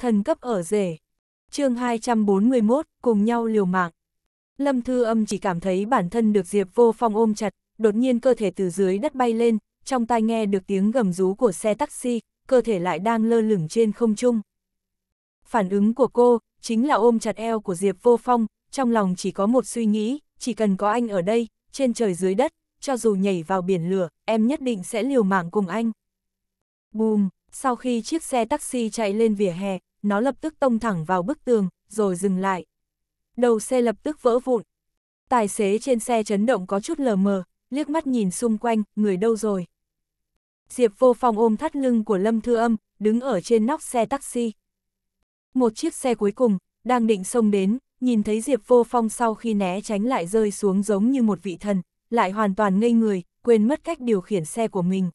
thần cấp ở rể. chương 241, cùng nhau liều mạng. Lâm Thư Âm chỉ cảm thấy bản thân được Diệp Vô Phong ôm chặt, đột nhiên cơ thể từ dưới đất bay lên, trong tai nghe được tiếng gầm rú của xe taxi, cơ thể lại đang lơ lửng trên không trung. Phản ứng của cô, chính là ôm chặt eo của Diệp Vô Phong, trong lòng chỉ có một suy nghĩ, chỉ cần có anh ở đây, trên trời dưới đất, cho dù nhảy vào biển lửa, em nhất định sẽ liều mạng cùng anh. Bùm, sau khi chiếc xe taxi chạy lên vỉa hè, nó lập tức tông thẳng vào bức tường, rồi dừng lại. Đầu xe lập tức vỡ vụn. Tài xế trên xe chấn động có chút lờ mờ, liếc mắt nhìn xung quanh, người đâu rồi. Diệp vô phòng ôm thắt lưng của Lâm Thư Âm, đứng ở trên nóc xe taxi. Một chiếc xe cuối cùng, đang định xông đến, nhìn thấy Diệp Vô Phong sau khi né tránh lại rơi xuống giống như một vị thần, lại hoàn toàn ngây người, quên mất cách điều khiển xe của mình.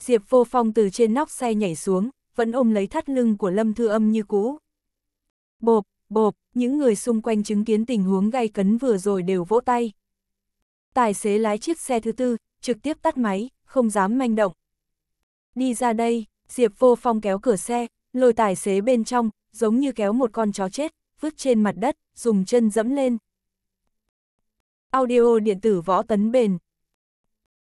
Diệp Vô Phong từ trên nóc xe nhảy xuống, vẫn ôm lấy thắt lưng của Lâm Thư Âm như cũ. Bộp, bộp, những người xung quanh chứng kiến tình huống gay cấn vừa rồi đều vỗ tay. Tài xế lái chiếc xe thứ tư, trực tiếp tắt máy, không dám manh động. Đi ra đây, Diệp Vô Phong kéo cửa xe, lôi tài xế bên trong, giống như kéo một con chó chết, vứt trên mặt đất, dùng chân dẫm lên. Audio điện tử võ tấn bền.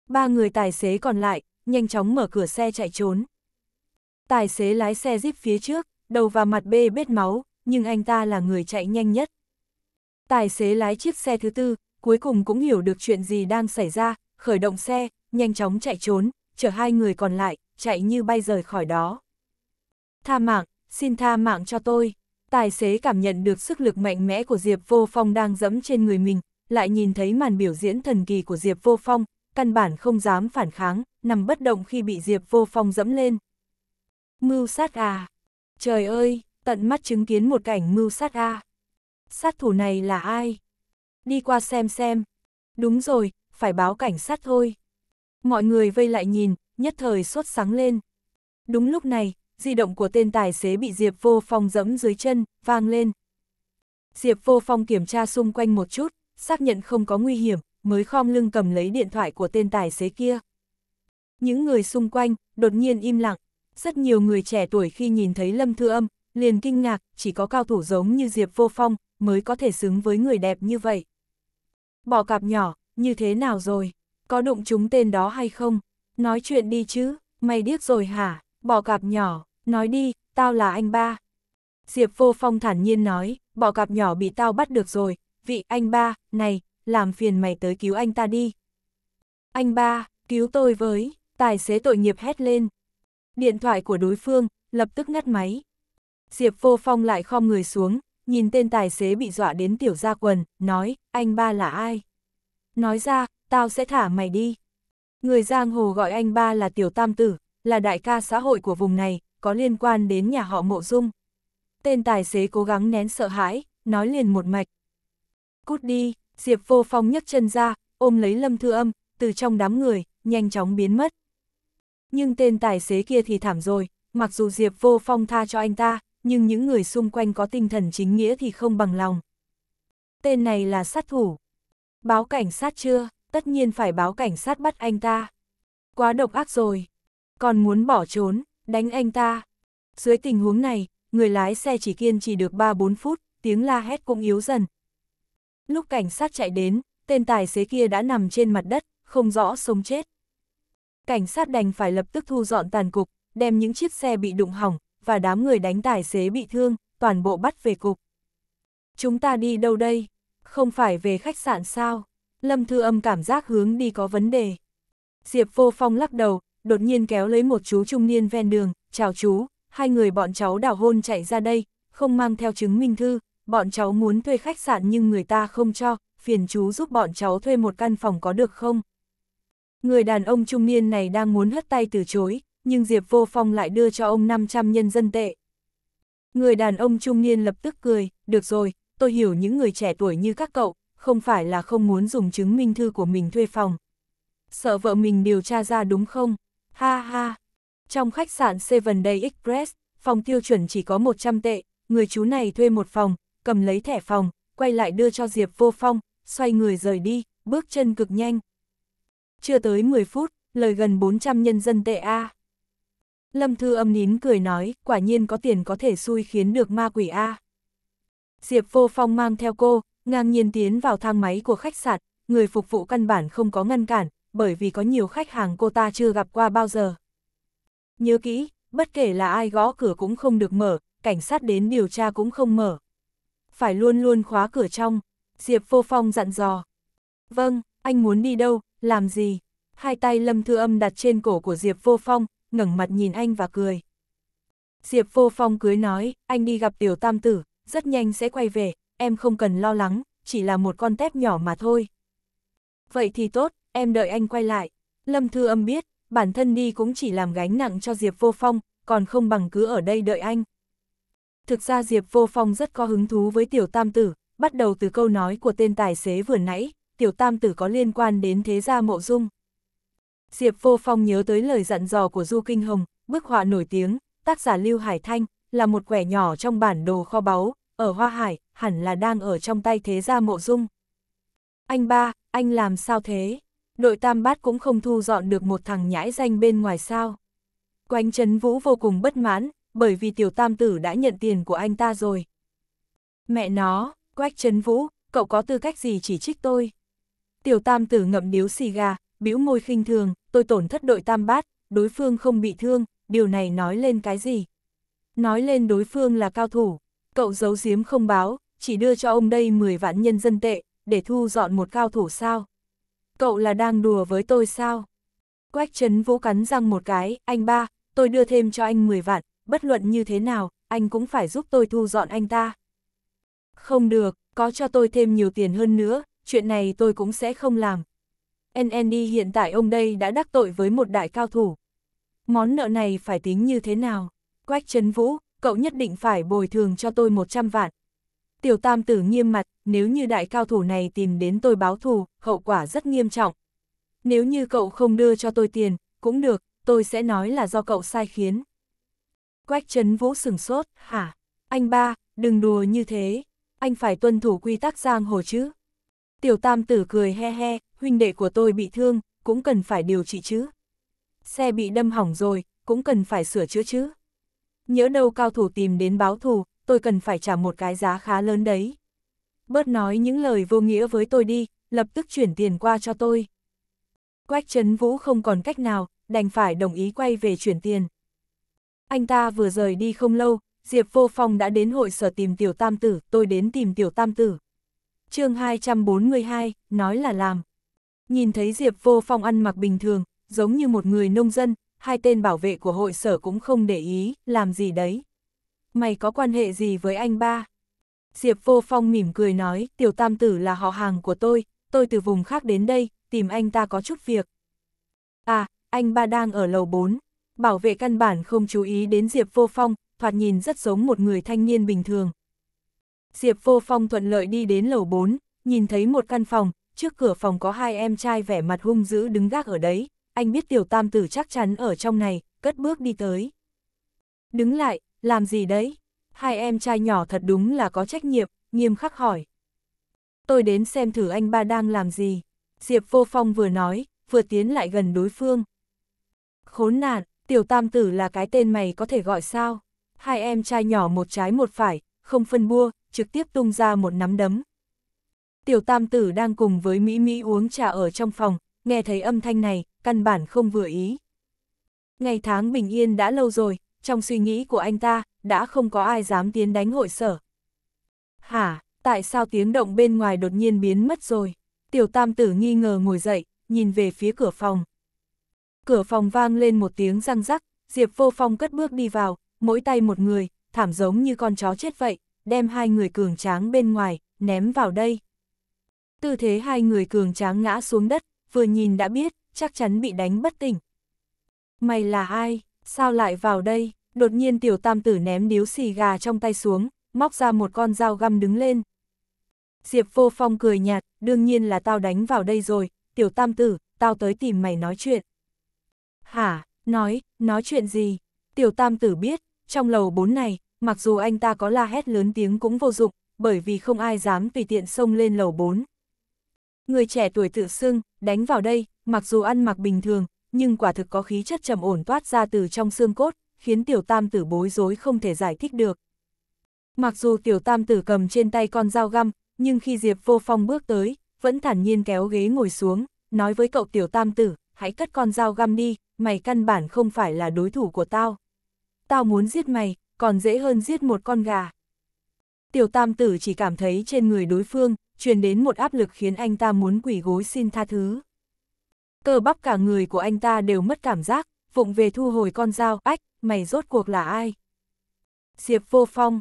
Ba người tài xế còn lại, nhanh chóng mở cửa xe chạy trốn. Tài xế lái xe jeep phía trước, đầu và mặt bê bết máu, nhưng anh ta là người chạy nhanh nhất. Tài xế lái chiếc xe thứ tư, cuối cùng cũng hiểu được chuyện gì đang xảy ra, khởi động xe, nhanh chóng chạy trốn, chở hai người còn lại, chạy như bay rời khỏi đó. Tha mạng, xin tha mạng cho tôi. Tài xế cảm nhận được sức lực mạnh mẽ của Diệp Vô Phong đang dẫm trên người mình, lại nhìn thấy màn biểu diễn thần kỳ của Diệp Vô Phong, căn bản không dám phản kháng, nằm bất động khi bị Diệp Vô Phong dẫm lên. Mưu sát à! Trời ơi, tận mắt chứng kiến một cảnh mưu sát à! Sát thủ này là ai? Đi qua xem xem. Đúng rồi, phải báo cảnh sát thôi. Mọi người vây lại nhìn, nhất thời sốt sáng lên. Đúng lúc này, di động của tên tài xế bị Diệp Vô Phong dẫm dưới chân, vang lên. Diệp Vô Phong kiểm tra xung quanh một chút, xác nhận không có nguy hiểm, mới khom lưng cầm lấy điện thoại của tên tài xế kia. Những người xung quanh, đột nhiên im lặng. Rất nhiều người trẻ tuổi khi nhìn thấy Lâm Thư Âm, liền kinh ngạc, chỉ có cao thủ giống như Diệp Vô Phong mới có thể xứng với người đẹp như vậy. Bỏ cạp nhỏ, như thế nào rồi? Có đụng chúng tên đó hay không? Nói chuyện đi chứ, mày điếc rồi hả? Bỏ cạp nhỏ, nói đi, tao là anh ba. Diệp Vô Phong thản nhiên nói, bỏ cạp nhỏ bị tao bắt được rồi, vị anh ba, này, làm phiền mày tới cứu anh ta đi. Anh ba, cứu tôi với, tài xế tội nghiệp hét lên, Điện thoại của đối phương, lập tức ngắt máy. Diệp Vô Phong lại khom người xuống, nhìn tên tài xế bị dọa đến tiểu gia quần, nói, anh ba là ai? Nói ra, tao sẽ thả mày đi. Người giang hồ gọi anh ba là tiểu tam tử, là đại ca xã hội của vùng này, có liên quan đến nhà họ mộ dung. Tên tài xế cố gắng nén sợ hãi, nói liền một mạch. Cút đi, Diệp Vô Phong nhấc chân ra, ôm lấy Lâm Thư Âm, từ trong đám người, nhanh chóng biến mất. Nhưng tên tài xế kia thì thảm rồi, mặc dù Diệp Vô Phong tha cho anh ta, nhưng những người xung quanh có tinh thần chính nghĩa thì không bằng lòng. Tên này là sát thủ. Báo cảnh sát chưa, tất nhiên phải báo cảnh sát bắt anh ta. Quá độc ác rồi. Còn muốn bỏ trốn, đánh anh ta. Dưới tình huống này, người lái xe chỉ kiên trì được 3-4 phút, tiếng la hét cũng yếu dần. Lúc cảnh sát chạy đến, tên tài xế kia đã nằm trên mặt đất, không rõ sống chết cảnh sát đành phải lập tức thu dọn tàn cục, đem những chiếc xe bị đụng hỏng, và đám người đánh tài xế bị thương, toàn bộ bắt về cục. Chúng ta đi đâu đây? Không phải về khách sạn sao? Lâm Thư Âm cảm giác hướng đi có vấn đề. Diệp Vô Phong lắc đầu, đột nhiên kéo lấy một chú trung niên ven đường, chào chú, hai người bọn cháu đào hôn chạy ra đây, không mang theo chứng minh thư, bọn cháu muốn thuê khách sạn nhưng người ta không cho, phiền chú giúp bọn cháu thuê một căn phòng có được không? Người đàn ông trung niên này đang muốn hất tay từ chối, nhưng Diệp Vô Phong lại đưa cho ông 500 nhân dân tệ. Người đàn ông trung niên lập tức cười, được rồi, tôi hiểu những người trẻ tuổi như các cậu, không phải là không muốn dùng chứng minh thư của mình thuê phòng. Sợ vợ mình điều tra ra đúng không? Ha ha! Trong khách sạn Seven Day Express, phòng tiêu chuẩn chỉ có 100 tệ, người chú này thuê một phòng, cầm lấy thẻ phòng, quay lại đưa cho Diệp Vô Phong, xoay người rời đi, bước chân cực nhanh. Chưa tới 10 phút, lời gần 400 nhân dân tệ A. Lâm Thư âm nín cười nói, quả nhiên có tiền có thể xui khiến được ma quỷ A. Diệp vô phong mang theo cô, ngang nhiên tiến vào thang máy của khách sạn, người phục vụ căn bản không có ngăn cản, bởi vì có nhiều khách hàng cô ta chưa gặp qua bao giờ. Nhớ kỹ, bất kể là ai gõ cửa cũng không được mở, cảnh sát đến điều tra cũng không mở. Phải luôn luôn khóa cửa trong, Diệp Vô Phong dặn dò. Vâng, anh muốn đi đâu, làm gì? Hai tay Lâm Thư Âm đặt trên cổ của Diệp Vô Phong, ngẩng mặt nhìn anh và cười. Diệp Vô Phong cưới nói, anh đi gặp tiểu tam tử, rất nhanh sẽ quay về, em không cần lo lắng, chỉ là một con tép nhỏ mà thôi. Vậy thì tốt, em đợi anh quay lại. Lâm Thư Âm biết, bản thân đi cũng chỉ làm gánh nặng cho Diệp Vô Phong, còn không bằng cứ ở đây đợi anh. Thực ra Diệp Vô Phong rất có hứng thú với tiểu tam tử, bắt đầu từ câu nói của tên tài xế vừa nãy, tiểu tam tử có liên quan đến thế gia mộ dung. Diệp Vô Phong nhớ tới lời dặn dò của Du Kinh Hồng, bức họa nổi tiếng, tác giả Lưu Hải Thanh, là một quẻ nhỏ trong bản đồ kho báu, ở Hoa Hải, hẳn là đang ở trong tay thế gia mộ dung. Anh ba, anh làm sao thế? Đội tam bát cũng không thu dọn được một thằng nhãi danh bên ngoài sao. Quanh Trấn Vũ vô cùng bất mãn, bởi vì tiểu tam tử đã nhận tiền của anh ta rồi. Mẹ nó, Quách Trấn Vũ, cậu có tư cách gì chỉ trích tôi? Tiểu tam tử ngậm điếu xì gà, bĩu môi khinh thường, tôi tổn thất đội tam bát, đối phương không bị thương, điều này nói lên cái gì? Nói lên đối phương là cao thủ, cậu giấu giếm không báo, chỉ đưa cho ông đây 10 vạn nhân dân tệ, để thu dọn một cao thủ sao? Cậu là đang đùa với tôi sao? Quách Chấn Vũ cắn răng một cái, anh ba, tôi đưa thêm cho anh 10 vạn, bất luận như thế nào, anh cũng phải giúp tôi thu dọn anh ta. Không được, có cho tôi thêm nhiều tiền hơn nữa, chuyện này tôi cũng sẽ không làm. NND hiện tại ông đây đã đắc tội với một đại cao thủ. Món nợ này phải tính như thế nào? Quách Trấn Vũ, cậu nhất định phải bồi thường cho tôi 100 vạn. Tiểu Tam Tử nghiêm mặt, nếu như đại cao thủ này tìm đến tôi báo thù, hậu quả rất nghiêm trọng. Nếu như cậu không đưa cho tôi tiền, cũng được, tôi sẽ nói là do cậu sai khiến. Quách Trấn Vũ sừng sốt, hả? Anh ba, đừng đùa như thế, anh phải tuân thủ quy tắc giang hồ chứ. Tiểu tam tử cười he he, huynh đệ của tôi bị thương, cũng cần phải điều trị chứ. Xe bị đâm hỏng rồi, cũng cần phải sửa chữa chứ. Nhớ đâu cao thủ tìm đến báo thù, tôi cần phải trả một cái giá khá lớn đấy. Bớt nói những lời vô nghĩa với tôi đi, lập tức chuyển tiền qua cho tôi. Quách Trấn Vũ không còn cách nào, đành phải đồng ý quay về chuyển tiền. Anh ta vừa rời đi không lâu, Diệp Vô Phong đã đến hội sở tìm Tiểu Tam Tử, tôi đến tìm Tiểu Tam Tử chương 242, nói là làm. Nhìn thấy Diệp Vô Phong ăn mặc bình thường, giống như một người nông dân, hai tên bảo vệ của hội sở cũng không để ý, làm gì đấy. Mày có quan hệ gì với anh ba? Diệp Vô Phong mỉm cười nói, tiểu tam tử là họ hàng của tôi, tôi từ vùng khác đến đây, tìm anh ta có chút việc. À, anh ba đang ở lầu 4. Bảo vệ căn bản không chú ý đến Diệp Vô Phong, thoạt nhìn rất giống một người thanh niên bình thường, Diệp Vô Phong thuận lợi đi đến lầu 4, nhìn thấy một căn phòng, trước cửa phòng có hai em trai vẻ mặt hung dữ đứng gác ở đấy, anh biết tiểu tam tử chắc chắn ở trong này, cất bước đi tới. Đứng lại, làm gì đấy? Hai em trai nhỏ thật đúng là có trách nhiệm, nghiêm khắc hỏi. Tôi đến xem thử anh ba đang làm gì. Diệp Vô Phong vừa nói, vừa tiến lại gần đối phương. Khốn nạn, tiểu tam tử là cái tên mày có thể gọi sao? Hai em trai nhỏ một trái một phải, không phân bua, trực tiếp tung ra một nắm đấm. Tiểu tam tử đang cùng với Mỹ Mỹ uống trà ở trong phòng, nghe thấy âm thanh này, căn bản không vừa ý. Ngày tháng bình yên đã lâu rồi, trong suy nghĩ của anh ta, đã không có ai dám tiến đánh hội sở. Hả, tại sao tiếng động bên ngoài đột nhiên biến mất rồi? Tiểu tam tử nghi ngờ ngồi dậy, nhìn về phía cửa phòng. Cửa phòng vang lên một tiếng răng rắc, Diệp vô phong cất bước đi vào, mỗi tay một người, thảm giống như con chó chết vậy, đem hai người cường tráng bên ngoài, ném vào đây. Tư thế hai người cường tráng ngã xuống đất, vừa nhìn đã biết, chắc chắn bị đánh bất tỉnh. Mày là ai? Sao lại vào đây? Đột nhiên tiểu tam tử ném điếu xì gà trong tay xuống, móc ra một con dao găm đứng lên. Diệp vô phong cười nhạt, đương nhiên là tao đánh vào đây rồi, tiểu tam tử, tao tới tìm mày nói chuyện. Hả, nói, nói chuyện gì? Tiểu tam tử biết, trong lầu bốn này, mặc dù anh ta có la hét lớn tiếng cũng vô dụng, bởi vì không ai dám tùy tiện xông lên lầu 4. Người trẻ tuổi tự xưng, đánh vào đây, mặc dù ăn mặc bình thường, nhưng quả thực có khí chất trầm ổn toát ra từ trong xương cốt, khiến tiểu tam tử bối rối không thể giải thích được. Mặc dù tiểu tam tử cầm trên tay con dao găm, nhưng khi Diệp vô phong bước tới, vẫn thản nhiên kéo ghế ngồi xuống, nói với cậu tiểu tam tử, hãy cất con dao găm đi, mày căn bản không phải là đối thủ của tao. Tao muốn giết mày, còn dễ hơn giết một con gà. Tiểu tam tử chỉ cảm thấy trên người đối phương, truyền đến một áp lực khiến anh ta muốn quỷ gối xin tha thứ. Cơ bắp cả người của anh ta đều mất cảm giác, vụng về thu hồi con dao, ách, mày rốt cuộc là ai? Diệp vô phong.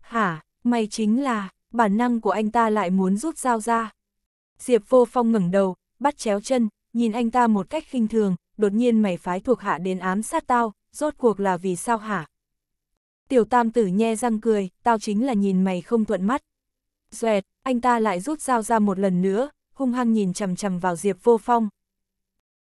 Hả, mày chính là, bản năng của anh ta lại muốn rút dao ra. Diệp vô phong ngẩng đầu, bắt chéo chân, nhìn anh ta một cách khinh thường, đột nhiên mày phái thuộc hạ đến ám sát tao, rốt cuộc là vì sao hả? Tiểu tam tử nhe răng cười, tao chính là nhìn mày không thuận mắt. Xoẹt, anh ta lại rút dao ra một lần nữa, hung hăng nhìn chầm chầm vào Diệp Vô Phong.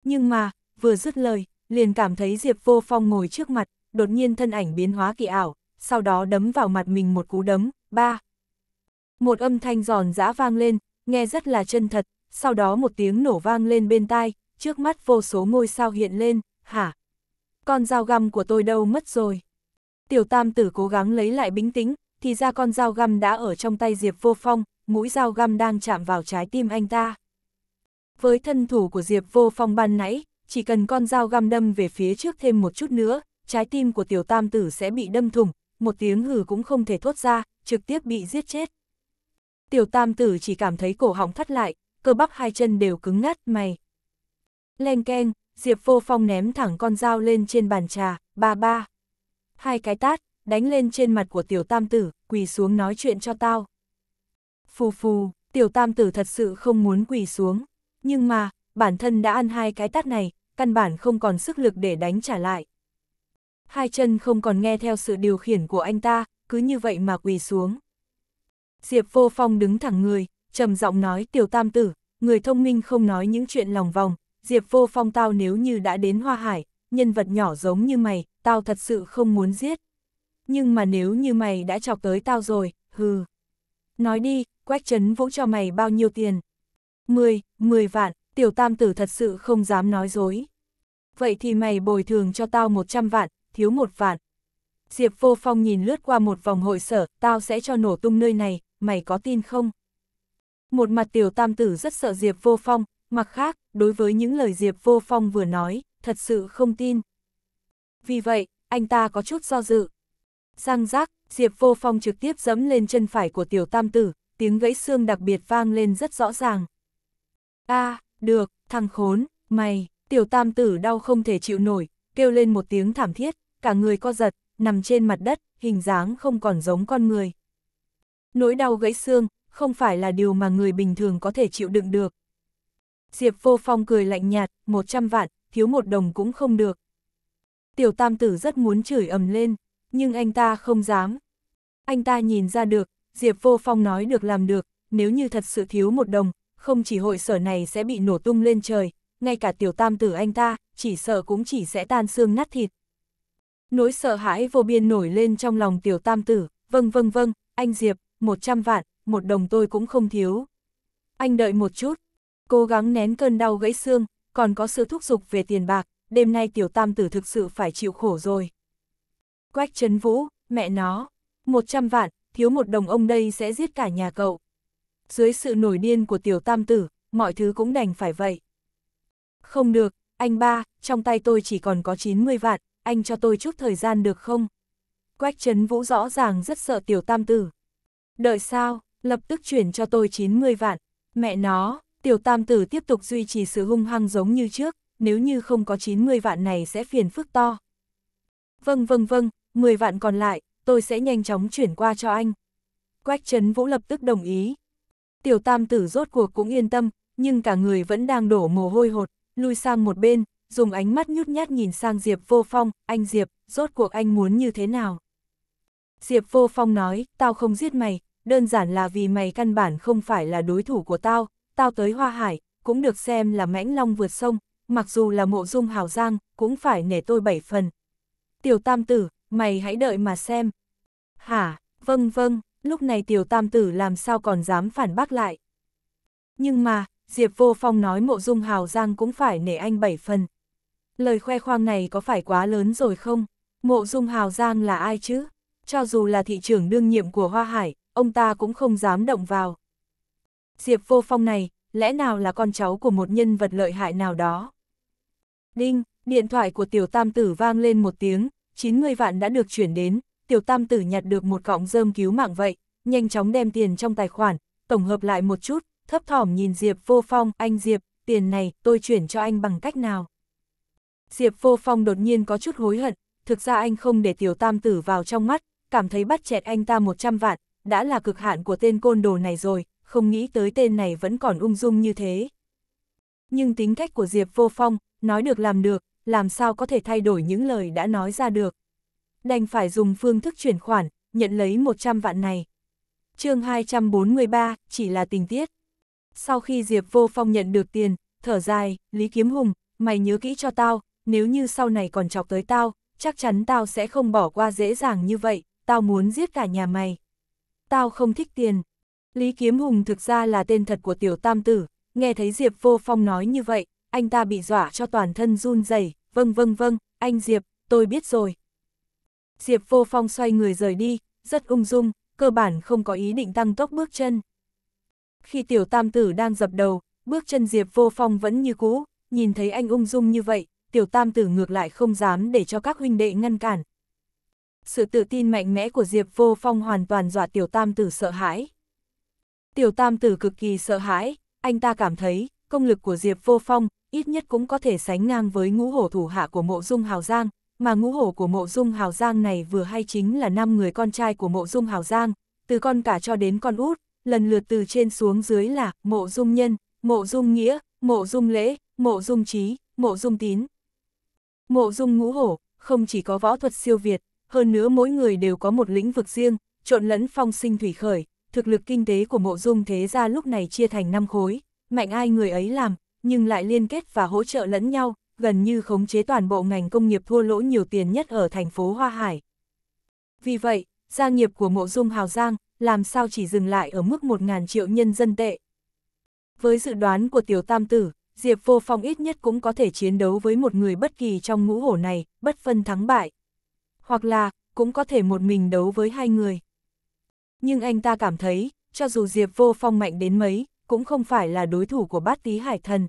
Nhưng mà, vừa dứt lời, liền cảm thấy Diệp Vô Phong ngồi trước mặt, đột nhiên thân ảnh biến hóa kỳ ảo, sau đó đấm vào mặt mình một cú đấm, ba. Một âm thanh giòn giã vang lên, nghe rất là chân thật, sau đó một tiếng nổ vang lên bên tai, trước mắt vô số ngôi sao hiện lên, hả? Con dao găm của tôi đâu mất rồi? tiểu tam tử cố gắng lấy lại bình tĩnh, thì ra con dao găm đã ở trong tay Diệp Vô Phong, mũi dao găm đang chạm vào trái tim anh ta. Với thân thủ của Diệp Vô Phong ban nãy, chỉ cần con dao găm đâm về phía trước thêm một chút nữa, trái tim của tiểu tam tử sẽ bị đâm thủng, một tiếng hừ cũng không thể thốt ra, trực tiếp bị giết chết. Tiểu tam tử chỉ cảm thấy cổ họng thắt lại, cơ bắp hai chân đều cứng ngắt mày. Lên keng, Diệp Vô Phong ném thẳng con dao lên trên bàn trà, ba ba hai cái tát, đánh lên trên mặt của tiểu tam tử, quỳ xuống nói chuyện cho tao. Phù phù, tiểu tam tử thật sự không muốn quỳ xuống, nhưng mà, bản thân đã ăn hai cái tát này, căn bản không còn sức lực để đánh trả lại. Hai chân không còn nghe theo sự điều khiển của anh ta, cứ như vậy mà quỳ xuống. Diệp vô phong đứng thẳng người, trầm giọng nói tiểu tam tử, người thông minh không nói những chuyện lòng vòng, Diệp vô phong tao nếu như đã đến Hoa Hải, nhân vật nhỏ giống như mày, tao thật sự không muốn giết. Nhưng mà nếu như mày đã chọc tới tao rồi, hừ. Nói đi, quách trấn vũ cho mày bao nhiêu tiền? Mười, mười vạn, tiểu tam tử thật sự không dám nói dối. Vậy thì mày bồi thường cho tao một trăm vạn, thiếu một vạn. Diệp vô phong nhìn lướt qua một vòng hội sở, tao sẽ cho nổ tung nơi này, mày có tin không? Một mặt tiểu tam tử rất sợ Diệp vô phong, mặt khác, đối với những lời Diệp vô phong vừa nói, thật sự không tin vì vậy, anh ta có chút do dự. Răng rác, Diệp Vô Phong trực tiếp dẫm lên chân phải của tiểu tam tử, tiếng gãy xương đặc biệt vang lên rất rõ ràng. a được, thằng khốn, mày, tiểu tam tử đau không thể chịu nổi, kêu lên một tiếng thảm thiết, cả người co giật, nằm trên mặt đất, hình dáng không còn giống con người. Nỗi đau gãy xương, không phải là điều mà người bình thường có thể chịu đựng được. Diệp Vô Phong cười lạnh nhạt, 100 vạn, thiếu một đồng cũng không được tiểu tam tử rất muốn chửi ầm lên, nhưng anh ta không dám. Anh ta nhìn ra được, Diệp Vô Phong nói được làm được, nếu như thật sự thiếu một đồng, không chỉ hội sở này sẽ bị nổ tung lên trời, ngay cả tiểu tam tử anh ta, chỉ sợ cũng chỉ sẽ tan xương nát thịt. Nỗi sợ hãi vô biên nổi lên trong lòng tiểu tam tử, vâng vâng vâng, anh Diệp, 100 vạn, một đồng tôi cũng không thiếu. Anh đợi một chút, cố gắng nén cơn đau gãy xương, còn có sự thúc giục về tiền bạc, đêm nay tiểu tam tử thực sự phải chịu khổ rồi. Quách Trấn Vũ, mẹ nó, 100 vạn, thiếu một đồng ông đây sẽ giết cả nhà cậu. Dưới sự nổi điên của tiểu tam tử, mọi thứ cũng đành phải vậy. Không được, anh ba, trong tay tôi chỉ còn có 90 vạn, anh cho tôi chút thời gian được không? Quách Trấn Vũ rõ ràng rất sợ tiểu tam tử. Đợi sao, lập tức chuyển cho tôi 90 vạn. Mẹ nó, tiểu tam tử tiếp tục duy trì sự hung hăng giống như trước, nếu như không có 90 vạn này sẽ phiền phức to. Vâng vâng vâng, 10 vạn còn lại, tôi sẽ nhanh chóng chuyển qua cho anh. Quách Trấn Vũ lập tức đồng ý. Tiểu tam tử rốt cuộc cũng yên tâm, nhưng cả người vẫn đang đổ mồ hôi hột, lui sang một bên, dùng ánh mắt nhút nhát nhìn sang Diệp Vô Phong, anh Diệp, rốt cuộc anh muốn như thế nào? Diệp Vô Phong nói, tao không giết mày, đơn giản là vì mày căn bản không phải là đối thủ của tao, tao tới Hoa Hải, cũng được xem là mãnh long vượt sông, mặc dù là mộ dung hào giang, cũng phải nể tôi bảy phần. Tiểu tam tử, mày hãy đợi mà xem. Hả, vâng vâng, lúc này tiểu tam tử làm sao còn dám phản bác lại. Nhưng mà, Diệp Vô Phong nói mộ dung hào giang cũng phải nể anh bảy phần. Lời khoe khoang này có phải quá lớn rồi không? Mộ dung hào giang là ai chứ? Cho dù là thị trưởng đương nhiệm của Hoa Hải, ông ta cũng không dám động vào. Diệp Vô Phong này, lẽ nào là con cháu của một nhân vật lợi hại nào đó? Đinh, điện thoại của tiểu tam tử vang lên một tiếng, 90 vạn đã được chuyển đến, tiểu tam tử nhặt được một cọng rơm cứu mạng vậy, nhanh chóng đem tiền trong tài khoản, tổng hợp lại một chút, thấp thỏm nhìn Diệp vô phong, anh Diệp, tiền này tôi chuyển cho anh bằng cách nào? Diệp vô phong đột nhiên có chút hối hận, thực ra anh không để tiểu tam tử vào trong mắt, cảm thấy bắt chẹt anh ta 100 vạn, đã là cực hạn của tên côn đồ này rồi, không nghĩ tới tên này vẫn còn ung dung như thế nhưng tính cách của Diệp Vô Phong, nói được làm được, làm sao có thể thay đổi những lời đã nói ra được. Đành phải dùng phương thức chuyển khoản, nhận lấy 100 vạn này. chương 243, chỉ là tình tiết. Sau khi Diệp Vô Phong nhận được tiền, thở dài, Lý Kiếm Hùng, mày nhớ kỹ cho tao, nếu như sau này còn chọc tới tao, chắc chắn tao sẽ không bỏ qua dễ dàng như vậy, tao muốn giết cả nhà mày. Tao không thích tiền. Lý Kiếm Hùng thực ra là tên thật của tiểu tam tử, Nghe thấy Diệp Vô Phong nói như vậy, anh ta bị dọa cho toàn thân run rẩy. vâng vâng vâng, anh Diệp, tôi biết rồi. Diệp Vô Phong xoay người rời đi, rất ung dung, cơ bản không có ý định tăng tốc bước chân. Khi tiểu tam tử đang dập đầu, bước chân Diệp Vô Phong vẫn như cũ, nhìn thấy anh ung dung như vậy, tiểu tam tử ngược lại không dám để cho các huynh đệ ngăn cản. Sự tự tin mạnh mẽ của Diệp Vô Phong hoàn toàn dọa tiểu tam tử sợ hãi. Tiểu tam tử cực kỳ sợ hãi, anh ta cảm thấy, công lực của Diệp Vô Phong, ít nhất cũng có thể sánh ngang với ngũ hổ thủ hạ của mộ dung Hào Giang, mà ngũ hổ của mộ dung Hào Giang này vừa hay chính là năm người con trai của mộ dung Hào Giang, từ con cả cho đến con út, lần lượt từ trên xuống dưới là mộ dung nhân, mộ dung nghĩa, mộ dung lễ, mộ dung trí, mộ dung tín. Mộ dung ngũ hổ, không chỉ có võ thuật siêu việt, hơn nữa mỗi người đều có một lĩnh vực riêng, trộn lẫn phong sinh thủy khởi, thực lực kinh tế của mộ dung thế gia lúc này chia thành năm khối, mạnh ai người ấy làm, nhưng lại liên kết và hỗ trợ lẫn nhau, gần như khống chế toàn bộ ngành công nghiệp thua lỗ nhiều tiền nhất ở thành phố Hoa Hải. Vì vậy, gia nghiệp của mộ dung Hào Giang làm sao chỉ dừng lại ở mức 1.000 triệu nhân dân tệ. Với dự đoán của tiểu tam tử, Diệp Vô Phong ít nhất cũng có thể chiến đấu với một người bất kỳ trong ngũ hổ này, bất phân thắng bại. Hoặc là, cũng có thể một mình đấu với hai người. Nhưng anh ta cảm thấy, cho dù Diệp Vô Phong mạnh đến mấy, cũng không phải là đối thủ của bát tí hải thần.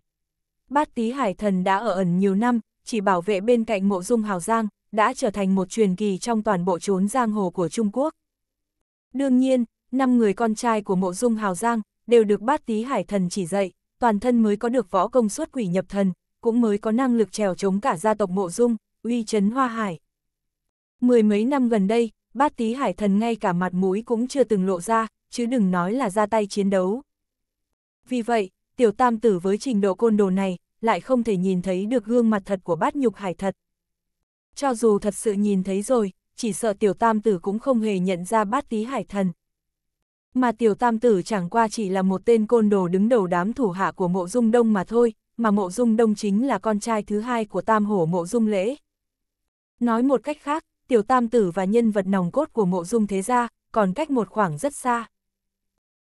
Bát tí hải thần đã ở ẩn nhiều năm, chỉ bảo vệ bên cạnh mộ dung hào giang, đã trở thành một truyền kỳ trong toàn bộ chốn giang hồ của Trung Quốc. Đương nhiên, năm người con trai của mộ dung hào giang, đều được bát tí hải thần chỉ dạy, toàn thân mới có được võ công suốt quỷ nhập thần, cũng mới có năng lực trèo chống cả gia tộc mộ dung, uy chấn hoa hải. Mười mấy năm gần đây, bát tí hải thần ngay cả mặt mũi cũng chưa từng lộ ra, chứ đừng nói là ra tay chiến đấu. Vì vậy, tiểu tam tử với trình độ côn đồ này, lại không thể nhìn thấy được gương mặt thật của bát nhục hải thật. Cho dù thật sự nhìn thấy rồi, chỉ sợ tiểu tam tử cũng không hề nhận ra bát tí hải thần. Mà tiểu tam tử chẳng qua chỉ là một tên côn đồ đứng đầu đám thủ hạ của mộ dung đông mà thôi, mà mộ dung đông chính là con trai thứ hai của tam hổ mộ dung lễ. Nói một cách khác, tiểu tam tử và nhân vật nòng cốt của mộ dung thế gia, còn cách một khoảng rất xa.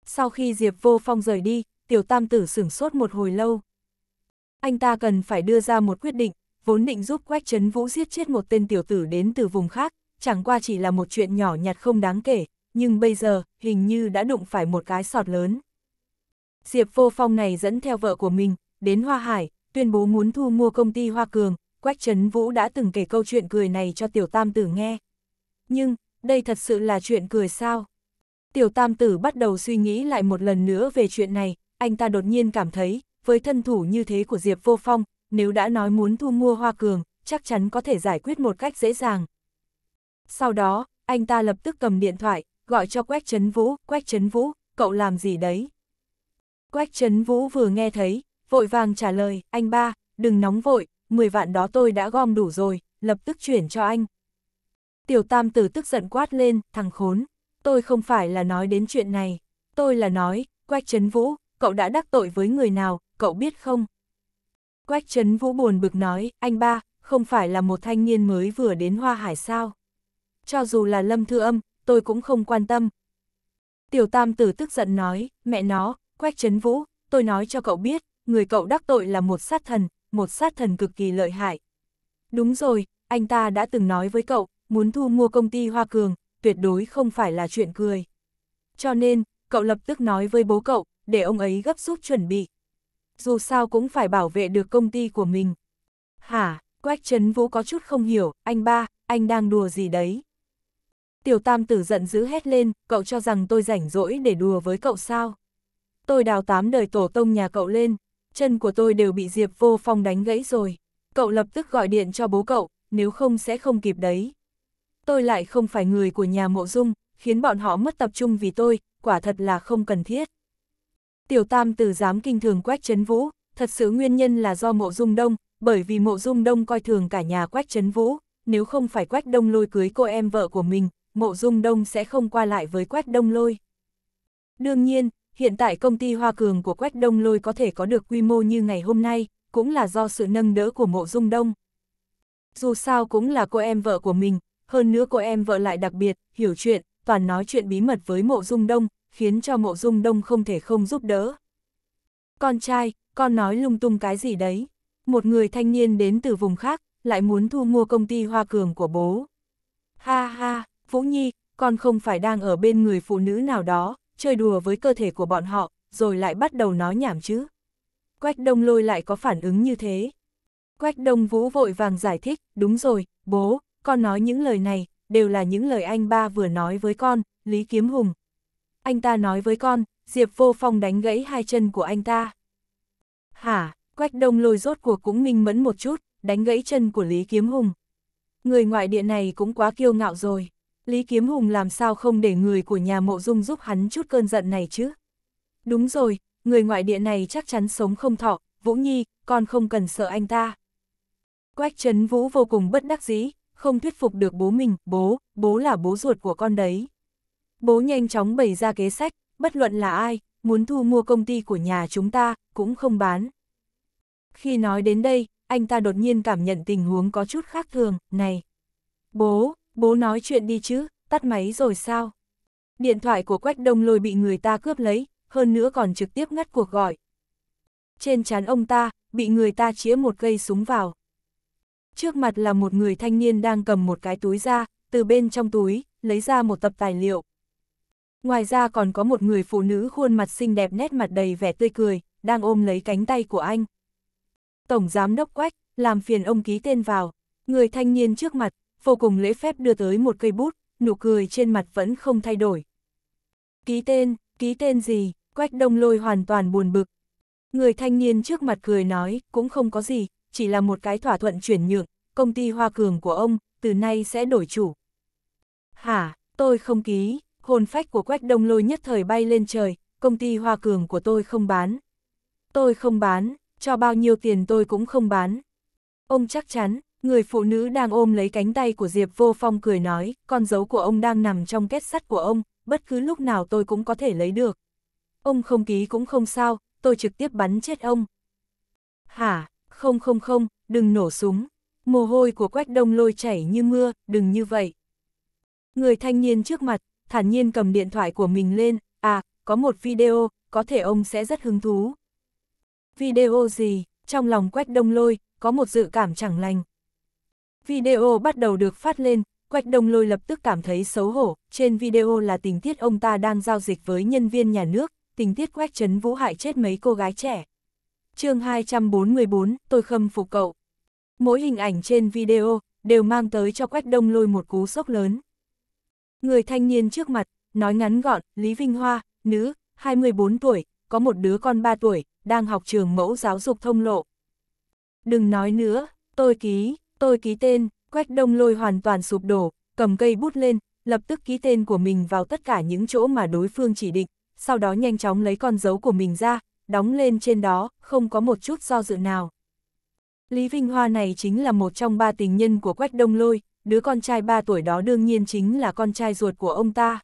Sau khi Diệp Vô Phong rời đi, tiểu tam tử sửng sốt một hồi lâu. Anh ta cần phải đưa ra một quyết định, vốn định giúp Quách Trấn Vũ giết chết một tên tiểu tử đến từ vùng khác, chẳng qua chỉ là một chuyện nhỏ nhặt không đáng kể, nhưng bây giờ, hình như đã đụng phải một cái sọt lớn. Diệp Vô Phong này dẫn theo vợ của mình, đến Hoa Hải, tuyên bố muốn thu mua công ty Hoa Cường, Quách Trấn Vũ đã từng kể câu chuyện cười này cho tiểu tam tử nghe. Nhưng, đây thật sự là chuyện cười sao? Tiểu tam tử bắt đầu suy nghĩ lại một lần nữa về chuyện này, anh ta đột nhiên cảm thấy, với thân thủ như thế của Diệp Vô Phong, nếu đã nói muốn thu mua Hoa Cường, chắc chắn có thể giải quyết một cách dễ dàng. Sau đó, anh ta lập tức cầm điện thoại, gọi cho Quách Trấn Vũ, Quách Trấn Vũ, cậu làm gì đấy? Quách Trấn Vũ vừa nghe thấy, vội vàng trả lời, anh ba, đừng nóng vội, 10 vạn đó tôi đã gom đủ rồi, lập tức chuyển cho anh. Tiểu tam tử tức giận quát lên, thằng khốn, tôi không phải là nói đến chuyện này, tôi là nói, Quách Trấn Vũ, cậu đã đắc tội với người nào, cậu biết không? Quách Trấn Vũ buồn bực nói, anh ba, không phải là một thanh niên mới vừa đến Hoa Hải sao? Cho dù là lâm thư âm, tôi cũng không quan tâm. Tiểu tam tử tức giận nói, mẹ nó, Quách Trấn Vũ, tôi nói cho cậu biết, người cậu đắc tội là một sát thần, một sát thần cực kỳ lợi hại. Đúng rồi, anh ta đã từng nói với cậu, muốn thu mua công ty Hoa Cường, tuyệt đối không phải là chuyện cười. Cho nên, cậu lập tức nói với bố cậu, để ông ấy gấp rút chuẩn bị. Dù sao cũng phải bảo vệ được công ty của mình. Hả, Quách Trấn Vũ có chút không hiểu, anh ba, anh đang đùa gì đấy? Tiểu Tam Tử giận dữ hét lên, cậu cho rằng tôi rảnh rỗi để đùa với cậu sao? Tôi đào tám đời tổ tông nhà cậu lên chân của tôi đều bị Diệp Vô Phong đánh gãy rồi. Cậu lập tức gọi điện cho bố cậu, nếu không sẽ không kịp đấy. Tôi lại không phải người của nhà mộ dung, khiến bọn họ mất tập trung vì tôi, quả thật là không cần thiết. Tiểu Tam từ dám kinh thường Quách Trấn Vũ, thật sự nguyên nhân là do mộ dung đông, bởi vì mộ dung đông coi thường cả nhà Quách Trấn Vũ, nếu không phải Quách Đông lôi cưới cô em vợ của mình, mộ dung đông sẽ không qua lại với Quách Đông lôi. Đương nhiên, hiện tại công ty Hoa Cường của Quách Đông Lôi có thể có được quy mô như ngày hôm nay, cũng là do sự nâng đỡ của Mộ Dung Đông. Dù sao cũng là cô em vợ của mình, hơn nữa cô em vợ lại đặc biệt, hiểu chuyện, toàn nói chuyện bí mật với Mộ Dung Đông, khiến cho Mộ Dung Đông không thể không giúp đỡ. Con trai, con nói lung tung cái gì đấy? Một người thanh niên đến từ vùng khác, lại muốn thu mua công ty Hoa Cường của bố. Ha ha, Vũ Nhi, con không phải đang ở bên người phụ nữ nào đó, chơi đùa với cơ thể của bọn họ, rồi lại bắt đầu nói nhảm chứ. Quách đông lôi lại có phản ứng như thế. Quách đông vũ vội vàng giải thích, đúng rồi, bố, con nói những lời này, đều là những lời anh ba vừa nói với con, Lý Kiếm Hùng. Anh ta nói với con, Diệp vô phong đánh gãy hai chân của anh ta. Hả, quách đông lôi rốt cuộc cũng minh mẫn một chút, đánh gãy chân của Lý Kiếm Hùng. Người ngoại địa này cũng quá kiêu ngạo rồi. Lý Kiếm Hùng làm sao không để người của nhà mộ dung giúp hắn chút cơn giận này chứ? Đúng rồi, người ngoại địa này chắc chắn sống không thọ, Vũ Nhi, con không cần sợ anh ta. Quách Trấn Vũ vô cùng bất đắc dĩ, không thuyết phục được bố mình, bố, bố là bố ruột của con đấy. Bố nhanh chóng bày ra kế sách, bất luận là ai, muốn thu mua công ty của nhà chúng ta, cũng không bán. Khi nói đến đây, anh ta đột nhiên cảm nhận tình huống có chút khác thường, này. Bố, Bố nói chuyện đi chứ, tắt máy rồi sao? Điện thoại của Quách Đông Lôi bị người ta cướp lấy, hơn nữa còn trực tiếp ngắt cuộc gọi. Trên trán ông ta, bị người ta chĩa một cây súng vào. Trước mặt là một người thanh niên đang cầm một cái túi ra, từ bên trong túi, lấy ra một tập tài liệu. Ngoài ra còn có một người phụ nữ khuôn mặt xinh đẹp nét mặt đầy vẻ tươi cười, đang ôm lấy cánh tay của anh. Tổng giám đốc Quách, làm phiền ông ký tên vào. Người thanh niên trước mặt, vô cùng lễ phép đưa tới một cây bút, nụ cười trên mặt vẫn không thay đổi. Ký tên, ký tên gì, quách đông lôi hoàn toàn buồn bực. Người thanh niên trước mặt cười nói, cũng không có gì, chỉ là một cái thỏa thuận chuyển nhượng, công ty hoa cường của ông, từ nay sẽ đổi chủ. Hả, tôi không ký, hồn phách của quách đông lôi nhất thời bay lên trời, công ty hoa cường của tôi không bán. Tôi không bán, cho bao nhiêu tiền tôi cũng không bán. Ông chắc chắn, Người phụ nữ đang ôm lấy cánh tay của Diệp Vô Phong cười nói, con dấu của ông đang nằm trong kết sắt của ông, bất cứ lúc nào tôi cũng có thể lấy được. Ông không ký cũng không sao, tôi trực tiếp bắn chết ông. Hả, không không không, đừng nổ súng. Mồ hôi của quách đông lôi chảy như mưa, đừng như vậy. Người thanh niên trước mặt, thản nhiên cầm điện thoại của mình lên, à, có một video, có thể ông sẽ rất hứng thú. Video gì, trong lòng quách đông lôi, có một dự cảm chẳng lành. Video bắt đầu được phát lên, Quách Đông Lôi lập tức cảm thấy xấu hổ, trên video là tình tiết ông ta đang giao dịch với nhân viên nhà nước, tình tiết Quách Trấn Vũ hại chết mấy cô gái trẻ. chương 244, tôi khâm phục cậu. Mỗi hình ảnh trên video đều mang tới cho Quách Đông Lôi một cú sốc lớn. Người thanh niên trước mặt, nói ngắn gọn, Lý Vinh Hoa, nữ, 24 tuổi, có một đứa con 3 tuổi, đang học trường mẫu giáo dục thông lộ. Đừng nói nữa, tôi ký, Tôi ký tên, quách đông lôi hoàn toàn sụp đổ, cầm cây bút lên, lập tức ký tên của mình vào tất cả những chỗ mà đối phương chỉ định, sau đó nhanh chóng lấy con dấu của mình ra, đóng lên trên đó, không có một chút do dự nào. Lý Vinh Hoa này chính là một trong ba tình nhân của Quách Đông Lôi, đứa con trai ba tuổi đó đương nhiên chính là con trai ruột của ông ta.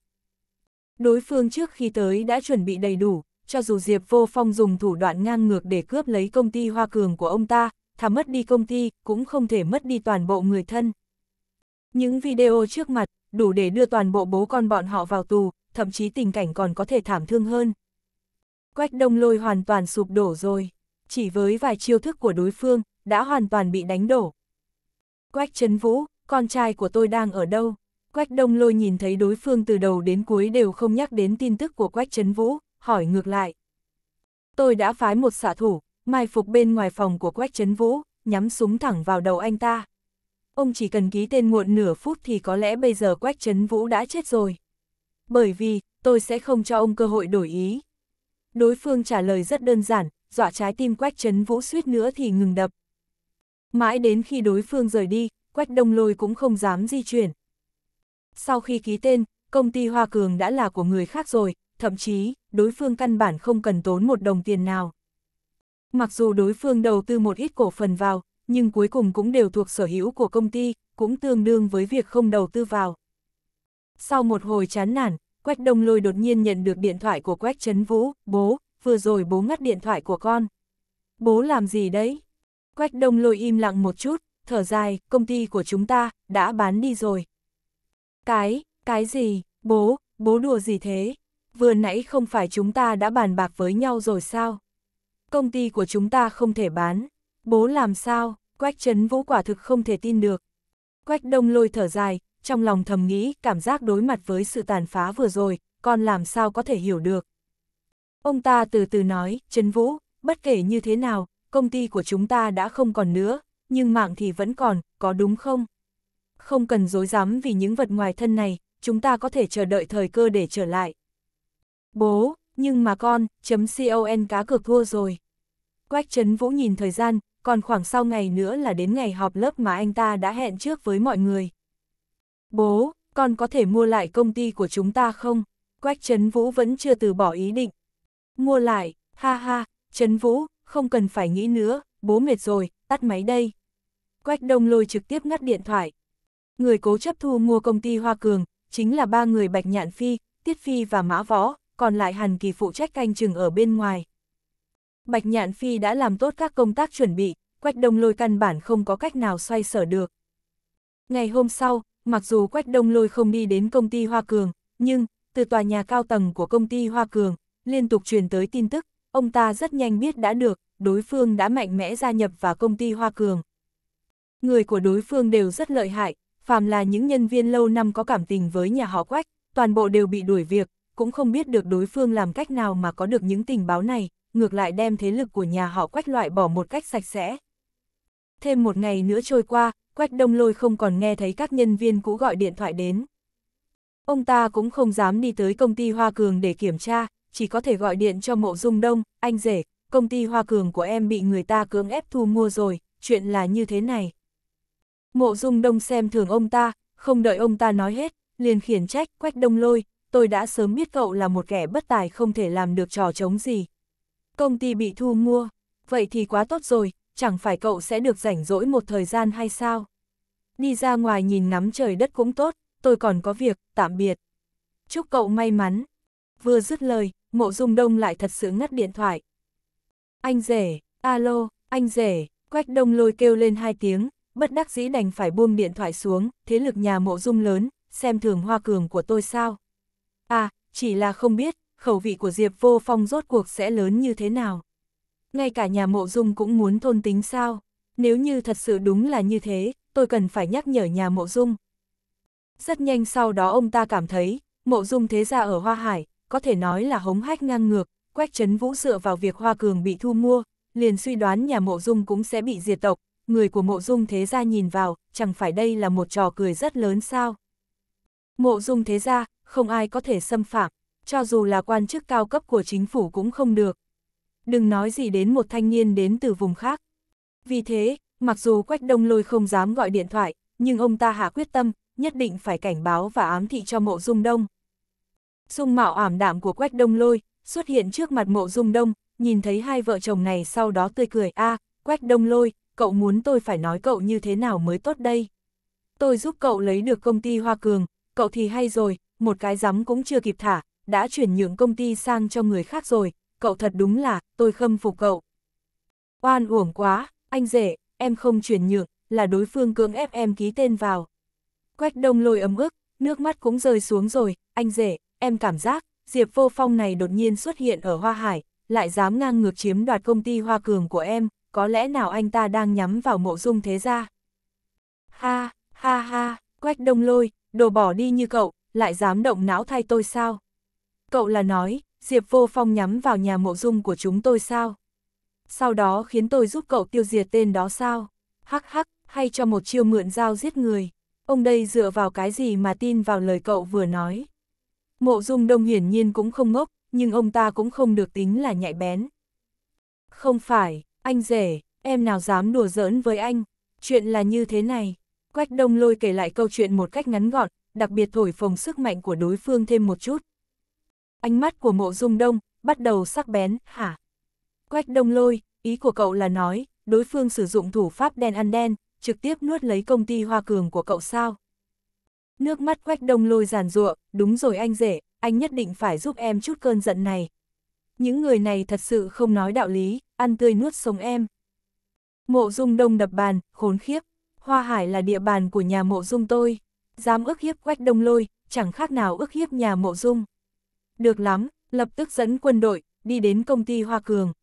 Đối phương trước khi tới đã chuẩn bị đầy đủ, cho dù Diệp Vô Phong dùng thủ đoạn ngang ngược để cướp lấy công ty Hoa Cường của ông ta, thà mất đi công ty, cũng không thể mất đi toàn bộ người thân. Những video trước mặt, đủ để đưa toàn bộ bố con bọn họ vào tù, thậm chí tình cảnh còn có thể thảm thương hơn. Quách đông lôi hoàn toàn sụp đổ rồi, chỉ với vài chiêu thức của đối phương, đã hoàn toàn bị đánh đổ. Quách Trấn Vũ, con trai của tôi đang ở đâu? Quách Đông Lôi nhìn thấy đối phương từ đầu đến cuối đều không nhắc đến tin tức của Quách Trấn Vũ, hỏi ngược lại. Tôi đã phái một xạ thủ, mai phục bên ngoài phòng của Quách Trấn Vũ, nhắm súng thẳng vào đầu anh ta. Ông chỉ cần ký tên muộn nửa phút thì có lẽ bây giờ Quách Trấn Vũ đã chết rồi. Bởi vì, tôi sẽ không cho ông cơ hội đổi ý. Đối phương trả lời rất đơn giản, dọa trái tim Quách Trấn Vũ suýt nữa thì ngừng đập. Mãi đến khi đối phương rời đi, Quách Đông Lôi cũng không dám di chuyển. Sau khi ký tên, công ty Hoa Cường đã là của người khác rồi, thậm chí, đối phương căn bản không cần tốn một đồng tiền nào. Mặc dù đối phương đầu tư một ít cổ phần vào, nhưng cuối cùng cũng đều thuộc sở hữu của công ty, cũng tương đương với việc không đầu tư vào. Sau một hồi chán nản, Quách Đông Lôi đột nhiên nhận được điện thoại của Quách Trấn Vũ, bố, vừa rồi bố ngắt điện thoại của con. Bố làm gì đấy? Quách Đông Lôi im lặng một chút, thở dài, công ty của chúng ta, đã bán đi rồi. Cái, cái gì, bố, bố đùa gì thế? Vừa nãy không phải chúng ta đã bàn bạc với nhau rồi sao? công ty của chúng ta không thể bán. Bố làm sao, Quách Trấn Vũ quả thực không thể tin được. Quách Đông lôi thở dài, trong lòng thầm nghĩ cảm giác đối mặt với sự tàn phá vừa rồi, con làm sao có thể hiểu được. Ông ta từ từ nói, Trấn Vũ, bất kể như thế nào, công ty của chúng ta đã không còn nữa, nhưng mạng thì vẫn còn, có đúng không? Không cần dối dám vì những vật ngoài thân này, chúng ta có thể chờ đợi thời cơ để trở lại. Bố, nhưng mà con, chấm con cá cược thua rồi. Quách Trấn Vũ nhìn thời gian, còn khoảng sau ngày nữa là đến ngày họp lớp mà anh ta đã hẹn trước với mọi người. Bố, con có thể mua lại công ty của chúng ta không? Quách Trấn Vũ vẫn chưa từ bỏ ý định. Mua lại, ha ha, Trấn Vũ, không cần phải nghĩ nữa, bố mệt rồi, tắt máy đây. Quách Đông Lôi trực tiếp ngắt điện thoại. Người cố chấp thu mua công ty Hoa Cường, chính là ba người Bạch Nhạn Phi, Tiết Phi và Mã Võ, còn lại Hàn Kỳ phụ trách canh chừng ở bên ngoài. Bạch Nhạn Phi đã làm tốt các công tác chuẩn bị, Quách Đông Lôi căn bản không có cách nào xoay sở được. Ngày hôm sau, mặc dù Quách Đông Lôi không đi đến công ty Hoa Cường, nhưng, từ tòa nhà cao tầng của công ty Hoa Cường, liên tục truyền tới tin tức, ông ta rất nhanh biết đã được, đối phương đã mạnh mẽ gia nhập vào công ty Hoa Cường. Người của đối phương đều rất lợi hại, phàm là những nhân viên lâu năm có cảm tình với nhà họ Quách, toàn bộ đều bị đuổi việc, cũng không biết được đối phương làm cách nào mà có được những tình báo này, ngược lại đem thế lực của nhà họ quách loại bỏ một cách sạch sẽ. Thêm một ngày nữa trôi qua, quách đông lôi không còn nghe thấy các nhân viên cũ gọi điện thoại đến. Ông ta cũng không dám đi tới công ty Hoa Cường để kiểm tra, chỉ có thể gọi điện cho mộ dung đông, anh rể, công ty Hoa Cường của em bị người ta cưỡng ép thu mua rồi, chuyện là như thế này. Mộ dung đông xem thường ông ta, không đợi ông ta nói hết, liền khiển trách quách đông lôi, tôi đã sớm biết cậu là một kẻ bất tài không thể làm được trò chống gì. Công ty bị thu mua, vậy thì quá tốt rồi, chẳng phải cậu sẽ được rảnh rỗi một thời gian hay sao? Đi ra ngoài nhìn ngắm trời đất cũng tốt, tôi còn có việc, tạm biệt. Chúc cậu may mắn. Vừa dứt lời, mộ dung đông lại thật sự ngắt điện thoại. Anh rể, alo, anh rể, quách đông lôi kêu lên hai tiếng, bất đắc dĩ đành phải buông điện thoại xuống, thế lực nhà mộ dung lớn, xem thường hoa cường của tôi sao. À, chỉ là không biết, khẩu vị của Diệp Vô Phong rốt cuộc sẽ lớn như thế nào. Ngay cả nhà mộ dung cũng muốn thôn tính sao, nếu như thật sự đúng là như thế, tôi cần phải nhắc nhở nhà mộ dung. Rất nhanh sau đó ông ta cảm thấy, mộ dung thế gia ở Hoa Hải, có thể nói là hống hách ngang ngược, quách chấn vũ dựa vào việc Hoa Cường bị thu mua, liền suy đoán nhà mộ dung cũng sẽ bị diệt tộc, người của mộ dung thế gia nhìn vào, chẳng phải đây là một trò cười rất lớn sao. Mộ dung thế gia, không ai có thể xâm phạm, cho dù là quan chức cao cấp của chính phủ cũng không được. Đừng nói gì đến một thanh niên đến từ vùng khác. Vì thế, mặc dù Quách Đông Lôi không dám gọi điện thoại, nhưng ông ta hạ quyết tâm, nhất định phải cảnh báo và ám thị cho mộ dung đông. Dung mạo ảm đạm của Quách Đông Lôi xuất hiện trước mặt mộ dung đông, nhìn thấy hai vợ chồng này sau đó tươi cười. a Quách Đông Lôi, cậu muốn tôi phải nói cậu như thế nào mới tốt đây? Tôi giúp cậu lấy được công ty Hoa Cường, cậu thì hay rồi, một cái rắm cũng chưa kịp thả, đã chuyển nhượng công ty sang cho người khác rồi, cậu thật đúng là, tôi khâm phục cậu. Oan uổng quá, anh rể, em không chuyển nhượng, là đối phương cưỡng ép em ký tên vào. Quách đông lôi ấm ức, nước mắt cũng rơi xuống rồi, anh rể, em cảm giác, Diệp Vô Phong này đột nhiên xuất hiện ở Hoa Hải, lại dám ngang ngược chiếm đoạt công ty Hoa Cường của em, có lẽ nào anh ta đang nhắm vào mộ dung thế gia. Ha, ha ha, Quách đông lôi, đồ bỏ đi như cậu, lại dám động não thay tôi sao? Cậu là nói, Diệp Vô Phong nhắm vào nhà mộ dung của chúng tôi sao? Sau đó khiến tôi giúp cậu tiêu diệt tên đó sao? Hắc hắc, hay cho một chiêu mượn dao giết người? Ông đây dựa vào cái gì mà tin vào lời cậu vừa nói? Mộ dung đông hiển nhiên cũng không ngốc, nhưng ông ta cũng không được tính là nhạy bén. Không phải, anh rể, em nào dám đùa giỡn với anh, chuyện là như thế này. Quách Đông Lôi kể lại câu chuyện một cách ngắn gọn, đặc biệt thổi phồng sức mạnh của đối phương thêm một chút. Ánh mắt của mộ dung đông, bắt đầu sắc bén, hả? Quách Đông Lôi, ý của cậu là nói, đối phương sử dụng thủ pháp đen ăn đen, trực tiếp nuốt lấy công ty hoa cường của cậu sao? Nước mắt Quách Đông Lôi giàn giụa, đúng rồi anh rể, anh nhất định phải giúp em chút cơn giận này. Những người này thật sự không nói đạo lý, ăn tươi nuốt sống em. Mộ dung đông đập bàn, khốn khiếp. Hoa Hải là địa bàn của nhà mộ dung tôi, dám ước hiếp quách đông lôi, chẳng khác nào ước hiếp nhà mộ dung. Được lắm, lập tức dẫn quân đội, đi đến công ty Hoa Cường.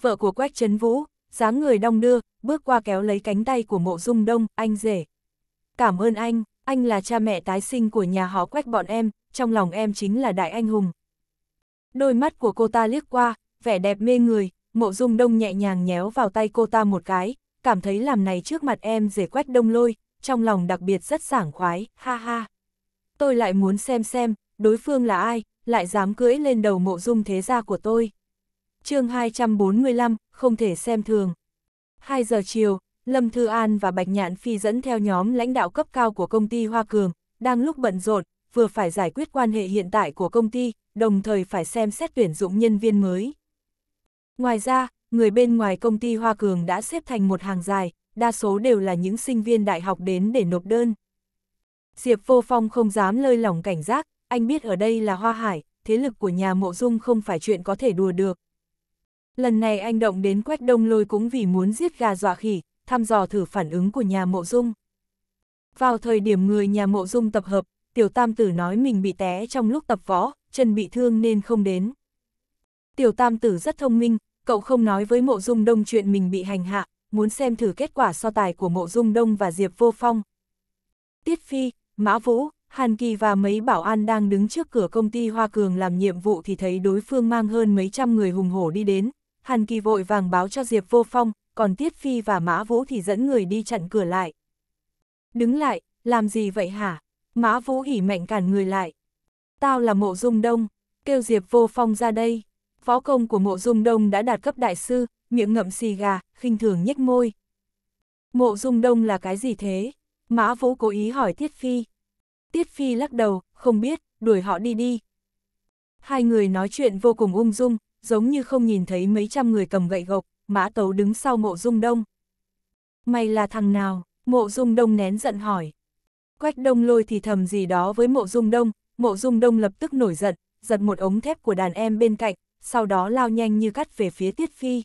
Vợ của quách Trấn Vũ, dáng người đong đưa, bước qua kéo lấy cánh tay của mộ dung đông, anh rể. Cảm ơn anh, anh là cha mẹ tái sinh của nhà họ quách bọn em, trong lòng em chính là đại anh hùng. Đôi mắt của cô ta liếc qua, vẻ đẹp mê người, mộ dung đông nhẹ nhàng nhéo vào tay cô ta một cái, cảm thấy làm này trước mặt em rể quét đông lôi, trong lòng đặc biệt rất sảng khoái, ha ha. Tôi lại muốn xem xem, đối phương là ai, lại dám cưỡi lên đầu mộ dung thế gia của tôi. chương 245, không thể xem thường. 2 giờ chiều, Lâm Thư An và Bạch Nhạn Phi dẫn theo nhóm lãnh đạo cấp cao của công ty Hoa Cường, đang lúc bận rộn, vừa phải giải quyết quan hệ hiện tại của công ty, đồng thời phải xem xét tuyển dụng nhân viên mới. Ngoài ra, người bên ngoài công ty Hoa Cường đã xếp thành một hàng dài, đa số đều là những sinh viên đại học đến để nộp đơn. Diệp Vô Phong không dám lơi lỏng cảnh giác, anh biết ở đây là Hoa Hải, thế lực của nhà Mộ Dung không phải chuyện có thể đùa được. Lần này anh động đến Quách Đông Lôi cũng vì muốn giết gà dọa khỉ, thăm dò thử phản ứng của nhà Mộ Dung. Vào thời điểm người nhà Mộ Dung tập hợp, Tiểu Tam Tử nói mình bị té trong lúc tập võ, chân bị thương nên không đến. Tiểu Tam Tử rất thông minh, cậu không nói với Mộ Dung Đông chuyện mình bị hành hạ, muốn xem thử kết quả so tài của Mộ Dung Đông và Diệp Vô Phong. Tiết Phi, Mã Vũ, Hàn Kỳ và mấy bảo an đang đứng trước cửa công ty Hoa Cường làm nhiệm vụ thì thấy đối phương mang hơn mấy trăm người hùng hổ đi đến. Hàn Kỳ vội vàng báo cho Diệp Vô Phong, còn Tiết Phi và Mã Vũ thì dẫn người đi chặn cửa lại. Đứng lại, làm gì vậy hả? Mã Vũ hỉ mạnh cản người lại. Tao là Mộ Dung Đông, kêu Diệp Vô Phong ra đây. Phó công của mộ dung đông đã đạt cấp đại sư, miệng ngậm xì gà, khinh thường nhếch môi. Mộ dung đông là cái gì thế? Mã Vũ cố ý hỏi Tiết Phi. Tiết Phi lắc đầu, không biết, đuổi họ đi đi. Hai người nói chuyện vô cùng ung dung, giống như không nhìn thấy mấy trăm người cầm gậy gộc, Mã Tấu đứng sau mộ dung đông. Mày là thằng nào? Mộ dung đông nén giận hỏi. Quách đông lôi thì thầm gì đó với mộ dung đông, mộ dung đông lập tức nổi giận, giật một ống thép của đàn em bên cạnh, sau đó lao nhanh như cắt về phía Tiết Phi.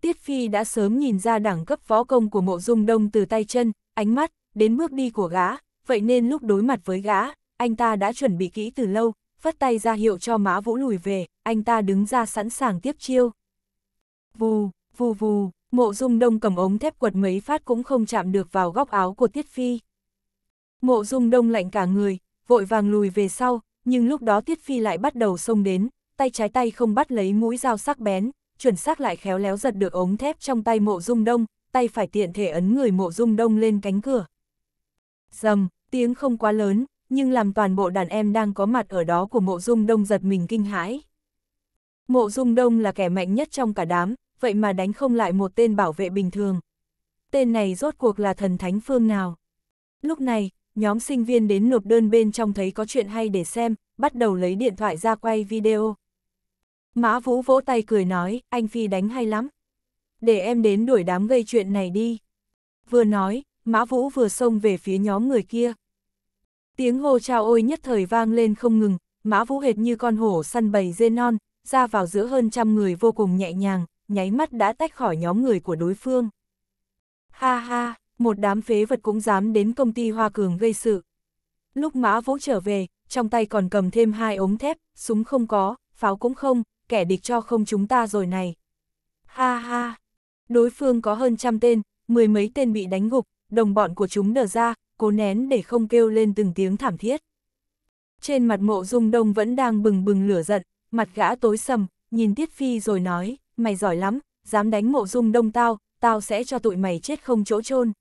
Tiết Phi đã sớm nhìn ra đẳng cấp võ công của mộ dung đông từ tay chân, ánh mắt, đến bước đi của gã, vậy nên lúc đối mặt với gã, anh ta đã chuẩn bị kỹ từ lâu, vất tay ra hiệu cho má Vũ lùi về, anh ta đứng ra sẵn sàng tiếp chiêu. Vù, vù vù, mộ dung đông cầm ống thép quật mấy phát cũng không chạm được vào góc áo của Tiết Phi. Mộ dung đông lạnh cả người, vội vàng lùi về sau, nhưng lúc đó Tiết Phi lại bắt đầu xông đến, tay trái tay không bắt lấy mũi dao sắc bén, chuẩn xác lại khéo léo giật được ống thép trong tay mộ dung đông, tay phải tiện thể ấn người mộ dung đông lên cánh cửa. Dầm, tiếng không quá lớn, nhưng làm toàn bộ đàn em đang có mặt ở đó của mộ dung đông giật mình kinh hãi. Mộ dung đông là kẻ mạnh nhất trong cả đám, vậy mà đánh không lại một tên bảo vệ bình thường. Tên này rốt cuộc là thần thánh phương nào? Lúc này, nhóm sinh viên đến nộp đơn bên trong thấy có chuyện hay để xem, bắt đầu lấy điện thoại ra quay video. Mã Vũ vỗ tay cười nói, anh Phi đánh hay lắm. Để em đến đuổi đám gây chuyện này đi. Vừa nói, Mã Vũ vừa xông về phía nhóm người kia. Tiếng hô chào ôi nhất thời vang lên không ngừng, Mã Vũ hệt như con hổ săn bầy dê non, ra vào giữa hơn trăm người vô cùng nhẹ nhàng, nháy mắt đã tách khỏi nhóm người của đối phương. Ha ha, một đám phế vật cũng dám đến công ty Hoa Cường gây sự. Lúc Mã Vũ trở về, trong tay còn cầm thêm hai ống thép, súng không có, pháo cũng không, kẻ địch cho không chúng ta rồi này. Ha ha, đối phương có hơn trăm tên, mười mấy tên bị đánh gục, đồng bọn của chúng đờ ra, cố nén để không kêu lên từng tiếng thảm thiết. Trên mặt mộ dung đông vẫn đang bừng bừng lửa giận, mặt gã tối sầm, nhìn Tiết Phi rồi nói, mày giỏi lắm, dám đánh mộ dung đông tao, tao sẽ cho tụi mày chết không chỗ chôn.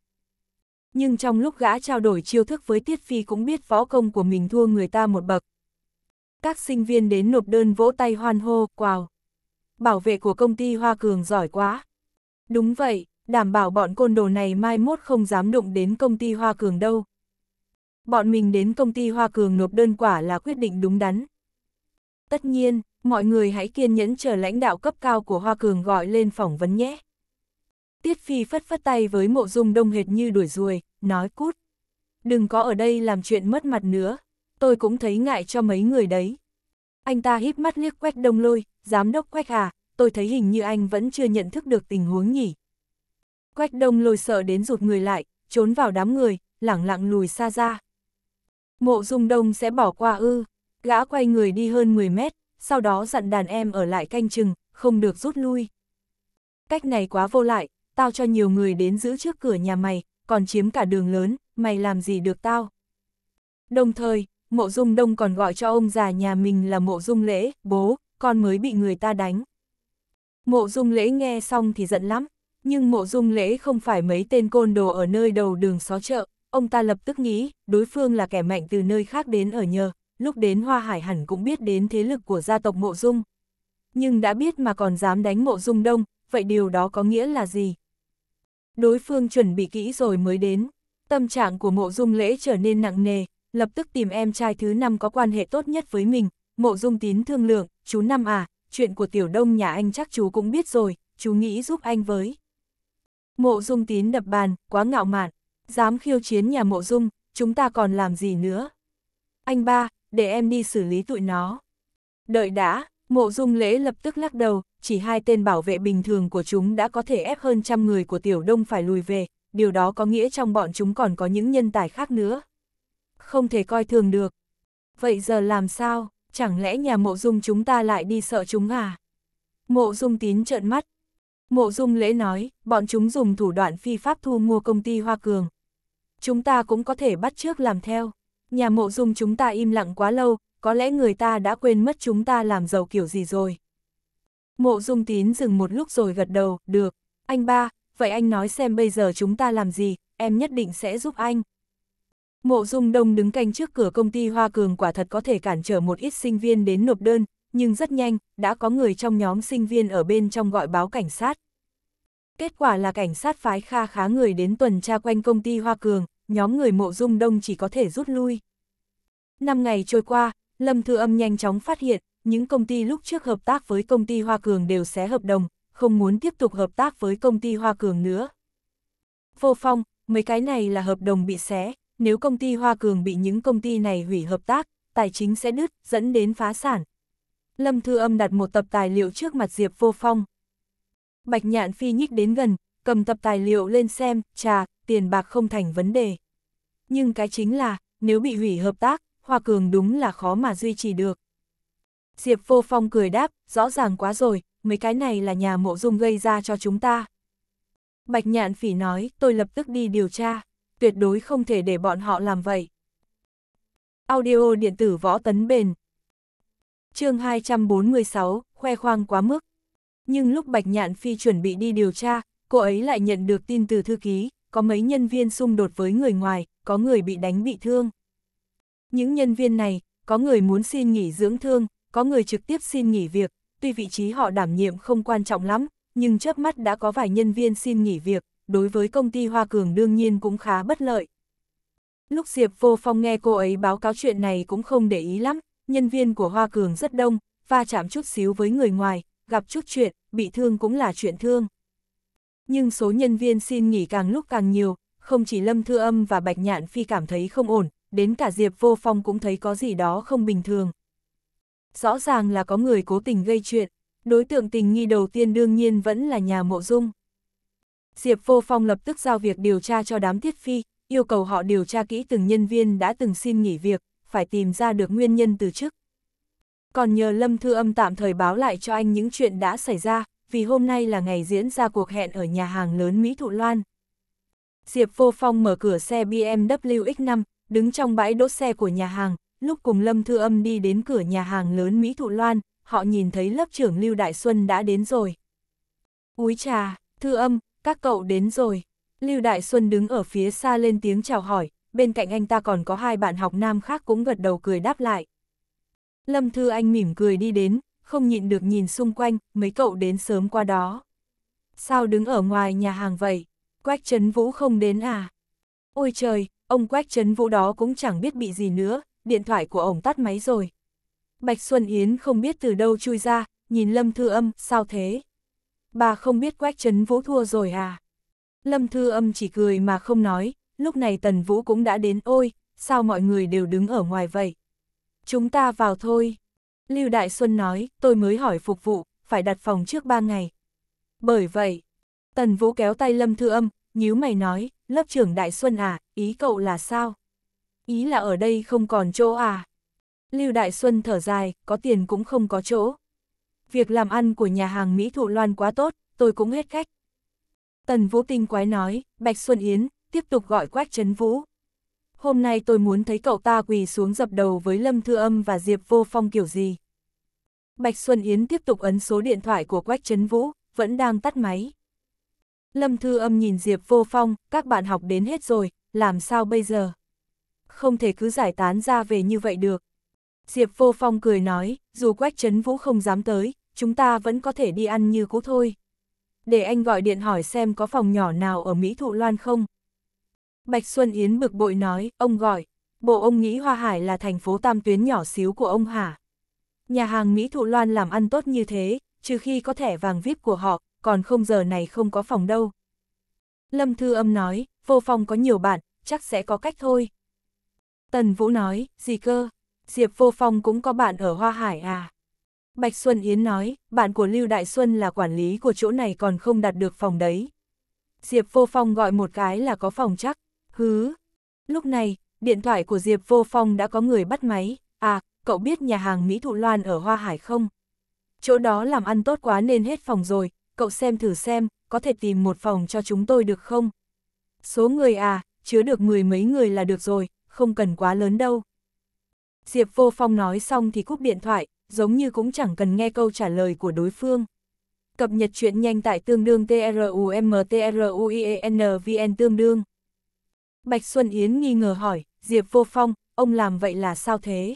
Nhưng trong lúc gã trao đổi chiêu thức với Tiết Phi cũng biết võ công của mình thua người ta một bậc, các sinh viên đến nộp đơn vỗ tay hoan hô, quào. Bảo vệ của công ty Hoa Cường giỏi quá. Đúng vậy, đảm bảo bọn côn đồ này mai mốt không dám đụng đến công ty Hoa Cường đâu. Bọn mình đến công ty Hoa Cường nộp đơn quả là quyết định đúng đắn. Tất nhiên, mọi người hãy kiên nhẫn chờ lãnh đạo cấp cao của Hoa Cường gọi lên phỏng vấn nhé. Tiết Phi phất phất tay với mộ dung đông hệt như đuổi ruồi, nói cút. Đừng có ở đây làm chuyện mất mặt nữa, tôi cũng thấy ngại cho mấy người đấy. Anh ta híp mắt liếc quách đông lôi, giám đốc quách à, tôi thấy hình như anh vẫn chưa nhận thức được tình huống nhỉ. Quách đông lôi sợ đến rụt người lại, trốn vào đám người, lẳng lặng lùi xa ra. Mộ dung đông sẽ bỏ qua ư, gã quay người đi hơn 10 mét, sau đó dặn đàn em ở lại canh chừng, không được rút lui. Cách này quá vô lại, tao cho nhiều người đến giữ trước cửa nhà mày, còn chiếm cả đường lớn, mày làm gì được tao. Đồng thời, mộ dung đông còn gọi cho ông già nhà mình là mộ dung lễ, bố, con mới bị người ta đánh. Mộ dung lễ nghe xong thì giận lắm, nhưng mộ dung lễ không phải mấy tên côn đồ ở nơi đầu đường xó chợ, ông ta lập tức nghĩ, đối phương là kẻ mạnh từ nơi khác đến ở nhờ, lúc đến Hoa Hải hẳn cũng biết đến thế lực của gia tộc mộ dung. Nhưng đã biết mà còn dám đánh mộ dung đông, vậy điều đó có nghĩa là gì? Đối phương chuẩn bị kỹ rồi mới đến, tâm trạng của mộ dung lễ trở nên nặng nề, lập tức tìm em trai thứ năm có quan hệ tốt nhất với mình, mộ dung tín thương lượng, chú năm à, chuyện của tiểu đông nhà anh chắc chú cũng biết rồi, chú nghĩ giúp anh với. Mộ dung tín đập bàn, quá ngạo mạn, dám khiêu chiến nhà mộ dung, chúng ta còn làm gì nữa? Anh ba, để em đi xử lý tụi nó. Đợi đã, mộ dung lễ lập tức lắc đầu, chỉ hai tên bảo vệ bình thường của chúng đã có thể ép hơn trăm người của tiểu đông phải lùi về, điều đó có nghĩa trong bọn chúng còn có những nhân tài khác nữa không thể coi thường được. Vậy giờ làm sao, chẳng lẽ nhà mộ dung chúng ta lại đi sợ chúng à? Mộ dung tín trợn mắt. Mộ dung lễ nói, bọn chúng dùng thủ đoạn phi pháp thu mua công ty Hoa Cường. Chúng ta cũng có thể bắt trước làm theo. Nhà mộ dung chúng ta im lặng quá lâu, có lẽ người ta đã quên mất chúng ta làm giàu kiểu gì rồi. Mộ dung tín dừng một lúc rồi gật đầu, được. Anh ba, vậy anh nói xem bây giờ chúng ta làm gì, em nhất định sẽ giúp anh. Mộ Dung Đông đứng canh trước cửa công ty Hoa Cường quả thật có thể cản trở một ít sinh viên đến nộp đơn, nhưng rất nhanh, đã có người trong nhóm sinh viên ở bên trong gọi báo cảnh sát. Kết quả là cảnh sát phái kha khá người đến tuần tra quanh công ty Hoa Cường, nhóm người Mộ Dung Đông chỉ có thể rút lui. Năm ngày trôi qua, Lâm Thư Âm nhanh chóng phát hiện, những công ty lúc trước hợp tác với công ty Hoa Cường đều xé hợp đồng, không muốn tiếp tục hợp tác với công ty Hoa Cường nữa. Vô phong, mấy cái này là hợp đồng bị xé, nếu công ty Hoa Cường bị những công ty này hủy hợp tác, tài chính sẽ đứt, dẫn đến phá sản. Lâm Thư Âm đặt một tập tài liệu trước mặt Diệp Vô Phong. Bạch Nhạn Phi nhích đến gần, cầm tập tài liệu lên xem, trà, tiền bạc không thành vấn đề. Nhưng cái chính là, nếu bị hủy hợp tác, Hoa Cường đúng là khó mà duy trì được. Diệp Vô Phong cười đáp, rõ ràng quá rồi, mấy cái này là nhà mộ dung gây ra cho chúng ta. Bạch Nhạn Phỉ nói, tôi lập tức đi điều tra tuyệt đối không thể để bọn họ làm vậy. Audio điện tử võ tấn bền chương 246, khoe khoang quá mức. Nhưng lúc Bạch Nhạn Phi chuẩn bị đi điều tra, cô ấy lại nhận được tin từ thư ký, có mấy nhân viên xung đột với người ngoài, có người bị đánh bị thương. Những nhân viên này, có người muốn xin nghỉ dưỡng thương, có người trực tiếp xin nghỉ việc, tuy vị trí họ đảm nhiệm không quan trọng lắm, nhưng chớp mắt đã có vài nhân viên xin nghỉ việc, đối với công ty Hoa Cường đương nhiên cũng khá bất lợi. Lúc Diệp Vô Phong nghe cô ấy báo cáo chuyện này cũng không để ý lắm, nhân viên của Hoa Cường rất đông, va chạm chút xíu với người ngoài, gặp chút chuyện, bị thương cũng là chuyện thương. Nhưng số nhân viên xin nghỉ càng lúc càng nhiều, không chỉ Lâm Thư Âm và Bạch Nhạn Phi cảm thấy không ổn, đến cả Diệp Vô Phong cũng thấy có gì đó không bình thường. Rõ ràng là có người cố tình gây chuyện, đối tượng tình nghi đầu tiên đương nhiên vẫn là nhà mộ dung. Diệp Vô Phong lập tức giao việc điều tra cho đám thiết phi, yêu cầu họ điều tra kỹ từng nhân viên đã từng xin nghỉ việc, phải tìm ra được nguyên nhân từ chức. Còn nhờ Lâm Thư Âm tạm thời báo lại cho anh những chuyện đã xảy ra, vì hôm nay là ngày diễn ra cuộc hẹn ở nhà hàng lớn Mỹ Thụ Loan. Diệp Vô Phong mở cửa xe BMW X5, đứng trong bãi đỗ xe của nhà hàng, lúc cùng Lâm Thư Âm đi đến cửa nhà hàng lớn Mỹ Thụ Loan, họ nhìn thấy lớp trưởng Lưu Đại Xuân đã đến rồi. Úi trà, Thư Âm, các cậu đến rồi. Lưu Đại Xuân đứng ở phía xa lên tiếng chào hỏi, bên cạnh anh ta còn có hai bạn học nam khác cũng gật đầu cười đáp lại. Lâm Thư Anh mỉm cười đi đến, không nhịn được nhìn xung quanh, mấy cậu đến sớm qua đó. Sao đứng ở ngoài nhà hàng vậy? Quách Trấn Vũ không đến à? Ôi trời, ông Quách Trấn Vũ đó cũng chẳng biết bị gì nữa, điện thoại của ông tắt máy rồi. Bạch Xuân Yến không biết từ đâu chui ra, nhìn Lâm Thư Âm, sao thế? bà không biết quách chấn vũ thua rồi à? Lâm Thư Âm chỉ cười mà không nói, lúc này Tần Vũ cũng đã đến ôi, sao mọi người đều đứng ở ngoài vậy? Chúng ta vào thôi. Lưu Đại Xuân nói, tôi mới hỏi phục vụ, phải đặt phòng trước ba ngày. Bởi vậy, Tần Vũ kéo tay Lâm Thư Âm, nhíu mày nói, lớp trưởng Đại Xuân à, ý cậu là sao? Ý là ở đây không còn chỗ à? Lưu Đại Xuân thở dài, có tiền cũng không có chỗ việc làm ăn của nhà hàng Mỹ Thụ Loan quá tốt, tôi cũng hết khách. Tần Vũ Tinh quái nói, Bạch Xuân Yến, tiếp tục gọi Quách Trấn Vũ. Hôm nay tôi muốn thấy cậu ta quỳ xuống dập đầu với Lâm Thư Âm và Diệp Vô Phong kiểu gì. Bạch Xuân Yến tiếp tục ấn số điện thoại của Quách Trấn Vũ, vẫn đang tắt máy. Lâm Thư Âm nhìn Diệp Vô Phong, các bạn học đến hết rồi, làm sao bây giờ? Không thể cứ giải tán ra về như vậy được. Diệp Vô Phong cười nói, dù Quách Trấn Vũ không dám tới, chúng ta vẫn có thể đi ăn như cũ thôi. Để anh gọi điện hỏi xem có phòng nhỏ nào ở Mỹ Thụ Loan không. Bạch Xuân Yến bực bội nói, ông gọi, bộ ông nghĩ Hoa Hải là thành phố tam tuyến nhỏ xíu của ông hả? Nhà hàng Mỹ Thụ Loan làm ăn tốt như thế, trừ khi có thẻ vàng VIP của họ, còn không giờ này không có phòng đâu. Lâm Thư Âm nói, vô phòng có nhiều bạn, chắc sẽ có cách thôi. Tần Vũ nói, gì cơ, Diệp vô phòng cũng có bạn ở Hoa Hải à? Bạch Xuân Yến nói, bạn của Lưu Đại Xuân là quản lý của chỗ này còn không đặt được phòng đấy. Diệp Vô Phong gọi một cái là có phòng chắc, hứ. Lúc này, điện thoại của Diệp Vô Phong đã có người bắt máy, à, cậu biết nhà hàng Mỹ Thụ Loan ở Hoa Hải không? Chỗ đó làm ăn tốt quá nên hết phòng rồi, cậu xem thử xem, có thể tìm một phòng cho chúng tôi được không? Số người à, chứa được mười mấy người là được rồi, không cần quá lớn đâu. Diệp Vô Phong nói xong thì cúp điện thoại, giống như cũng chẳng cần nghe câu trả lời của đối phương. Cập nhật chuyện nhanh tại tương đương TRUMTRUIENVN tương đương. Bạch Xuân Yến nghi ngờ hỏi, Diệp Vô Phong, ông làm vậy là sao thế?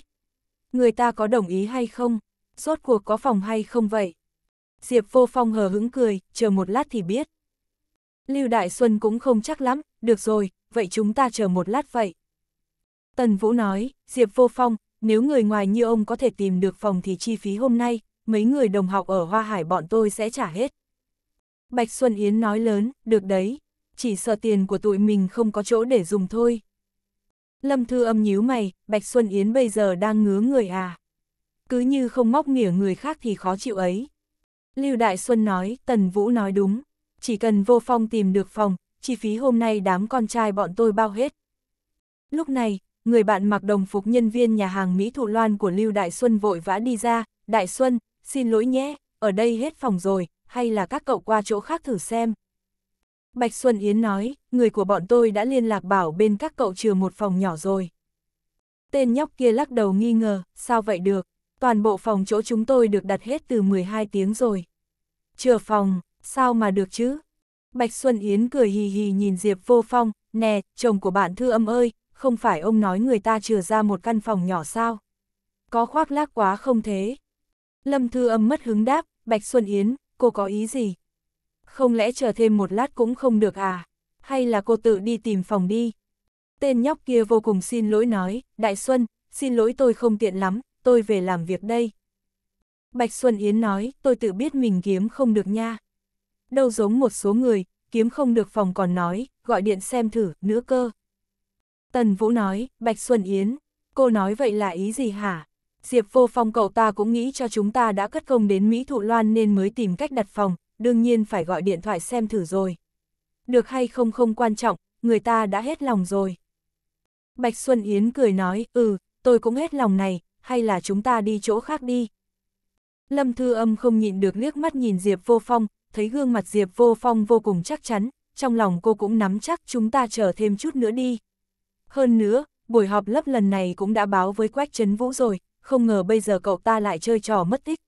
Người ta có đồng ý hay không? Rốt cuộc có phòng hay không vậy? Diệp Vô Phong hờ hững cười, chờ một lát thì biết. Lưu Đại Xuân cũng không chắc lắm, được rồi, vậy chúng ta chờ một lát vậy. Tần Vũ nói, Diệp Vô Phong, nếu người ngoài như ông có thể tìm được phòng thì chi phí hôm nay, mấy người đồng học ở Hoa Hải bọn tôi sẽ trả hết. Bạch Xuân Yến nói lớn, được đấy, chỉ sợ tiền của tụi mình không có chỗ để dùng thôi. Lâm Thư âm nhíu mày, Bạch Xuân Yến bây giờ đang ngứa người à. Cứ như không móc nghỉa người khác thì khó chịu ấy. Lưu Đại Xuân nói, Tần Vũ nói đúng, chỉ cần vô phong tìm được phòng, chi phí hôm nay đám con trai bọn tôi bao hết. Lúc này, người bạn mặc đồng phục nhân viên nhà hàng Mỹ Thụ Loan của Lưu Đại Xuân vội vã đi ra, Đại Xuân, xin lỗi nhé, ở đây hết phòng rồi, hay là các cậu qua chỗ khác thử xem. Bạch Xuân Yến nói, người của bọn tôi đã liên lạc bảo bên các cậu trừ một phòng nhỏ rồi. Tên nhóc kia lắc đầu nghi ngờ, sao vậy được, toàn bộ phòng chỗ chúng tôi được đặt hết từ 12 tiếng rồi. Chừa phòng, sao mà được chứ? Bạch Xuân Yến cười hì hì nhìn Diệp Vô Phong, nè, chồng của bạn Thư Âm ơi, không phải ông nói người ta chừa ra một căn phòng nhỏ sao? Có khoác lác quá không thế? Lâm Thư Âm mất hứng đáp, Bạch Xuân Yến, cô có ý gì? Không lẽ chờ thêm một lát cũng không được à? Hay là cô tự đi tìm phòng đi? Tên nhóc kia vô cùng xin lỗi nói, Đại Xuân, xin lỗi tôi không tiện lắm, tôi về làm việc đây. Bạch Xuân Yến nói, tôi tự biết mình kiếm không được nha. Đâu giống một số người, kiếm không được phòng còn nói, gọi điện xem thử, nữa cơ. Tần Vũ nói, Bạch Xuân Yến, cô nói vậy là ý gì hả? Diệp vô phong cậu ta cũng nghĩ cho chúng ta đã cất công đến Mỹ Thụ Loan nên mới tìm cách đặt phòng, đương nhiên phải gọi điện thoại xem thử rồi. Được hay không không quan trọng, người ta đã hết lòng rồi. Bạch Xuân Yến cười nói, ừ, tôi cũng hết lòng này, hay là chúng ta đi chỗ khác đi. Lâm Thư Âm không nhịn được liếc mắt nhìn Diệp Vô Phong, thấy gương mặt Diệp Vô Phong vô cùng chắc chắn, trong lòng cô cũng nắm chắc chúng ta chờ thêm chút nữa đi. Hơn nữa, buổi họp lớp lần này cũng đã báo với Quách Trấn Vũ rồi, không ngờ bây giờ cậu ta lại chơi trò mất tích.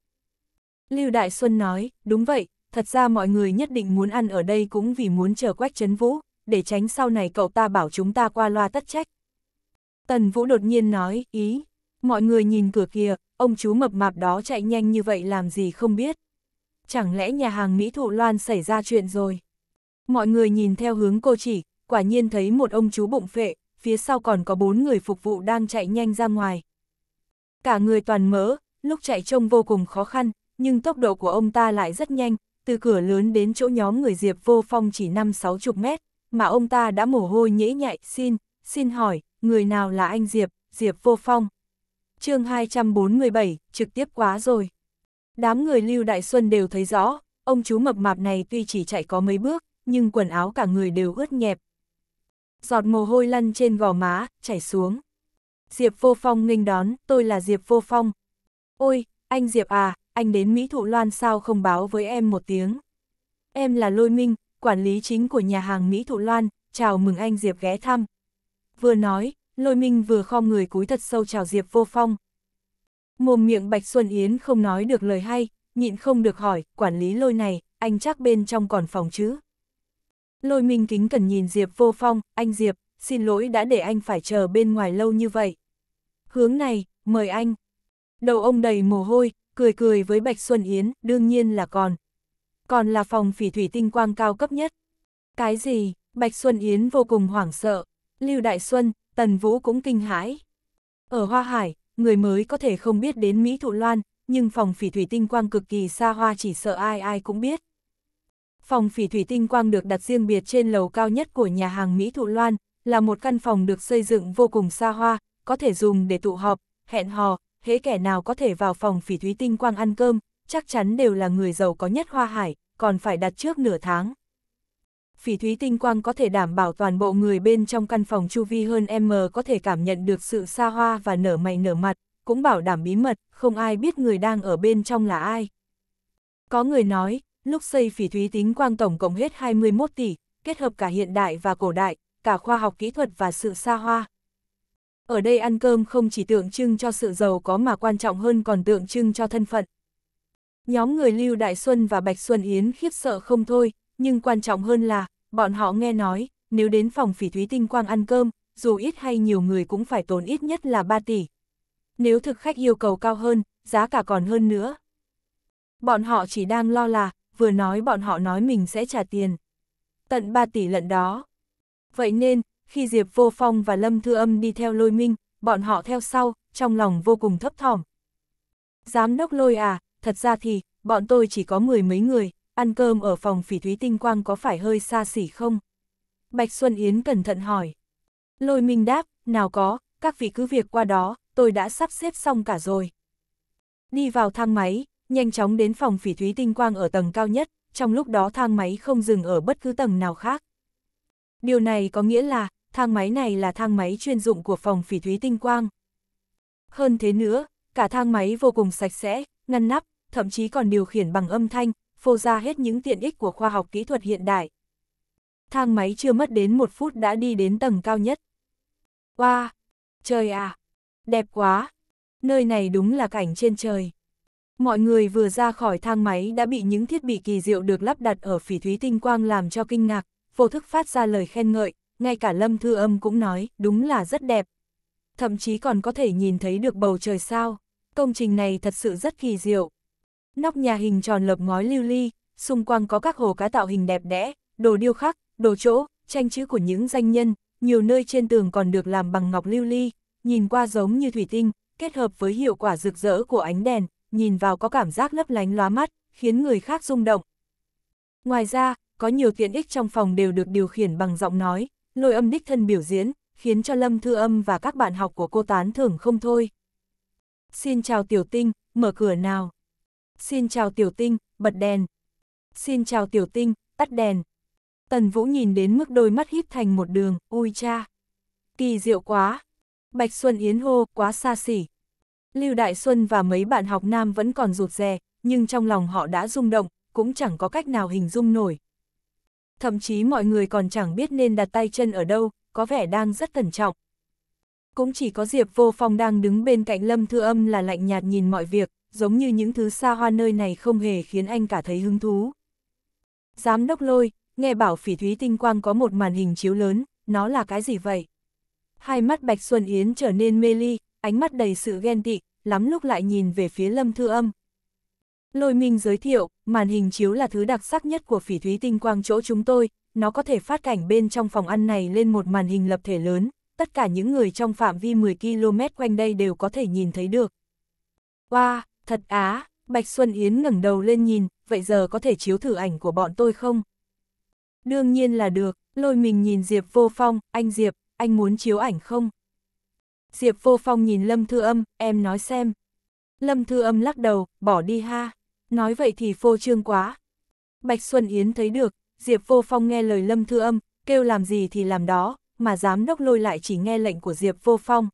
Lưu Đại Xuân nói, đúng vậy, thật ra mọi người nhất định muốn ăn ở đây cũng vì muốn chờ Quách Trấn Vũ, để tránh sau này cậu ta bảo chúng ta qua loa tất trách. Tần Vũ đột nhiên nói, ý, mọi người nhìn cửa kìa, ông chú mập mạp đó chạy nhanh như vậy làm gì không biết. Chẳng lẽ nhà hàng Mỹ Thụ Loan xảy ra chuyện rồi? Mọi người nhìn theo hướng cô chỉ, quả nhiên thấy một ông chú bụng phệ, phía sau còn có bốn người phục vụ đang chạy nhanh ra ngoài. Cả người toàn mỡ, lúc chạy trông vô cùng khó khăn, nhưng tốc độ của ông ta lại rất nhanh, từ cửa lớn đến chỗ nhóm người Diệp Vô Phong chỉ năm sáu chục mét, mà ông ta đã mồ hôi nhễ nhại, xin, xin hỏi, người nào là anh Diệp, Diệp Vô Phong? chương 247, trực tiếp quá rồi. Đám người Lưu Đại Xuân đều thấy rõ, ông chú mập mạp này tuy chỉ chạy có mấy bước, nhưng quần áo cả người đều ướt nhẹp, giọt mồ hôi lăn trên gò má, chảy xuống. Diệp Vô Phong nghênh đón, tôi là Diệp Vô Phong. Ôi, anh Diệp à, anh đến Mỹ Thụ Loan sao không báo với em một tiếng. Em là Lôi Minh, quản lý chính của nhà hàng Mỹ Thụ Loan, chào mừng anh Diệp ghé thăm. Vừa nói, Lôi Minh vừa khom người cúi thật sâu chào Diệp Vô Phong. Mồm miệng Bạch Xuân Yến không nói được lời hay, nhịn không được hỏi, quản lý lôi này, anh chắc bên trong còn phòng chứ. Lôi Minh kính cần nhìn Diệp vô phong, anh Diệp, xin lỗi đã để anh phải chờ bên ngoài lâu như vậy. Hướng này, mời anh. Đầu ông đầy mồ hôi, cười cười với Bạch Xuân Yến, đương nhiên là còn. Còn là phòng phỉ thủy tinh quang cao cấp nhất. Cái gì, Bạch Xuân Yến vô cùng hoảng sợ. Lưu Đại Xuân, Tần Vũ cũng kinh hãi. Ở Hoa Hải, người mới có thể không biết đến Mỹ Thụ Loan, nhưng phòng phỉ thủy tinh quang cực kỳ xa hoa chỉ sợ ai ai cũng biết. Phòng phỉ thủy tinh quang được đặt riêng biệt trên lầu cao nhất của nhà hàng Mỹ Thụ Loan, là một căn phòng được xây dựng vô cùng xa hoa, có thể dùng để tụ họp, hẹn hò, hễ kẻ nào có thể vào phòng phỉ thủy tinh quang ăn cơm, chắc chắn đều là người giàu có nhất Hoa Hải, còn phải đặt trước nửa tháng. Phỉ thủy tinh quang có thể đảm bảo toàn bộ người bên trong căn phòng chu vi hơn M có thể cảm nhận được sự xa hoa và nở mày nở mặt, cũng bảo đảm bí mật, không ai biết người đang ở bên trong là ai. Có người nói, Lúc xây phỉ thúy tính quang tổng cộng hết 21 tỷ, kết hợp cả hiện đại và cổ đại, cả khoa học kỹ thuật và sự xa hoa. Ở đây ăn cơm không chỉ tượng trưng cho sự giàu có mà quan trọng hơn còn tượng trưng cho thân phận. Nhóm người Lưu Đại Xuân và Bạch Xuân Yến khiếp sợ không thôi, nhưng quan trọng hơn là, bọn họ nghe nói, nếu đến phòng phỉ thúy tinh quang ăn cơm, dù ít hay nhiều người cũng phải tốn ít nhất là 3 tỷ. Nếu thực khách yêu cầu cao hơn, giá cả còn hơn nữa. Bọn họ chỉ đang lo là, vừa nói bọn họ nói mình sẽ trả tiền. Tận 3 tỷ lận đó. Vậy nên, khi Diệp Vô Phong và Lâm Thư Âm đi theo lôi minh, bọn họ theo sau, trong lòng vô cùng thấp thỏm. Giám đốc lôi à, thật ra thì, bọn tôi chỉ có mười mấy người, ăn cơm ở phòng phỉ thúy tinh quang có phải hơi xa xỉ không? Bạch Xuân Yến cẩn thận hỏi. Lôi minh đáp, nào có, các vị cứ việc qua đó, tôi đã sắp xếp xong cả rồi. Đi vào thang máy, nhanh chóng đến phòng phỉ thúy tinh quang ở tầng cao nhất, trong lúc đó thang máy không dừng ở bất cứ tầng nào khác. Điều này có nghĩa là, thang máy này là thang máy chuyên dụng của phòng phỉ thúy tinh quang. Hơn thế nữa, cả thang máy vô cùng sạch sẽ, ngăn nắp, thậm chí còn điều khiển bằng âm thanh, phô ra hết những tiện ích của khoa học kỹ thuật hiện đại. Thang máy chưa mất đến một phút đã đi đến tầng cao nhất. Wow! Trời à! Đẹp quá! Nơi này đúng là cảnh trên trời. Mọi người vừa ra khỏi thang máy đã bị những thiết bị kỳ diệu được lắp đặt ở phỉ thúy tinh quang làm cho kinh ngạc, vô thức phát ra lời khen ngợi, ngay cả lâm thư âm cũng nói, đúng là rất đẹp. Thậm chí còn có thể nhìn thấy được bầu trời sao, công trình này thật sự rất kỳ diệu. Nóc nhà hình tròn lợp ngói lưu ly, xung quanh có các hồ cá tạo hình đẹp đẽ, đồ điêu khắc, đồ chỗ, tranh chữ của những danh nhân, nhiều nơi trên tường còn được làm bằng ngọc lưu ly, nhìn qua giống như thủy tinh, kết hợp với hiệu quả rực rỡ của ánh đèn, nhìn vào có cảm giác lấp lánh lóa mắt, khiến người khác rung động. Ngoài ra, có nhiều tiện ích trong phòng đều được điều khiển bằng giọng nói, lôi âm đích thân biểu diễn, khiến cho Lâm Thư Âm và các bạn học của cô tán thưởng không thôi. Xin chào Tiểu Tinh, mở cửa nào. Xin chào Tiểu Tinh, bật đèn. Xin chào Tiểu Tinh, tắt đèn. Tần Vũ nhìn đến mức đôi mắt híp thành một đường, ui cha. Kỳ diệu quá. Bạch Xuân Yến hô, quá xa xỉ. Lưu Đại Xuân và mấy bạn học nam vẫn còn rụt rè, nhưng trong lòng họ đã rung động, cũng chẳng có cách nào hình dung nổi. Thậm chí mọi người còn chẳng biết nên đặt tay chân ở đâu, có vẻ đang rất cẩn trọng. Cũng chỉ có Diệp Vô Phong đang đứng bên cạnh Lâm Thư Âm là lạnh nhạt nhìn mọi việc, giống như những thứ xa hoa nơi này không hề khiến anh cả thấy hứng thú. Giám đốc lôi, nghe bảo phỉ thúy tinh quang có một màn hình chiếu lớn, nó là cái gì vậy? Hai mắt Bạch Xuân Yến trở nên mê ly, ánh mắt đầy sự ghen tị, lắm lúc lại nhìn về phía Lâm Thư Âm. Lôi Minh giới thiệu, màn hình chiếu là thứ đặc sắc nhất của phỉ thúy tinh quang chỗ chúng tôi, nó có thể phát cảnh bên trong phòng ăn này lên một màn hình lập thể lớn, tất cả những người trong phạm vi 10 km quanh đây đều có thể nhìn thấy được. Wow, thật á, Bạch Xuân Yến ngẩng đầu lên nhìn, vậy giờ có thể chiếu thử ảnh của bọn tôi không? Đương nhiên là được, lôi mình nhìn Diệp vô phong, anh Diệp, anh muốn chiếu ảnh không? Diệp Vô Phong nhìn Lâm Thư Âm, em nói xem. Lâm Thư Âm lắc đầu, bỏ đi ha. Nói vậy thì phô trương quá. Bạch Xuân Yến thấy được, Diệp Vô Phong nghe lời Lâm Thư Âm, kêu làm gì thì làm đó, mà giám đốc lôi lại chỉ nghe lệnh của Diệp Vô Phong.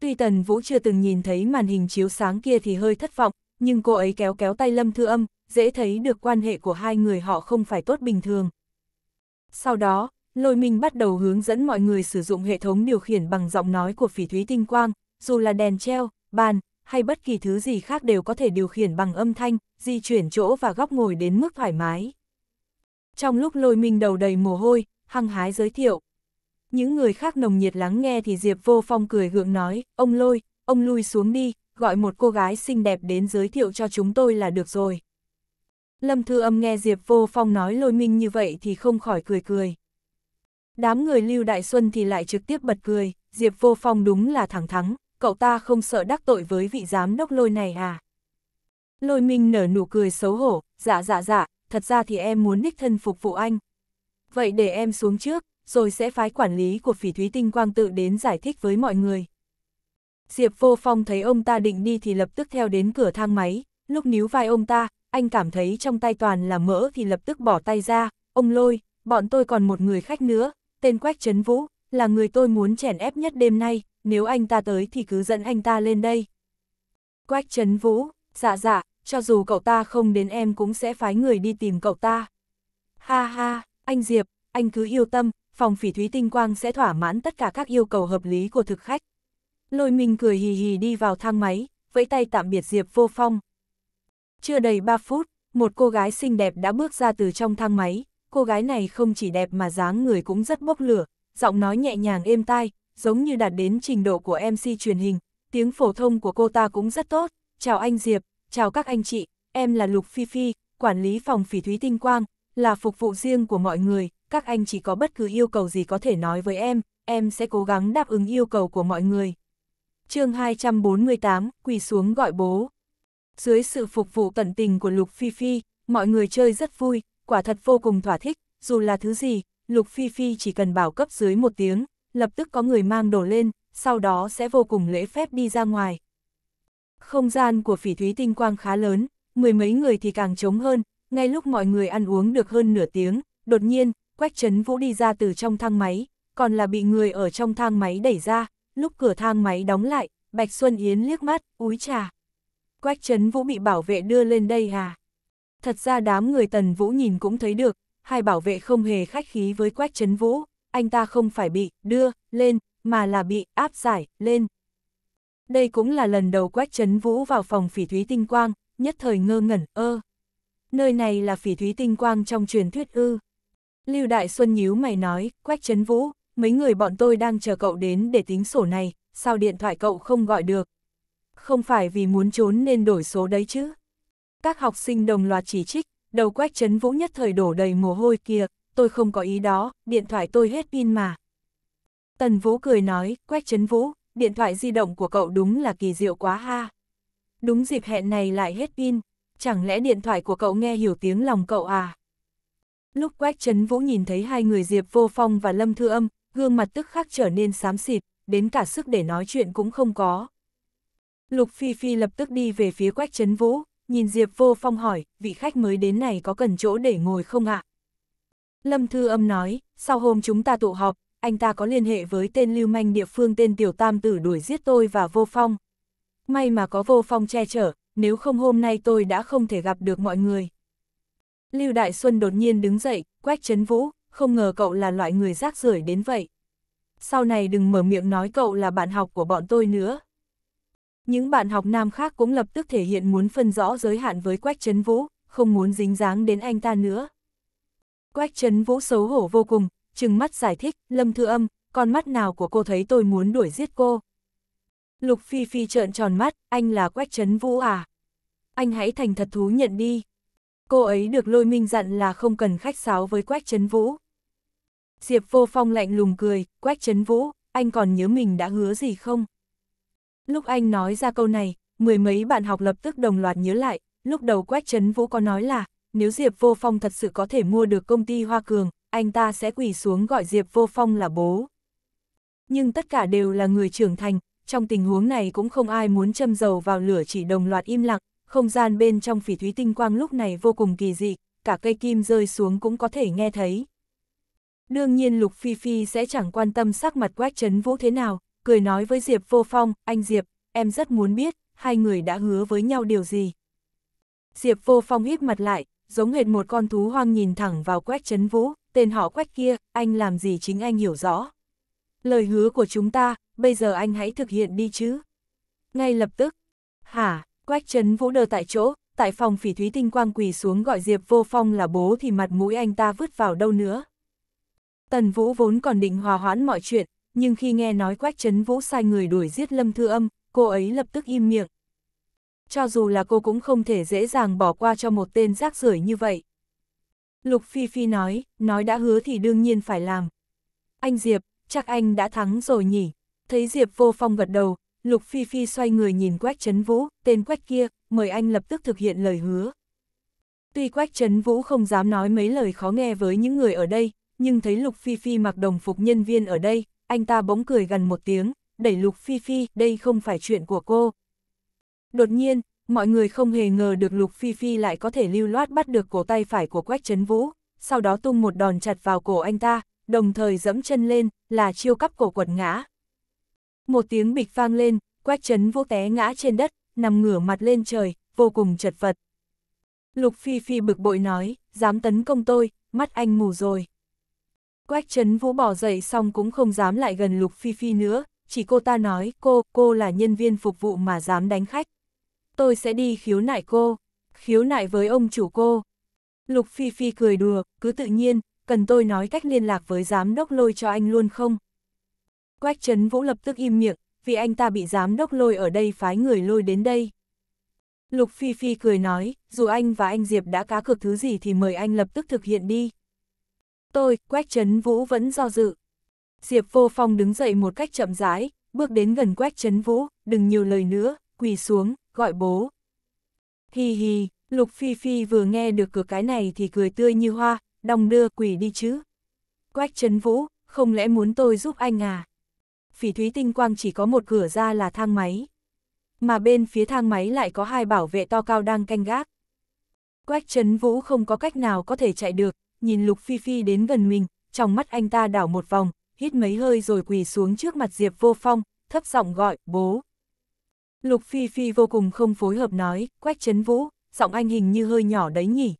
Tuy Tần Vũ chưa từng nhìn thấy màn hình chiếu sáng kia thì hơi thất vọng, nhưng cô ấy kéo kéo tay Lâm Thư Âm, dễ thấy được quan hệ của hai người họ không phải tốt bình thường. Sau đó, lôi minh bắt đầu hướng dẫn mọi người sử dụng hệ thống điều khiển bằng giọng nói của phỉ thúy tinh quang, dù là đèn treo, bàn, hay bất kỳ thứ gì khác đều có thể điều khiển bằng âm thanh, di chuyển chỗ và góc ngồi đến mức thoải mái. Trong lúc lôi minh đầu đầy mồ hôi, hăng hái giới thiệu. Những người khác nồng nhiệt lắng nghe thì Diệp vô phong cười gượng nói, ông lôi, ông lui xuống đi, gọi một cô gái xinh đẹp đến giới thiệu cho chúng tôi là được rồi. Lâm Thư Âm nghe Diệp Vô Phong nói lôi minh như vậy thì không khỏi cười cười. Đám người Lưu Đại Xuân thì lại trực tiếp bật cười, Diệp Vô Phong đúng là thẳng thắng, cậu ta không sợ đắc tội với vị giám đốc lôi này à. Lôi Minh nở nụ cười xấu hổ, dạ dạ dạ, thật ra thì em muốn đích thân phục vụ anh. Vậy để em xuống trước, rồi sẽ phái quản lý của phỉ thúy tinh quang tự đến giải thích với mọi người. Diệp Vô Phong thấy ông ta định đi thì lập tức theo đến cửa thang máy, lúc níu vai ông ta, anh cảm thấy trong tay toàn là mỡ thì lập tức bỏ tay ra, ông lôi, bọn tôi còn một người khách nữa, tên Quách Trấn Vũ, là người tôi muốn chèn ép nhất đêm nay, nếu anh ta tới thì cứ dẫn anh ta lên đây. Quách Trấn Vũ, dạ dạ, cho dù cậu ta không đến em cũng sẽ phái người đi tìm cậu ta. Ha ha, anh Diệp, anh cứ yêu tâm, phòng phỉ thúy tinh quang sẽ thỏa mãn tất cả các yêu cầu hợp lý của thực khách. Lôi Minh cười hì hì đi vào thang máy, vẫy tay tạm biệt Diệp vô phong. Chưa đầy 3 phút, một cô gái xinh đẹp đã bước ra từ trong thang máy, cô gái này không chỉ đẹp mà dáng người cũng rất bốc lửa, giọng nói nhẹ nhàng êm tai, giống như đạt đến trình độ của MC truyền hình, tiếng phổ thông của cô ta cũng rất tốt. Chào anh Diệp, chào các anh chị, em là Lục Phi Phi, quản lý phòng phỉ thúy tinh quang, là phục vụ riêng của mọi người, các anh chỉ có bất cứ yêu cầu gì có thể nói với em, em sẽ cố gắng đáp ứng yêu cầu của mọi người. chương 248, quỳ xuống gọi bố. Dưới sự phục vụ tận tình của Lục Phi Phi, mọi người chơi rất vui, quả thật vô cùng thỏa thích, dù là thứ gì, Lục Phi Phi chỉ cần bảo cấp dưới một tiếng, lập tức có người mang đồ lên, sau đó sẽ vô cùng lễ phép đi ra ngoài. Không gian của phỉ thúy tinh quang khá lớn, mười mấy người thì càng trống hơn, ngay lúc mọi người ăn uống được hơn nửa tiếng, đột nhiên, Quách Trấn Vũ đi ra từ trong thang máy, còn là bị người ở trong thang máy đẩy ra, lúc cửa thang máy đóng lại, Bạch Xuân Yến liếc mắt, úi trà. Quách Trấn Vũ bị bảo vệ đưa lên đây à? Thật ra đám người Tần Vũ nhìn cũng thấy được, hai bảo vệ không hề khách khí với Quách Trấn Vũ, anh ta không phải bị đưa lên, mà là bị áp giải lên. Đây cũng là lần đầu Quách Trấn Vũ vào phòng phỉ thúy tinh quang, nhất thời ngơ ngẩn, ơ. Nơi này là phỉ thúy tinh quang trong truyền thuyết ư. Lưu Đại Xuân nhíu mày nói, Quách Trấn Vũ, mấy người bọn tôi đang chờ cậu đến để tính sổ này, sao điện thoại cậu không gọi được? Không phải vì muốn trốn nên đổi số đấy chứ? các học sinh đồng loạt chỉ trích, đầu quách chấn vũ nhất thời đổ đầy mồ hôi kia, tôi không có ý đó, điện thoại tôi hết pin mà. Tần Vũ cười nói, quách chấn vũ, điện thoại di động của cậu đúng là kỳ diệu quá ha. Đúng dịp hẹn này lại hết pin, chẳng lẽ điện thoại của cậu nghe hiểu tiếng lòng cậu à? Lúc Quách chấn Vũ nhìn thấy hai người Diệp Vô Phong và Lâm Thư Âm, gương mặt tức khắc trở nên xám xịt, đến cả sức để nói chuyện cũng không có. Lục Phi Phi lập tức đi về phía Quách chấn Vũ, nhìn Diệp Vô Phong hỏi, vị khách mới đến này có cần chỗ để ngồi không ạ? Lâm Thư Âm nói, sau hôm chúng ta tụ họp, anh ta có liên hệ với tên lưu manh địa phương tên Tiểu Tam Tử đuổi giết tôi và Vô Phong. May mà có Vô Phong che chở, nếu không hôm nay tôi đã không thể gặp được mọi người. Lưu Đại Xuân đột nhiên đứng dậy, quét chấn vũ, không ngờ cậu là loại người rác rưởi đến vậy. Sau này đừng mở miệng nói cậu là bạn học của bọn tôi nữa. Những bạn học nam khác cũng lập tức thể hiện muốn phân rõ giới hạn với Quách Trấn Vũ, không muốn dính dáng đến anh ta nữa. Quách Trấn Vũ xấu hổ vô cùng, trừng mắt giải thích, Lâm Thư Âm, con mắt nào của cô thấy tôi muốn đuổi giết cô. Lục Phi Phi trợn tròn mắt, anh là Quách Trấn Vũ à? Anh hãy thành thật thú nhận đi. Cô ấy được lôi minh dặn là không cần khách sáo với Quách Trấn Vũ. Diệp Vô Phong lạnh lùng cười, Quách Trấn Vũ, anh còn nhớ mình đã hứa gì không? Lúc anh nói ra câu này, mười mấy bạn học lập tức đồng loạt nhớ lại, lúc đầu Quách Trấn Vũ có nói là, nếu Diệp Vô Phong thật sự có thể mua được công ty Hoa Cường, anh ta sẽ quỳ xuống gọi Diệp Vô Phong là bố. Nhưng tất cả đều là người trưởng thành, trong tình huống này cũng không ai muốn châm dầu vào lửa chỉ đồng loạt im lặng, không gian bên trong phỉ thúy tinh quang lúc này vô cùng kỳ dị, cả cây kim rơi xuống cũng có thể nghe thấy. Đương nhiên Lục Phi Phi sẽ chẳng quan tâm sắc mặt Quách Trấn Vũ thế nào, cười nói với Diệp Vô Phong, anh Diệp, em rất muốn biết, hai người đã hứa với nhau điều gì. Diệp Vô Phong híp mặt lại, giống hệt một con thú hoang nhìn thẳng vào Quách Trấn Vũ, tên họ Quách kia, anh làm gì chính anh hiểu rõ. Lời hứa của chúng ta, bây giờ anh hãy thực hiện đi chứ. Ngay lập tức, hả, Quách Trấn Vũ đờ tại chỗ, tại phòng phỉ thúy tinh quang quỳ xuống gọi Diệp Vô Phong là bố thì mặt mũi anh ta vứt vào đâu nữa. Tần Vũ vốn còn định hòa hoãn mọi chuyện, nhưng khi nghe nói Quách Trấn Vũ sai người đuổi giết Lâm Thư Âm, cô ấy lập tức im miệng. Cho dù là cô cũng không thể dễ dàng bỏ qua cho một tên rác rưởi như vậy. Lục Phi Phi nói, nói đã hứa thì đương nhiên phải làm. Anh Diệp, chắc anh đã thắng rồi nhỉ? Thấy Diệp vô phong gật đầu, Lục Phi Phi xoay người nhìn Quách Trấn Vũ, tên Quách kia, mời anh lập tức thực hiện lời hứa. Tuy Quách Trấn Vũ không dám nói mấy lời khó nghe với những người ở đây, nhưng thấy Lục Phi Phi mặc đồng phục nhân viên ở đây, anh ta bỗng cười gần một tiếng, đẩy Lục Phi Phi, đây không phải chuyện của cô. Đột nhiên, mọi người không hề ngờ được Lục Phi Phi lại có thể lưu loát bắt được cổ tay phải của Quách Trấn Vũ, sau đó tung một đòn chặt vào cổ anh ta, đồng thời dẫm chân lên, là chiêu cắp cổ quật ngã. Một tiếng bịch vang lên, Quách Trấn Vũ té ngã trên đất, nằm ngửa mặt lên trời, vô cùng chật vật. Lục Phi Phi bực bội nói, dám tấn công tôi, mắt anh mù rồi. Quách Trấn Vũ bỏ dậy xong cũng không dám lại gần Lục Phi Phi nữa, chỉ cô ta nói cô, cô là nhân viên phục vụ mà dám đánh khách. Tôi sẽ đi khiếu nại cô, khiếu nại với ông chủ cô. Lục Phi Phi cười đùa, cứ tự nhiên, cần tôi nói cách liên lạc với giám đốc lôi cho anh luôn không? Quách Trấn Vũ lập tức im miệng, vì anh ta bị giám đốc lôi ở đây phái người lôi đến đây. Lục Phi Phi cười nói, dù anh và anh Diệp đã cá cược thứ gì thì mời anh lập tức thực hiện đi. Tôi, Quách Trấn Vũ vẫn do dự. Diệp Vô Phong đứng dậy một cách chậm rãi, bước đến gần Quách Trấn Vũ, đừng nhiều lời nữa, quỳ xuống, gọi bố. Hi hi, Lục Phi Phi vừa nghe được cửa cái này thì cười tươi như hoa, đong đưa quỳ đi chứ. Quách Trấn Vũ, không lẽ muốn tôi giúp anh à? Phỉ Thúy Tinh Quang chỉ có một cửa ra là thang máy. Mà bên phía thang máy lại có hai bảo vệ to cao đang canh gác. Quách Trấn Vũ không có cách nào có thể chạy được, nhìn Lục Phi Phi đến gần mình, trong mắt anh ta đảo một vòng, hít mấy hơi rồi quỳ xuống trước mặt Diệp Vô Phong, thấp giọng gọi, bố. Lục Phi Phi vô cùng không phối hợp nói, quách chấn vũ, giọng anh hình như hơi nhỏ đấy nhỉ.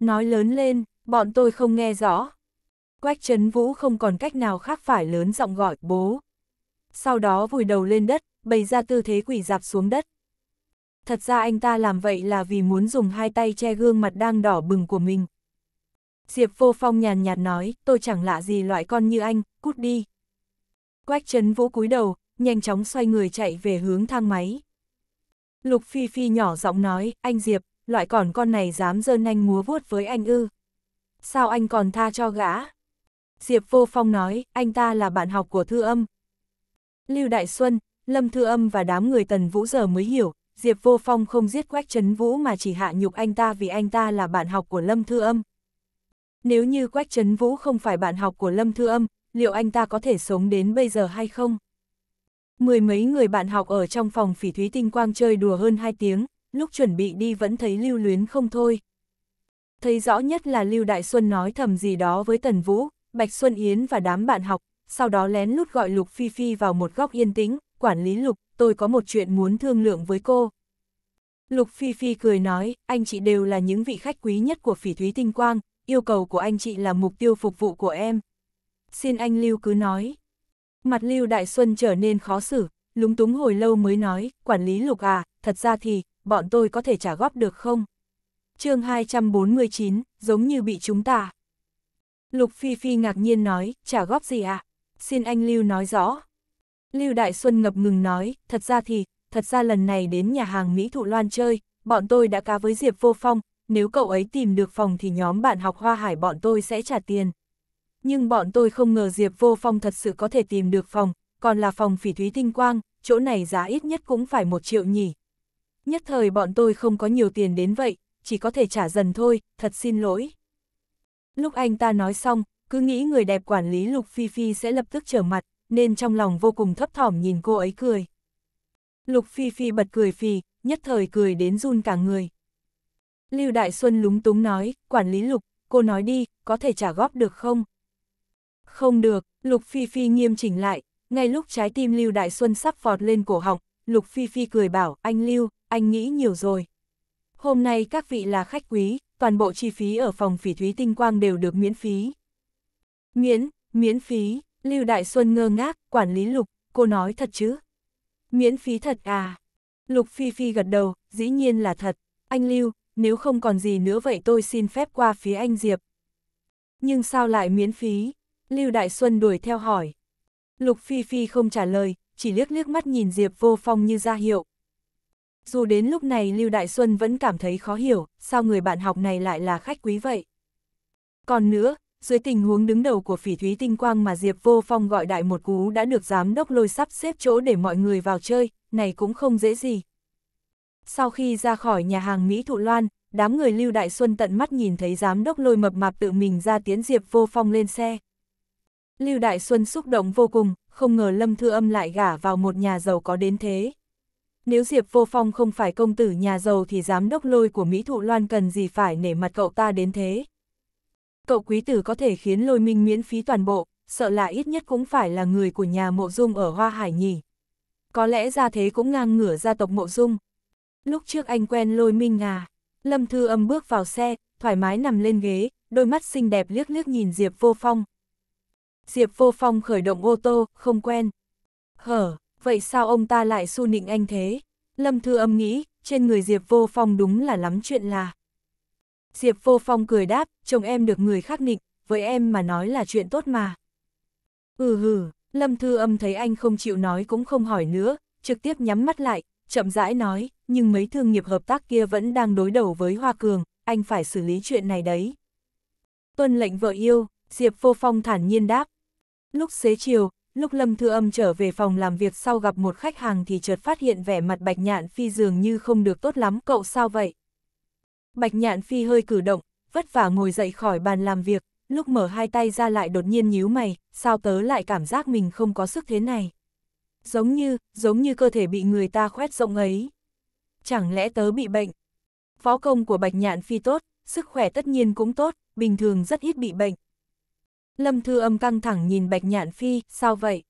Nói lớn lên, bọn tôi không nghe rõ. Quách chấn vũ không còn cách nào khác phải lớn giọng gọi, bố. Sau đó vùi đầu lên đất, bày ra tư thế quỷ dạp xuống đất. Thật ra anh ta làm vậy là vì muốn dùng hai tay che gương mặt đang đỏ bừng của mình. Diệp Vô Phong nhàn nhạt nói, tôi chẳng lạ gì loại con như anh, cút đi. Quách Trấn Vũ cúi đầu, nhanh chóng xoay người chạy về hướng thang máy. Lục Phi Phi nhỏ giọng nói, anh Diệp, loại còn con này dám dơn anh múa vuốt với anh ư. Sao anh còn tha cho gã? Diệp Vô Phong nói, anh ta là bạn học của Thư Âm. Lưu Đại Xuân, Lâm Thư Âm và đám người Tần Vũ giờ mới hiểu, Diệp Vô Phong không giết Quách Trấn Vũ mà chỉ hạ nhục anh ta vì anh ta là bạn học của Lâm Thư Âm. Nếu như Quách Trấn Vũ không phải bạn học của Lâm Thư Âm, liệu anh ta có thể sống đến bây giờ hay không? Mười mấy người bạn học ở trong phòng phỉ thúy tinh quang chơi đùa hơn 2 tiếng, lúc chuẩn bị đi vẫn thấy lưu luyến không thôi. Thấy rõ nhất là Lưu Đại Xuân nói thầm gì đó với Tần Vũ, Bạch Xuân Yến và đám bạn học, sau đó lén lút gọi Lục Phi Phi vào một góc yên tĩnh, quản lý Lục, tôi có một chuyện muốn thương lượng với cô. Lục Phi Phi cười nói, anh chị đều là những vị khách quý nhất của phỉ thúy tinh quang, yêu cầu của anh chị là mục tiêu phục vụ của em. Xin anh Lưu cứ nói. Mặt Lưu Đại Xuân trở nên khó xử, lúng túng hồi lâu mới nói, quản lý lục à, thật ra thì, bọn tôi có thể trả góp được không? chương 249, giống như bị chúng ta. Lục Phi Phi ngạc nhiên nói, trả góp gì À? Xin anh Lưu nói rõ. Lưu Đại Xuân ngập ngừng nói, thật ra thì, thật ra lần này đến nhà hàng Mỹ Thụ Loan chơi, bọn tôi đã cá với Diệp Vô Phong, nếu cậu ấy tìm được phòng thì nhóm bạn học Hoa Hải bọn tôi sẽ trả tiền. Nhưng bọn tôi không ngờ Diệp Vô Phong thật sự có thể tìm được phòng, còn là phòng phỉ thúy tinh quang, chỗ này giá ít nhất cũng phải một triệu nhỉ. Nhất thời bọn tôi không có nhiều tiền đến vậy, chỉ có thể trả dần thôi, thật xin lỗi. Lúc anh ta nói xong, cứ nghĩ người đẹp quản lý Lục Phi Phi sẽ lập tức trở mặt, nên trong lòng vô cùng thấp thỏm nhìn cô ấy cười. Lục Phi Phi bật cười phì, nhất thời cười đến run cả người. Lưu Đại Xuân lúng túng nói, quản lý Lục, cô nói đi, có thể trả góp được không? Không được, Lục Phi Phi nghiêm chỉnh lại, ngay lúc trái tim Lưu Đại Xuân sắp phọt lên cổ họng, Lục Phi Phi cười bảo, anh Lưu, anh nghĩ nhiều rồi. Hôm nay các vị là khách quý, toàn bộ chi phí ở phòng phỉ thúy tinh quang đều được miễn phí. Miễn, miễn phí, Lưu Đại Xuân ngơ ngác, quản lý Lục, cô nói thật chứ? Miễn phí thật à? Lục Phi Phi gật đầu, dĩ nhiên là thật. Anh Lưu, nếu không còn gì nữa vậy tôi xin phép qua phía anh Diệp. Nhưng sao lại miễn phí? Lưu Đại Xuân đuổi theo hỏi. Lục Phi Phi không trả lời, chỉ liếc liếc mắt nhìn Diệp vô phong như ra hiệu. Dù đến lúc này Lưu Đại Xuân vẫn cảm thấy khó hiểu, sao người bạn học này lại là khách quý vậy? Còn nữa, dưới tình huống đứng đầu của phỉ thúy tinh quang mà Diệp Vô Phong gọi đại một cú đã được giám đốc lôi sắp xếp chỗ để mọi người vào chơi, này cũng không dễ gì, sau khi ra khỏi nhà hàng Mỹ Thụ Loan, đám người Lưu Đại Xuân tận mắt nhìn thấy giám đốc lôi mập mạp tự mình ra tiến Diệp Vô Phong lên xe. Lưu Đại Xuân xúc động vô cùng, không ngờ Lâm Thư Âm lại gả vào một nhà giàu có đến thế. Nếu Diệp Vô Phong không phải công tử nhà giàu thì giám đốc lôi của Mỹ Thụ Loan cần gì phải nể mặt cậu ta đến thế. Cậu quý tử có thể khiến lôi minh miễn phí toàn bộ, sợ là ít nhất cũng phải là người của nhà mộ dung ở Hoa Hải nhỉ. Có lẽ ra thế cũng ngang ngửa gia tộc mộ dung. Lúc trước anh quen lôi minh à. Lâm Thư Âm bước vào xe, thoải mái nằm lên ghế, đôi mắt xinh đẹp liếc liếc nhìn Diệp Vô Phong. Diệp Vô Phong khởi động ô tô, không quen. Hở, vậy sao ông ta lại su nịnh anh thế? Lâm Thư Âm nghĩ, trên người Diệp Vô Phong đúng là lắm chuyện là. Diệp Vô Phong cười đáp, chồng em được người khác nịnh, với em mà nói là chuyện tốt mà. Ừ hừ, Lâm Thư Âm thấy anh không chịu nói cũng không hỏi nữa, trực tiếp nhắm mắt lại, chậm rãi nói, nhưng mấy thương nghiệp hợp tác kia vẫn đang đối đầu với Hoa Cường, anh phải xử lý chuyện này đấy. Tuân lệnh vợ yêu, Diệp Vô Phong thản nhiên đáp. Lúc xế chiều, lúc Lâm Thư Âm trở về phòng làm việc sau gặp một khách hàng thì chợt phát hiện vẻ mặt Bạch Nhạn Phi dường như không được tốt lắm, cậu sao vậy? Bạch Nhạn Phi hơi cử động, vất vả ngồi dậy khỏi bàn làm việc, lúc mở hai tay ra lại đột nhiên nhíu mày, sao tớ lại cảm giác mình không có sức thế này? Giống như, giống như cơ thể bị người ta khoét rộng ấy chẳng lẽ tớ bị bệnh? phó công của Bạch Nhạn Phi tốt, sức khỏe tất nhiên cũng tốt, bình thường rất ít bị bệnh. Lâm Thư Âm căng thẳng nhìn Bạch Nhạn Phi, sao vậy?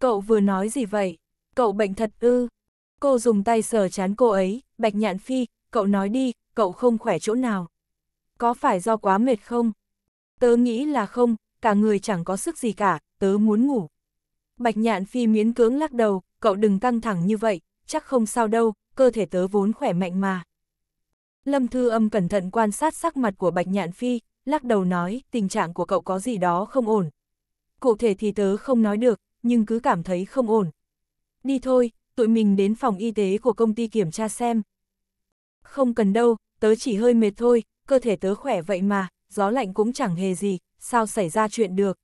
Cậu vừa nói gì vậy? Cậu bệnh thật ư? Cô dùng tay sờ chán cô ấy, Bạch Nhạn Phi, cậu nói đi, cậu không khỏe chỗ nào? Có phải do quá mệt không? Tớ nghĩ là không, cả người chẳng có sức gì cả, tớ muốn ngủ. Bạch Nhạn Phi miến cưỡng lắc đầu, cậu đừng căng thẳng như vậy, chắc không sao đâu, cơ thể tớ vốn khỏe mạnh mà. Lâm Thư Âm cẩn thận quan sát sắc mặt của Bạch Nhạn Phi, lắc đầu nói tình trạng của cậu có gì đó không ổn. Cụ thể thì tớ không nói được, nhưng cứ cảm thấy không ổn. Đi thôi, tụi mình đến phòng y tế của công ty kiểm tra xem. Không cần đâu, tớ chỉ hơi mệt thôi, cơ thể tớ khỏe vậy mà, gió lạnh cũng chẳng hề gì, sao xảy ra chuyện được.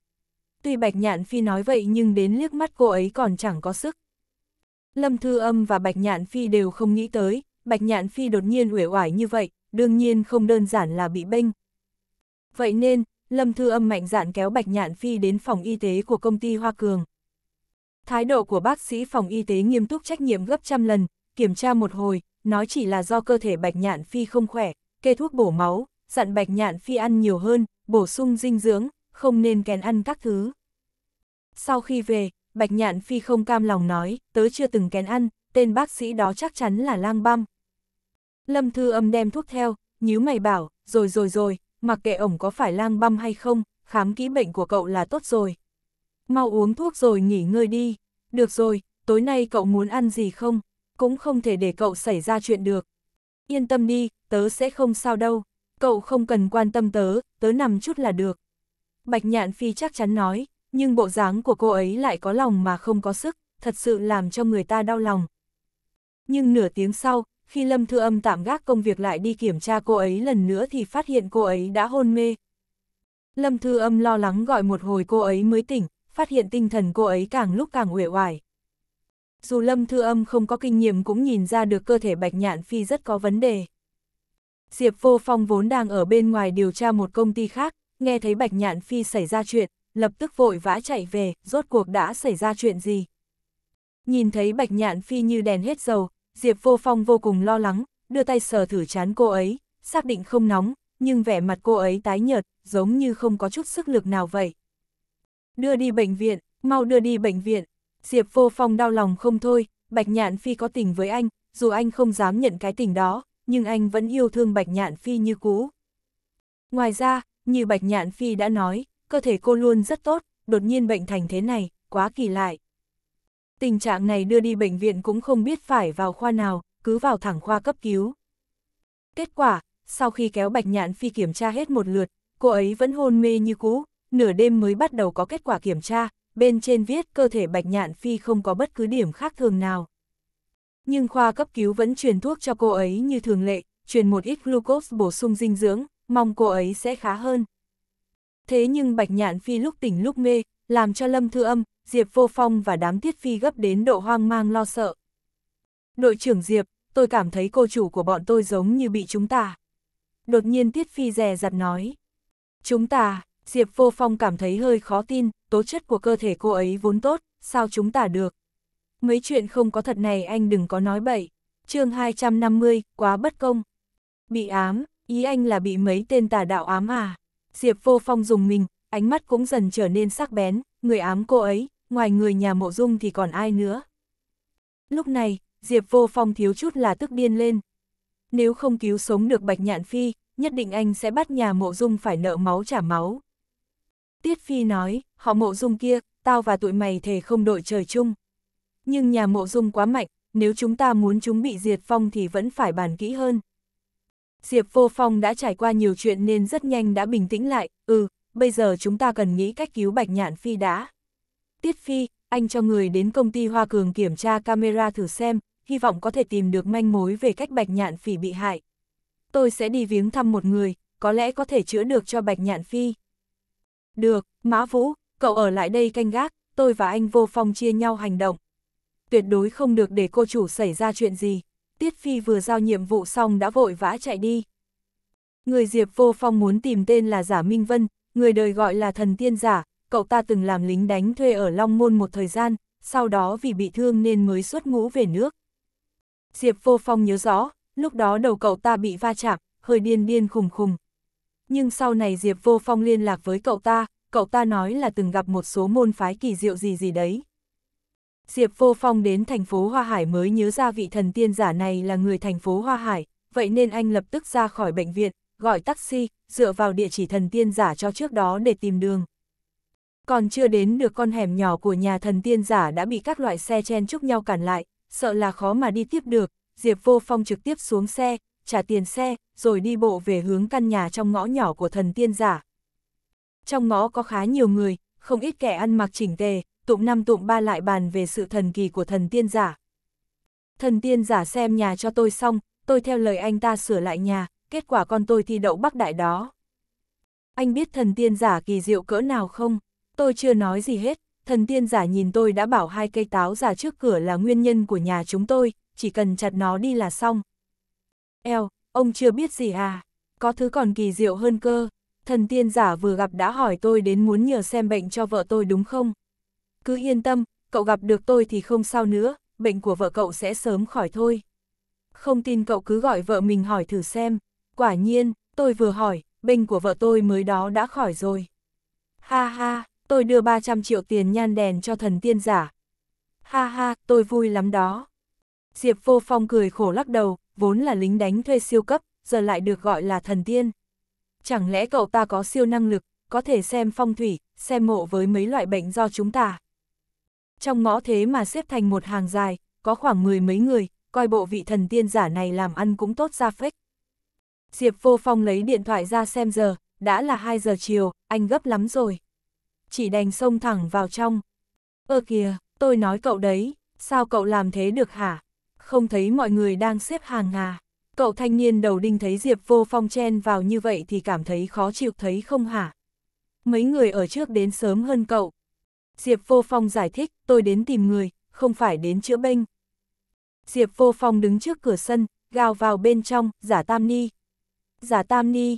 Tuy Bạch Nhạn Phi nói vậy nhưng đến liếc mắt cô ấy còn chẳng có sức. Lâm Thư Âm và Bạch Nhạn Phi đều không nghĩ tới, Bạch Nhạn Phi đột nhiên uể oải như vậy, đương nhiên không đơn giản là bị bênh. Vậy nên, Lâm Thư Âm mạnh dạn kéo Bạch Nhạn Phi đến phòng y tế của công ty Hoa Cường. Thái độ của bác sĩ phòng y tế nghiêm túc trách nhiệm gấp trăm lần, kiểm tra một hồi, nói chỉ là do cơ thể Bạch Nhạn Phi không khỏe, kê thuốc bổ máu, dặn Bạch Nhạn Phi ăn nhiều hơn, bổ sung dinh dưỡng, không nên kèn ăn các thứ. Sau khi về, Bạch Nhạn Phi không cam lòng nói, tớ chưa từng kén ăn, tên bác sĩ đó chắc chắn là lang băm. Lâm Thư Âm đem thuốc theo, nhíu mày bảo, rồi rồi rồi, mặc kệ ổng có phải lang băm hay không, khám kỹ bệnh của cậu là tốt rồi. Mau uống thuốc rồi nghỉ ngơi đi. Được rồi, tối nay cậu muốn ăn gì không? Cũng không thể để cậu xảy ra chuyện được. Yên tâm đi, tớ sẽ không sao đâu. Cậu không cần quan tâm tớ, tớ nằm chút là được. Bạch Nhạn Phi chắc chắn nói, nhưng bộ dáng của cô ấy lại có lòng mà không có sức, thật sự làm cho người ta đau lòng. Nhưng nửa tiếng sau, khi Lâm Thư Âm tạm gác công việc lại đi kiểm tra cô ấy lần nữa thì phát hiện cô ấy đã hôn mê. Lâm Thư Âm lo lắng gọi một hồi cô ấy mới tỉnh, phát hiện tinh thần cô ấy càng lúc càng uể oải. Dù Lâm Thư Âm không có kinh nghiệm cũng nhìn ra được cơ thể Bạch Nhạn Phi rất có vấn đề. Diệp Vô Phong vốn đang ở bên ngoài điều tra một công ty khác, nghe thấy Bạch Nhạn Phi xảy ra chuyện, lập tức vội vã chạy về, rốt cuộc đã xảy ra chuyện gì. Nhìn thấy bạch nhạn phi như đèn hết dầu, Diệp vô phong vô cùng lo lắng, đưa tay sờ thử chán cô ấy, xác định không nóng, nhưng vẻ mặt cô ấy tái nhợt, giống như không có chút sức lực nào vậy. Đưa đi bệnh viện, mau đưa đi bệnh viện. Diệp vô phong đau lòng không thôi, Bạch Nhạn Phi có tình với anh, dù anh không dám nhận cái tình đó, nhưng anh vẫn yêu thương Bạch Nhạn Phi như cũ. Ngoài ra, như Bạch Nhạn Phi đã nói, cơ thể cô luôn rất tốt, đột nhiên bệnh thành thế này, quá kỳ lại. Tình trạng này đưa đi bệnh viện cũng không biết phải vào khoa nào, cứ vào thẳng khoa cấp cứu. Kết quả, sau khi kéo Bạch Nhạn Phi kiểm tra hết một lượt, cô ấy vẫn hôn mê như cũ, nửa đêm mới bắt đầu có kết quả kiểm tra, bên trên viết cơ thể Bạch Nhạn Phi không có bất cứ điểm khác thường nào. Nhưng khoa cấp cứu vẫn truyền thuốc cho cô ấy như thường lệ, truyền một ít glucose bổ sung dinh dưỡng, mong cô ấy sẽ khá hơn. Thế nhưng Bạch Nhạn Phi lúc tỉnh lúc mê, làm cho Lâm Thư Âm, Diệp Vô Phong và đám Tiết Phi gấp đến độ hoang mang lo sợ. Đội trưởng Diệp, tôi cảm thấy cô chủ của bọn tôi giống như bị chúng ta. Đột nhiên Tiết Phi rè rặt nói. Chúng ta, Diệp Vô Phong cảm thấy hơi khó tin, tố chất của cơ thể cô ấy vốn tốt, sao chúng ta được. Mấy chuyện không có thật này anh đừng có nói bậy. chương 250, quá bất công. Bị ám, ý anh là bị mấy tên tà đạo ám à? Diệp Vô Phong dùng mình, ánh mắt cũng dần trở nên sắc bén, người ám cô ấy, ngoài người nhà mộ dung thì còn ai nữa. Lúc này, Diệp Vô Phong thiếu chút là tức điên lên. Nếu không cứu sống được Bạch Nhạn Phi, nhất định anh sẽ bắt nhà mộ dung phải nợ máu trả máu. Tiết Phi nói, họ mộ dung kia, tao và tụi mày thề không đội trời chung. Nhưng nhà mộ dung quá mạnh, nếu chúng ta muốn chúng bị diệt phong thì vẫn phải bàn kỹ hơn. Diệp Vô Phong đã trải qua nhiều chuyện nên rất nhanh đã bình tĩnh lại, ừ, bây giờ chúng ta cần nghĩ cách cứu Bạch Nhạn Phi đã. Tiết Phi, anh cho người đến công ty Hoa Cường kiểm tra camera thử xem, hy vọng có thể tìm được manh mối về cách Bạch Nhạn Phi bị hại. Tôi sẽ đi viếng thăm một người, có lẽ có thể chữa được cho Bạch Nhạn Phi. Được, Mã Vũ, cậu ở lại đây canh gác, tôi và anh Vô Phong chia nhau hành động. Tuyệt đối không được để cô chủ xảy ra chuyện gì. Tiết Phi vừa giao nhiệm vụ xong đã vội vã chạy đi. Người Diệp Vô Phong muốn tìm tên là Giả Minh Vân, người đời gọi là thần tiên giả, cậu ta từng làm lính đánh thuê ở Long Môn một thời gian, sau đó vì bị thương nên mới xuất ngũ về nước. Diệp Vô Phong nhớ rõ, lúc đó đầu cậu ta bị va chạm, hơi điên điên khùng khùng. Nhưng sau này Diệp Vô Phong liên lạc với cậu ta, cậu ta nói là từng gặp một số môn phái kỳ diệu gì gì đấy. Diệp Vô Phong đến thành phố Hoa Hải mới nhớ ra vị thần tiên giả này là người thành phố Hoa Hải, vậy nên anh lập tức ra khỏi bệnh viện, gọi taxi, dựa vào địa chỉ thần tiên giả cho trước đó để tìm đường. Còn chưa đến được con hẻm nhỏ của nhà thần tiên giả đã bị các loại xe chen chúc nhau cản lại, sợ là khó mà đi tiếp được, Diệp Vô Phong trực tiếp xuống xe, trả tiền xe, rồi đi bộ về hướng căn nhà trong ngõ nhỏ của thần tiên giả. Trong ngõ có khá nhiều người, không ít kẻ ăn mặc chỉnh tề, tụng năm tụng ba lại bàn về sự thần kỳ của thần tiên giả. Thần tiên giả xem nhà cho tôi xong, tôi theo lời anh ta sửa lại nhà, kết quả con tôi thi đậu bắc đại đó. Anh biết thần tiên giả kỳ diệu cỡ nào không? Tôi chưa nói gì hết, thần tiên giả nhìn tôi đã bảo hai cây táo giả trước cửa là nguyên nhân của nhà chúng tôi, chỉ cần chặt nó đi là xong. Eo, ông chưa biết gì à? Có thứ còn kỳ diệu hơn cơ. Thần tiên giả vừa gặp đã hỏi tôi đến muốn nhờ xem bệnh cho vợ tôi đúng không? cứ yên tâm, cậu gặp được tôi thì không sao nữa, bệnh của vợ cậu sẽ sớm khỏi thôi. Không tin cậu cứ gọi vợ mình hỏi thử xem, quả nhiên, tôi vừa hỏi, bệnh của vợ tôi mới đó đã khỏi rồi. Ha ha, tôi đưa 300 triệu tiền nhan đèn cho thần tiên giả. Ha ha, tôi vui lắm đó. Diệp vô phong cười khổ lắc đầu, vốn là lính đánh thuê siêu cấp, giờ lại được gọi là thần tiên. Chẳng lẽ cậu ta có siêu năng lực, có thể xem phong thủy, xem mộ với mấy loại bệnh do chúng ta trong ngõ thế mà xếp thành một hàng dài, có khoảng mười mấy người, coi bộ vị thần tiên giả này làm ăn cũng tốt ra phết. Diệp Vô Phong lấy điện thoại ra xem giờ, đã là 2 giờ chiều, anh gấp lắm rồi. Chỉ đành xông thẳng vào trong. Ơ kìa, tôi nói cậu đấy, sao cậu làm thế được hả? Không thấy mọi người đang xếp hàng à? Cậu thanh niên đầu đinh thấy Diệp Vô Phong chen vào như vậy thì cảm thấy khó chịu thấy không hả? Mấy người ở trước đến sớm hơn cậu, Diệp Vô Phong giải thích, tôi đến tìm người, không phải đến chữa bệnh. Diệp Vô Phong đứng trước cửa sân, gào vào bên trong, giả tam ni. Giả tam ni,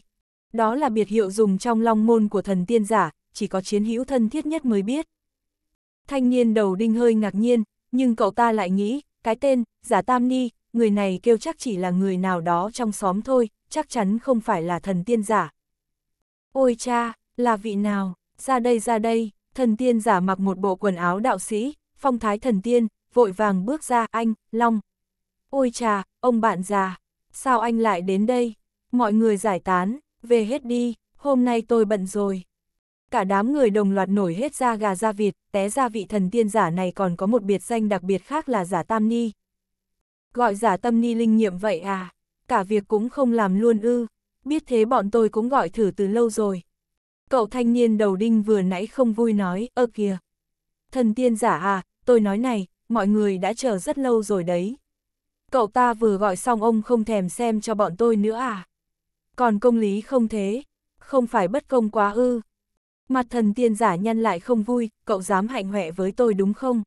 đó là biệt hiệu dùng trong long môn của thần tiên giả, chỉ có chiến hữu thân thiết nhất mới biết. Thanh niên đầu đinh hơi ngạc nhiên, nhưng cậu ta lại nghĩ, cái tên, giả tam ni, người này kêu chắc chỉ là người nào đó trong xóm thôi, chắc chắn không phải là thần tiên giả. Ôi cha, là vị nào, ra đây ra đây, Thần tiên giả mặc một bộ quần áo đạo sĩ, phong thái thần tiên, vội vàng bước ra, anh, Long. Ôi trà, ông bạn già, sao anh lại đến đây? Mọi người giải tán, về hết đi, hôm nay tôi bận rồi. Cả đám người đồng loạt nổi hết da gà da vịt, té ra vị thần tiên giả này còn có một biệt danh đặc biệt khác là giả tam ni. Gọi giả tâm ni linh nghiệm vậy à? Cả việc cũng không làm luôn ư. Biết thế bọn tôi cũng gọi thử từ lâu rồi, cậu thanh niên đầu đinh vừa nãy không vui nói, ơ kìa. Thần tiên giả à, tôi nói này, mọi người đã chờ rất lâu rồi đấy. Cậu ta vừa gọi xong ông không thèm xem cho bọn tôi nữa à. Còn công lý không thế, không phải bất công quá ư. Mặt thần tiên giả nhăn lại không vui, cậu dám hạnh hoẹ với tôi đúng không?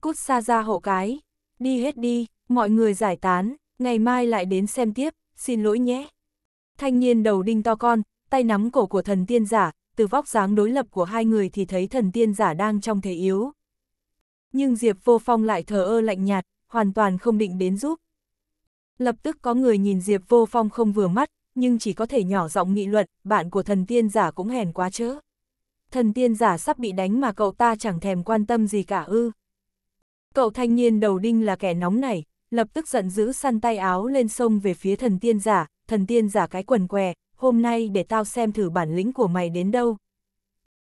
Cút xa ra hộ cái, đi hết đi, mọi người giải tán, ngày mai lại đến xem tiếp, xin lỗi nhé. Thanh niên đầu đinh to con, tay nắm cổ của thần tiên giả, từ vóc dáng đối lập của hai người thì thấy thần tiên giả đang trong thế yếu. Nhưng Diệp Vô Phong lại thờ ơ lạnh nhạt, hoàn toàn không định đến giúp. Lập tức có người nhìn Diệp Vô Phong không vừa mắt, nhưng chỉ có thể nhỏ giọng nghị luận, bạn của thần tiên giả cũng hèn quá chớ. Thần tiên giả sắp bị đánh mà cậu ta chẳng thèm quan tâm gì cả ư. Cậu thanh niên đầu đinh là kẻ nóng này lập tức giận dữ săn tay áo lên sông về phía thần tiên giả, thần tiên giả cái quần què, hôm nay để tao xem thử bản lĩnh của mày đến đâu.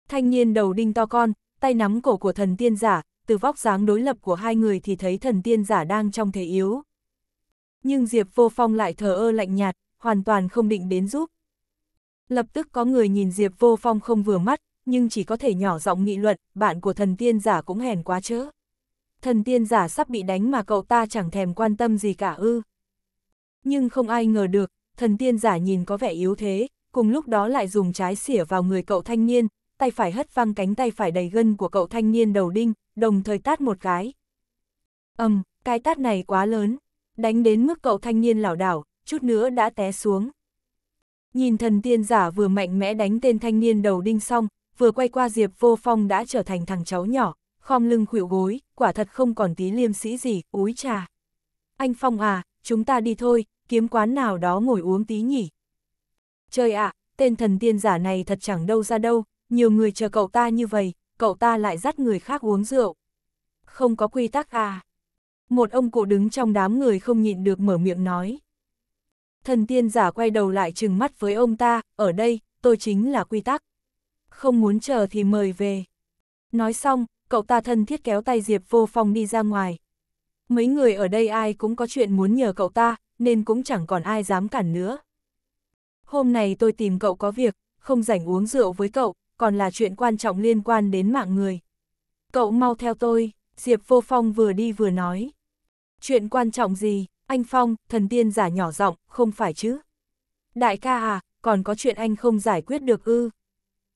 Thanh niên đầu đinh to con, tay nắm cổ của thần tiên giả, từ vóc dáng đối lập của hai người thì thấy thần tiên giả đang trong thế yếu. Nhưng Diệp Vô Phong lại thờ ơ lạnh nhạt, hoàn toàn không định đến giúp. Lập tức có người nhìn Diệp Vô Phong không vừa mắt, nhưng chỉ có thể nhỏ giọng nghị luận, bạn của thần tiên giả cũng hèn quá chớ. Thần tiên giả sắp bị đánh mà cậu ta chẳng thèm quan tâm gì cả ư. Nhưng không ai ngờ được, thần tiên giả nhìn có vẻ yếu thế, cùng lúc đó lại dùng trái xỉa vào người cậu thanh niên, tay phải hất văng cánh tay phải đầy gân của cậu thanh niên đầu đinh, đồng thời tát một cái. Ầm, um, cái tát này quá lớn, đánh đến mức cậu thanh niên lảo đảo, chút nữa đã té xuống. Nhìn thần tiên giả vừa mạnh mẽ đánh tên thanh niên đầu đinh xong, vừa quay qua Diệp Vô Phong đã trở thành thằng cháu nhỏ, khom lưng khuỵu gối, quả thật không còn tí liêm sĩ gì, úi trà. Anh Phong à, chúng ta đi thôi, kiếm quán nào đó ngồi uống tí nhỉ. Trời ạ, à, tên thần tiên giả này thật chẳng đâu ra đâu, nhiều người chờ cậu ta như vậy, cậu ta lại dắt người khác uống rượu. Không có quy tắc à. Một ông cụ đứng trong đám người không nhịn được mở miệng nói. Thần tiên giả quay đầu lại trừng mắt với ông ta, ở đây, tôi chính là quy tắc. Không muốn chờ thì mời về. Nói xong, cậu ta thân thiết kéo tay Diệp vô phong đi ra ngoài. Mấy người ở đây ai cũng có chuyện muốn nhờ cậu ta, nên cũng chẳng còn ai dám cản nữa. Hôm nay tôi tìm cậu có việc, không rảnh uống rượu với cậu, còn là chuyện quan trọng liên quan đến mạng người. Cậu mau theo tôi, Diệp Vô Phong vừa đi vừa nói. Chuyện quan trọng gì, anh Phong, thần tiên giả nhỏ giọng, không phải chứ? Đại ca à, còn có chuyện anh không giải quyết được ư?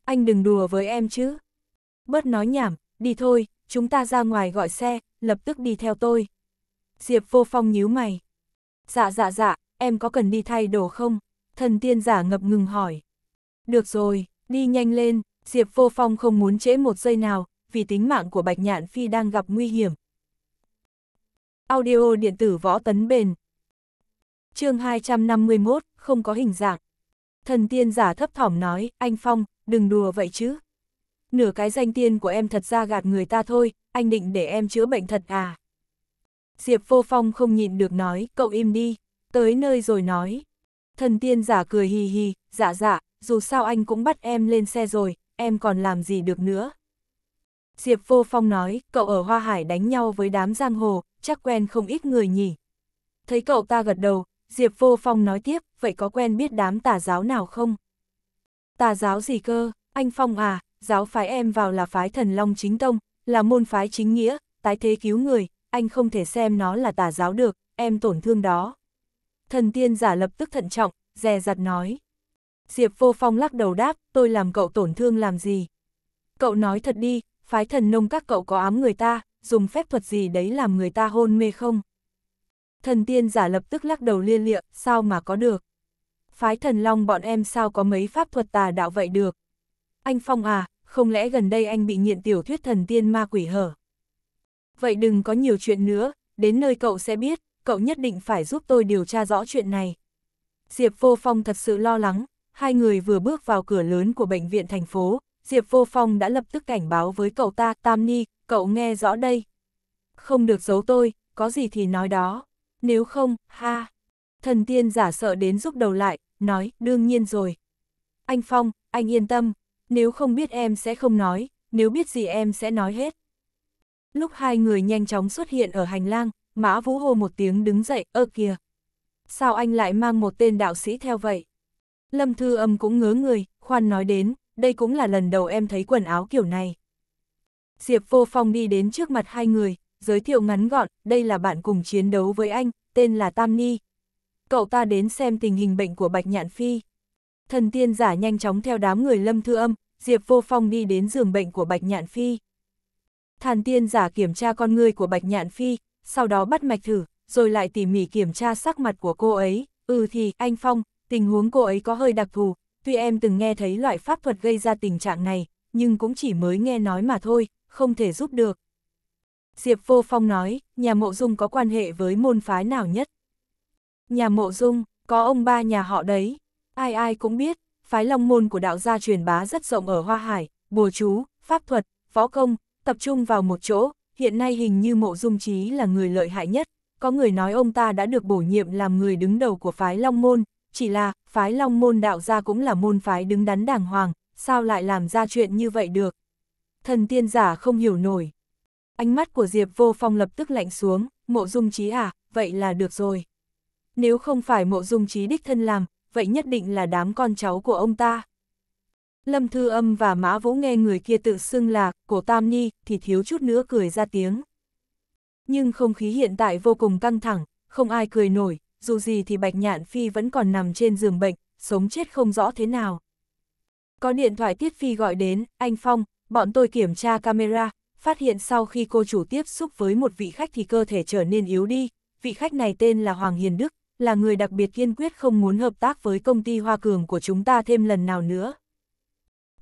Anh đừng đùa với em chứ. Bớt nói nhảm, đi thôi, chúng ta ra ngoài gọi xe, lập tức đi theo tôi. Diệp Vô Phong nhíu mày, Dạ dạ dạ, em có cần đi thay đồ không? Thần tiên giả ngập ngừng hỏi. Được rồi, đi nhanh lên, Diệp Vô Phong không muốn trễ một giây nào, vì tính mạng của Bạch Nhạn Phi đang gặp nguy hiểm. Audio điện tử võ tấn bền. chương 251, không có hình dạng. Thần tiên giả thấp thỏm nói, anh Phong, đừng đùa vậy chứ. Nửa cái danh tiên của em thật ra gạt người ta thôi, anh định để em chữa bệnh thật à. Diệp Vô Phong không nhịn được nói, cậu im đi, tới nơi rồi nói. Thần tiên giả cười hì hì, dạ dạ, dù sao anh cũng bắt em lên xe rồi, em còn làm gì được nữa. Diệp Vô Phong nói, cậu ở Hoa Hải đánh nhau với đám giang hồ, chắc quen không ít người nhỉ. Thấy cậu ta gật đầu, Diệp Vô Phong nói tiếp, vậy có quen biết đám tà giáo nào không? Tà giáo gì cơ, anh Phong à, giáo phái em vào là phái thần long chính tông, là môn phái chính nghĩa, tái thế cứu người, anh không thể xem nó là tà giáo được, em tổn thương đó. Thần tiên giả lập tức thận trọng, dè dặt nói. Diệp vô phong lắc đầu đáp, tôi làm cậu tổn thương làm gì? Cậu nói thật đi, phái thần nông các cậu có ám người ta, dùng phép thuật gì đấy làm người ta hôn mê không? Thần tiên giả lập tức lắc đầu lia lịa, sao mà có được? Phái thần long bọn em sao có mấy pháp thuật tà đạo vậy được? Anh Phong à, không lẽ gần đây anh bị nghiện tiểu thuyết thần tiên ma quỷ hở? vậy đừng có nhiều chuyện nữa, đến nơi cậu sẽ biết, cậu nhất định phải giúp tôi điều tra rõ chuyện này. Diệp Vô Phong thật sự lo lắng, hai người vừa bước vào cửa lớn của bệnh viện thành phố, Diệp Vô Phong đã lập tức cảnh báo với cậu ta, Tam Ni, cậu nghe rõ đây. Không được giấu tôi, có gì thì nói đó, nếu không, ha. Thần tiên giả sợ đến giúp đầu lại, nói, đương nhiên rồi. Anh Phong, anh yên tâm, nếu không biết em sẽ không nói, nếu biết gì em sẽ nói hết. Lúc hai người nhanh chóng xuất hiện ở hành lang, Mã Vũ hô một tiếng đứng dậy, ơ kìa. Sao anh lại mang một tên đạo sĩ theo vậy? Lâm Thư Âm cũng ngớ người, khoan nói đến, đây cũng là lần đầu em thấy quần áo kiểu này. Diệp Vô Phong đi đến trước mặt hai người, giới thiệu ngắn gọn, đây là bạn cùng chiến đấu với anh, tên là Tam Ni. Cậu ta đến xem tình hình bệnh của Bạch Nhạn Phi. Thần tiên giả nhanh chóng theo đám người Lâm Thư Âm, Diệp Vô Phong đi đến giường bệnh của Bạch Nhạn Phi. Thàn tiên giả kiểm tra con người của Bạch Nhạn Phi, sau đó bắt mạch thử, rồi lại tỉ mỉ kiểm tra sắc mặt của cô ấy. Ừ thì, anh Phong, tình huống cô ấy có hơi đặc thù, tuy em từng nghe thấy loại pháp thuật gây ra tình trạng này, nhưng cũng chỉ mới nghe nói mà thôi, không thể giúp được. Diệp Vô Phong nói, nhà mộ dung có quan hệ với môn phái nào nhất? Nhà mộ dung, có ông ba nhà họ đấy. Ai ai cũng biết, phái long môn của đạo gia truyền bá rất rộng ở Hoa Hải, bùa chú, pháp thuật, võ công, tập trung vào một chỗ, hiện nay hình như mộ dung trí là người lợi hại nhất, có người nói ông ta đã được bổ nhiệm làm người đứng đầu của phái Long Môn, chỉ là, phái Long Môn đạo gia cũng là môn phái đứng đắn đàng hoàng, sao lại làm ra chuyện như vậy được? Thần tiên giả không hiểu nổi. Ánh mắt của Diệp Vô Phong lập tức lạnh xuống, mộ dung trí à, vậy là được rồi. Nếu không phải mộ dung trí đích thân làm, vậy nhất định là đám con cháu của ông ta. Lâm Thư Âm và Mã Vũ nghe người kia tự xưng là cổ Tam Ni thì thiếu chút nữa cười ra tiếng. Nhưng không khí hiện tại vô cùng căng thẳng, không ai cười nổi, dù gì thì Bạch Nhạn Phi vẫn còn nằm trên giường bệnh, sống chết không rõ thế nào. Có điện thoại Tiết Phi gọi đến, anh Phong, bọn tôi kiểm tra camera, phát hiện sau khi cô chủ tiếp xúc với một vị khách thì cơ thể trở nên yếu đi, vị khách này tên là Hoàng Hiền Đức, là người đặc biệt kiên quyết không muốn hợp tác với công ty Hoa Cường của chúng ta thêm lần nào nữa.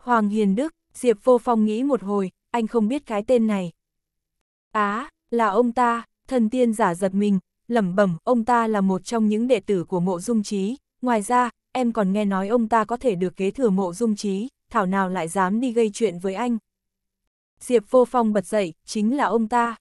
Hoàng Hiền Đức, Diệp Vô Phong nghĩ một hồi, anh không biết cái tên này. Á, à, là ông ta, thần tiên giả giật mình, lẩm bẩm, ông ta là một trong những đệ tử của mộ dung trí, ngoài ra, em còn nghe nói ông ta có thể được kế thừa mộ dung trí, thảo nào lại dám đi gây chuyện với anh. Diệp Vô Phong bật dậy, chính là ông ta.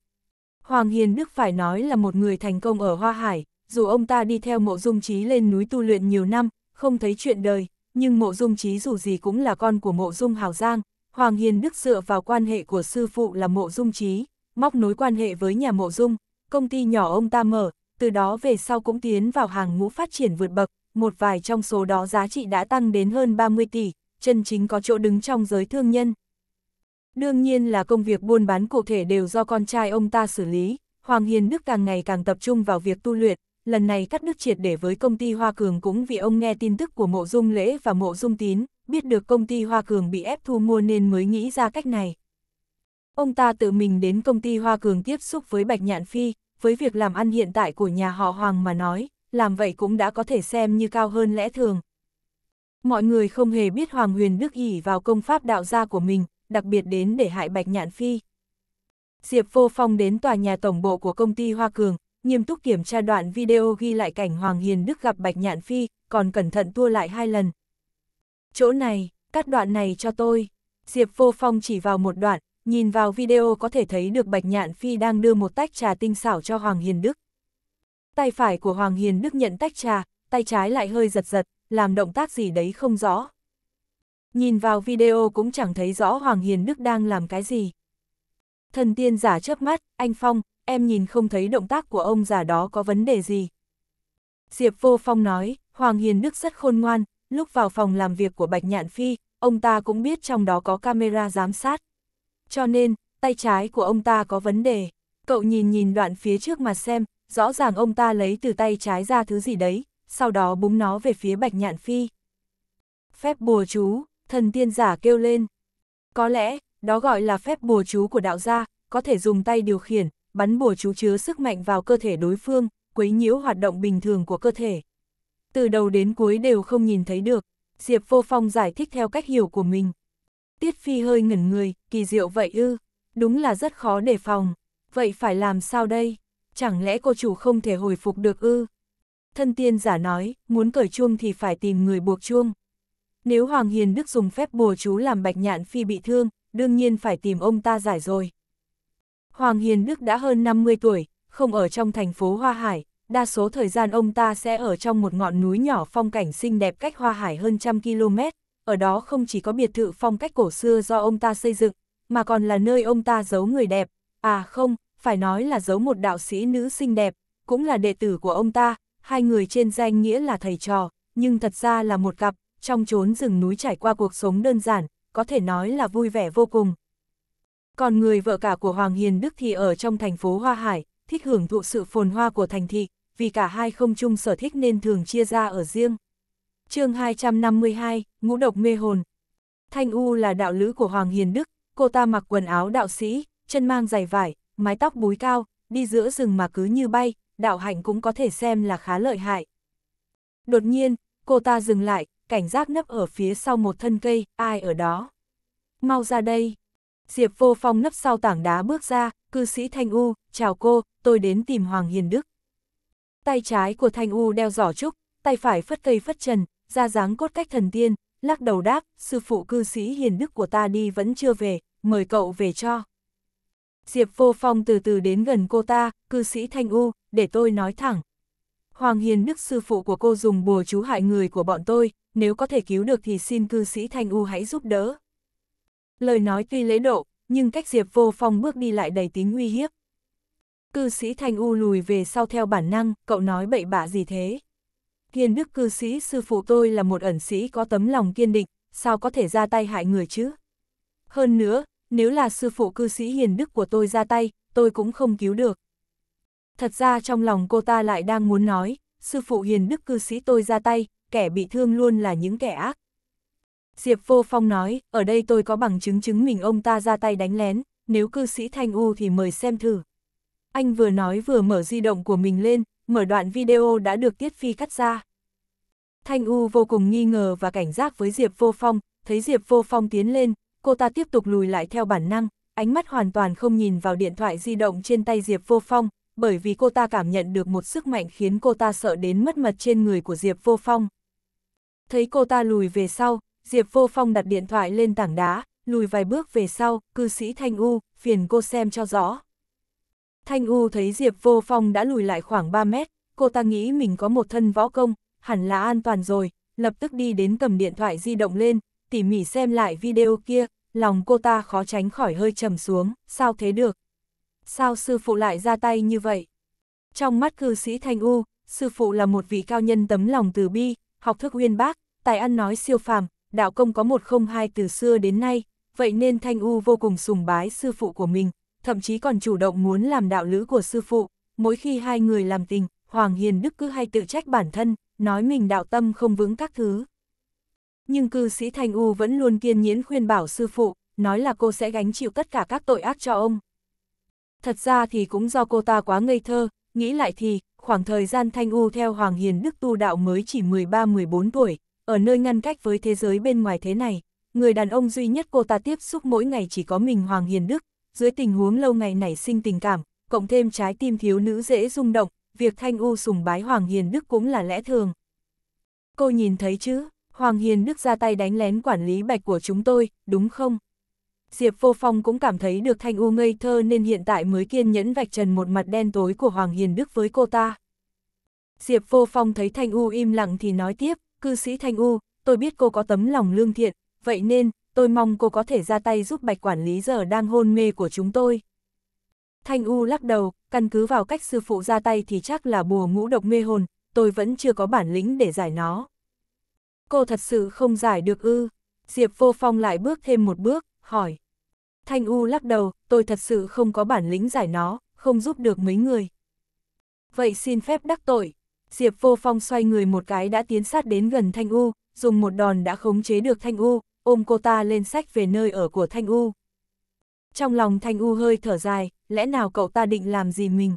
Hoàng Hiền Đức phải nói là một người thành công ở Hoa Hải, dù ông ta đi theo mộ dung trí lên núi tu luyện nhiều năm, không thấy chuyện đời, nhưng mộ dung trí dù gì cũng là con của mộ dung hào giang, Hoàng Hiền Đức dựa vào quan hệ của sư phụ là mộ dung trí, móc nối quan hệ với nhà mộ dung, công ty nhỏ ông ta mở, từ đó về sau cũng tiến vào hàng ngũ phát triển vượt bậc, một vài trong số đó giá trị đã tăng đến hơn 30 tỷ, chân chính có chỗ đứng trong giới thương nhân. Đương nhiên là công việc buôn bán cụ thể đều do con trai ông ta xử lý, Hoàng Hiền Đức càng ngày càng tập trung vào việc tu luyện, lần này cắt đứt triệt để với công ty Hoa Cường cũng vì ông nghe tin tức của Mộ Dung Lễ và Mộ Dung Tín, biết được công ty Hoa Cường bị ép thu mua nên mới nghĩ ra cách này. Ông ta tự mình đến công ty Hoa Cường tiếp xúc với Bạch Nhạn Phi, với việc làm ăn hiện tại của nhà họ Hoàng mà nói, làm vậy cũng đã có thể xem như cao hơn lẽ thường. Mọi người không hề biết Hoàng Huyền Đức ỉ vào công pháp đạo gia của mình, đặc biệt đến để hại Bạch Nhạn Phi. Diệp Vô Phong đến tòa nhà tổng bộ của công ty Hoa Cường, nghiêm túc kiểm tra đoạn video ghi lại cảnh Hoàng Hiền Đức gặp Bạch Nhạn Phi, còn cẩn thận tua lại hai lần. Chỗ này, cắt đoạn này cho tôi. Diệp Vô Phong chỉ vào một đoạn, nhìn vào video có thể thấy được Bạch Nhạn Phi đang đưa một tách trà tinh xảo cho Hoàng Hiền Đức. Tay phải của Hoàng Hiền Đức nhận tách trà, tay trái lại hơi giật giật, làm động tác gì đấy không rõ. Nhìn vào video cũng chẳng thấy rõ Hoàng Hiền Đức đang làm cái gì. Thần tiên giả chớp mắt, anh Phong, em nhìn không thấy động tác của ông già đó có vấn đề gì. Diệp Vô Phong nói, Hoàng Hiền Đức rất khôn ngoan, lúc vào phòng làm việc của Bạch Nhạn Phi, ông ta cũng biết trong đó có camera giám sát. Cho nên, tay trái của ông ta có vấn đề. Cậu nhìn nhìn đoạn phía trước mà xem, rõ ràng ông ta lấy từ tay trái ra thứ gì đấy, sau đó búng nó về phía Bạch Nhạn Phi. Phép bùa chú, thần tiên giả kêu lên. Có lẽ, đó gọi là phép bùa chú của đạo gia, có thể dùng tay điều khiển, bắn bùa chú chứa sức mạnh vào cơ thể đối phương, quấy nhiễu hoạt động bình thường của cơ thể. Từ đầu đến cuối đều không nhìn thấy được, Diệp Vô Phong giải thích theo cách hiểu của mình. Tiết Phi hơi ngẩn người, kỳ diệu vậy ư, đúng là rất khó đề phòng, vậy phải làm sao đây, chẳng lẽ cô chủ không thể hồi phục được ư? Thân tiên giả nói, muốn cởi chuông thì phải tìm người buộc chuông. Nếu Hoàng Hiền Đức dùng phép bùa chú làm bạch nhạn phi bị thương, đương nhiên phải tìm ông ta giải rồi. Hoàng Hiền Đức đã hơn 50 tuổi, không ở trong thành phố Hoa Hải, đa số thời gian ông ta sẽ ở trong một ngọn núi nhỏ phong cảnh xinh đẹp cách Hoa Hải hơn trăm km, ở đó không chỉ có biệt thự phong cách cổ xưa do ông ta xây dựng, mà còn là nơi ông ta giấu người đẹp, à không, phải nói là giấu một đạo sĩ nữ xinh đẹp, cũng là đệ tử của ông ta, hai người trên danh nghĩa là thầy trò, nhưng thật ra là một cặp, trong chốn rừng núi trải qua cuộc sống đơn giản, có thể nói là vui vẻ vô cùng. Còn người vợ cả của Hoàng Hiền Đức thì ở trong thành phố Hoa Hải, thích hưởng thụ sự phồn hoa của thành thị, vì cả hai không chung sở thích nên thường chia ra ở riêng. chương 252, Ngũ độc mê hồn Thanh U là đạo lữ của Hoàng Hiền Đức, cô ta mặc quần áo đạo sĩ, chân mang giày vải, mái tóc búi cao, đi giữa rừng mà cứ như bay, đạo hạnh cũng có thể xem là khá lợi hại. Đột nhiên, cô ta dừng lại, cảnh giác nấp ở phía sau một thân cây, ai ở đó. Mau ra đây, Diệp Vô Phong nấp sau tảng đá bước ra, cư sĩ Thanh U, chào cô, tôi đến tìm Hoàng Hiền Đức. Tay trái của Thanh U đeo giỏ trúc, tay phải phất cây phất trần, ra dáng cốt cách thần tiên, lắc đầu đáp, sư phụ cư sĩ Hiền Đức của ta đi vẫn chưa về, mời cậu về cho. Diệp Vô Phong từ từ đến gần cô ta, cư sĩ Thanh U, để tôi nói thẳng. Hoàng Hiền Đức sư phụ của cô dùng bùa chú hại người của bọn tôi, nếu có thể cứu được thì xin cư sĩ Thanh U hãy giúp đỡ lời nói tuy lễ độ, nhưng cách Diệp Vô Phong bước đi lại đầy tính nguy hiếp. Cư sĩ Thanh U lùi về sau theo bản năng, cậu nói bậy bạ gì thế? Hiền đức cư sĩ sư phụ tôi là một ẩn sĩ có tấm lòng kiên định, sao có thể ra tay hại người chứ? Hơn nữa, nếu là sư phụ cư sĩ hiền đức của tôi ra tay, tôi cũng không cứu được. Thật ra trong lòng cô ta lại đang muốn nói, sư phụ hiền đức cư sĩ tôi ra tay, kẻ bị thương luôn là những kẻ ác. Diệp Vô Phong nói, ở đây tôi có bằng chứng chứng mình ông ta ra tay đánh lén, nếu cư sĩ Thanh U thì mời xem thử. Anh vừa nói vừa mở di động của mình lên, mở đoạn video đã được Tiết Phi cắt ra. Thanh U vô cùng nghi ngờ và cảnh giác với Diệp Vô Phong, thấy Diệp Vô Phong tiến lên, cô ta tiếp tục lùi lại theo bản năng, ánh mắt hoàn toàn không nhìn vào điện thoại di động trên tay Diệp Vô Phong, bởi vì cô ta cảm nhận được một sức mạnh khiến cô ta sợ đến mất mật trên người của Diệp Vô Phong. Thấy cô ta lùi về sau, Diệp Vô Phong đặt điện thoại lên tảng đá, lùi vài bước về sau, cư sĩ Thanh U, phiền cô xem cho rõ. Thanh U thấy Diệp Vô Phong đã lùi lại khoảng 3 mét, cô ta nghĩ mình có một thân võ công, hẳn là an toàn rồi, lập tức đi đến cầm điện thoại di động lên, tỉ mỉ xem lại video kia, lòng cô ta khó tránh khỏi hơi trầm xuống, sao thế được? Sao sư phụ lại ra tay như vậy? Trong mắt cư sĩ Thanh U, sư phụ là một vị cao nhân tấm lòng từ bi, học thức uyên bác, tài ăn nói siêu phàm, đạo công có một không hai từ xưa đến nay, vậy nên Thanh U vô cùng sùng bái sư phụ của mình, thậm chí còn chủ động muốn làm đạo lữ của sư phụ. Mỗi khi hai người làm tình, Hoàng Hiền Đức cứ hay tự trách bản thân, nói mình đạo tâm không vững các thứ. Nhưng cư sĩ Thanh U vẫn luôn kiên nhẫn khuyên bảo sư phụ, nói là cô sẽ gánh chịu tất cả các tội ác cho ông. Thật ra thì cũng do cô ta quá ngây thơ, nghĩ lại thì, khoảng thời gian Thanh U theo Hoàng Hiền Đức tu đạo mới chỉ 13-14 tuổi, ở nơi ngăn cách với thế giới bên ngoài thế này, người đàn ông duy nhất cô ta tiếp xúc mỗi ngày chỉ có mình Hoàng Hiền Đức, dưới tình huống lâu ngày nảy sinh tình cảm, cộng thêm trái tim thiếu nữ dễ rung động, việc Thanh U sùng bái Hoàng Hiền Đức cũng là lẽ thường. Cô nhìn thấy chứ, Hoàng Hiền Đức ra tay đánh lén quản lý bạch của chúng tôi, đúng không? Diệp Vô Phong cũng cảm thấy được Thanh U ngây thơ nên hiện tại mới kiên nhẫn vạch trần một mặt đen tối của Hoàng Hiền Đức với cô ta. Diệp Vô Phong thấy Thanh U im lặng thì nói tiếp, cư sĩ Thanh U, tôi biết cô có tấm lòng lương thiện, vậy nên, tôi mong cô có thể ra tay giúp bạch quản lý giờ đang hôn mê của chúng tôi. Thanh U lắc đầu, căn cứ vào cách sư phụ ra tay thì chắc là bùa ngũ độc mê hồn, tôi vẫn chưa có bản lĩnh để giải nó. Cô thật sự không giải được ư, Diệp Vô Phong lại bước thêm một bước, hỏi. Thanh U lắc đầu, tôi thật sự không có bản lĩnh giải nó, không giúp được mấy người. Vậy xin phép đắc tội. Diệp Vô Phong xoay người một cái đã tiến sát đến gần Thanh U, dùng một đòn đã khống chế được Thanh U, ôm cô ta lên sách về nơi ở của Thanh U. Trong lòng Thanh U hơi thở dài, lẽ nào cậu ta định làm gì mình?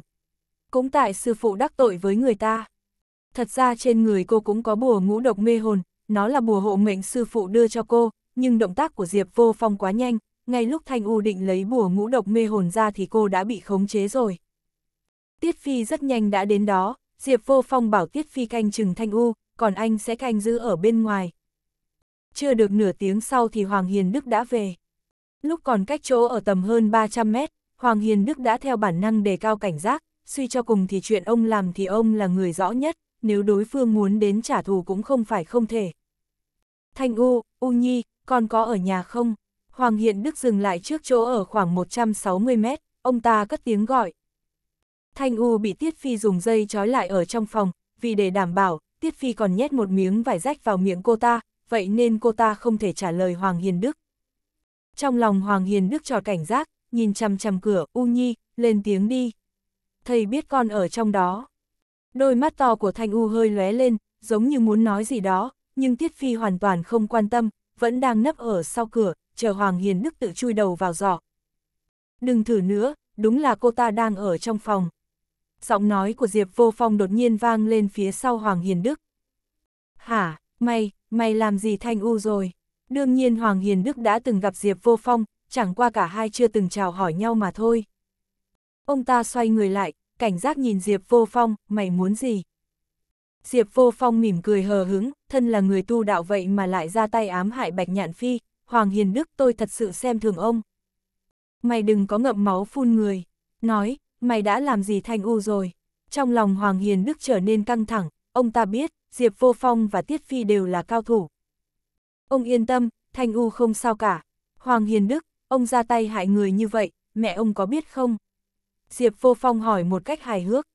Cũng tại sư phụ đắc tội với người ta. Thật ra trên người cô cũng có bùa ngũ độc mê hồn, nó là bùa hộ mệnh sư phụ đưa cho cô, nhưng động tác của Diệp Vô Phong quá nhanh, ngay lúc Thanh U định lấy bùa ngũ độc mê hồn ra thì cô đã bị khống chế rồi. Tiết Phi rất nhanh đã đến đó, Diệp Vô Phong bảo Tiết Phi canh chừng Thanh U, còn anh sẽ canh giữ ở bên ngoài. Chưa được nửa tiếng sau thì Hoàng Hiền Đức đã về. Lúc còn cách chỗ ở tầm hơn 300 mét, Hoàng Hiền Đức đã theo bản năng đề cao cảnh giác, suy cho cùng thì chuyện ông làm thì ông là người rõ nhất, nếu đối phương muốn đến trả thù cũng không phải không thể. Thanh U, U Nhi, con có ở nhà không? Hoàng Hiền Đức dừng lại trước chỗ ở khoảng 160 mét, ông ta cất tiếng gọi. Thanh U bị Tiết Phi dùng dây trói lại ở trong phòng, vì để đảm bảo, Tiết Phi còn nhét một miếng vải rách vào miệng cô ta, vậy nên cô ta không thể trả lời Hoàng Hiền Đức. Trong lòng Hoàng Hiền Đức trò cảnh giác, nhìn chằm chằm cửa, U Nhi, lên tiếng đi. Thầy biết con ở trong đó. Đôi mắt to của Thanh U hơi lóe lên, giống như muốn nói gì đó, nhưng Tiết Phi hoàn toàn không quan tâm, vẫn đang nấp ở sau cửa, chờ Hoàng Hiền Đức tự chui đầu vào giỏ. Đừng thử nữa, đúng là cô ta đang ở trong phòng giọng nói của Diệp Vô Phong đột nhiên vang lên phía sau Hoàng Hiền Đức. Hả, mày, mày làm gì thanh u rồi? Đương nhiên Hoàng Hiền Đức đã từng gặp Diệp Vô Phong, chẳng qua cả hai chưa từng chào hỏi nhau mà thôi. Ông ta xoay người lại, cảnh giác nhìn Diệp Vô Phong, mày muốn gì? Diệp Vô Phong mỉm cười hờ hứng, thân là người tu đạo vậy mà lại ra tay ám hại Bạch Nhạn Phi, Hoàng Hiền Đức tôi thật sự xem thường ông. Mày đừng có ngậm máu phun người. Nói, mày đã làm gì Thanh U rồi? Trong lòng Hoàng Hiền Đức trở nên căng thẳng, ông ta biết, Diệp Vô Phong và Tiết Phi đều là cao thủ. Ông yên tâm, Thanh U không sao cả. Hoàng Hiền Đức, ông ra tay hại người như vậy, mẹ ông có biết không? Diệp Vô Phong hỏi một cách hài hước.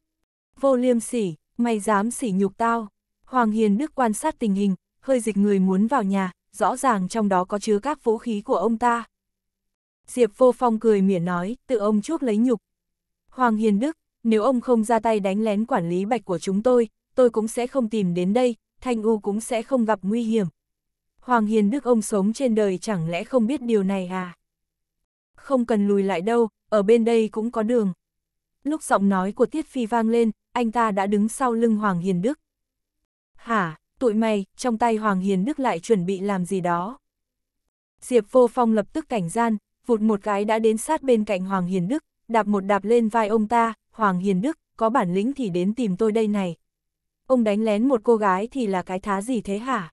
Vô liêm sỉ, mày dám sỉ nhục tao. Hoàng Hiền Đức quan sát tình hình, hơi dịch người muốn vào nhà, rõ ràng trong đó có chứa các vũ khí của ông ta. Diệp Vô Phong cười mỉa nói, tự ông chuốc lấy nhục, Hoàng Hiền Đức, nếu ông không ra tay đánh lén quản lý bạch của chúng tôi, tôi cũng sẽ không tìm đến đây, Thanh U cũng sẽ không gặp nguy hiểm. Hoàng Hiền Đức ông sống trên đời chẳng lẽ không biết điều này à? Không cần lùi lại đâu, ở bên đây cũng có đường. Lúc giọng nói của Tiết Phi vang lên, anh ta đã đứng sau lưng Hoàng Hiền Đức. Hả, tụi mày, trong tay Hoàng Hiền Đức lại chuẩn bị làm gì đó. Diệp Vô Phong lập tức cảnh gian, vụt một cái đã đến sát bên cạnh Hoàng Hiền Đức, đạp một đạp lên vai ông ta, Hoàng Hiền Đức, có bản lĩnh thì đến tìm tôi đây này. Ông đánh lén một cô gái thì là cái thá gì thế hả?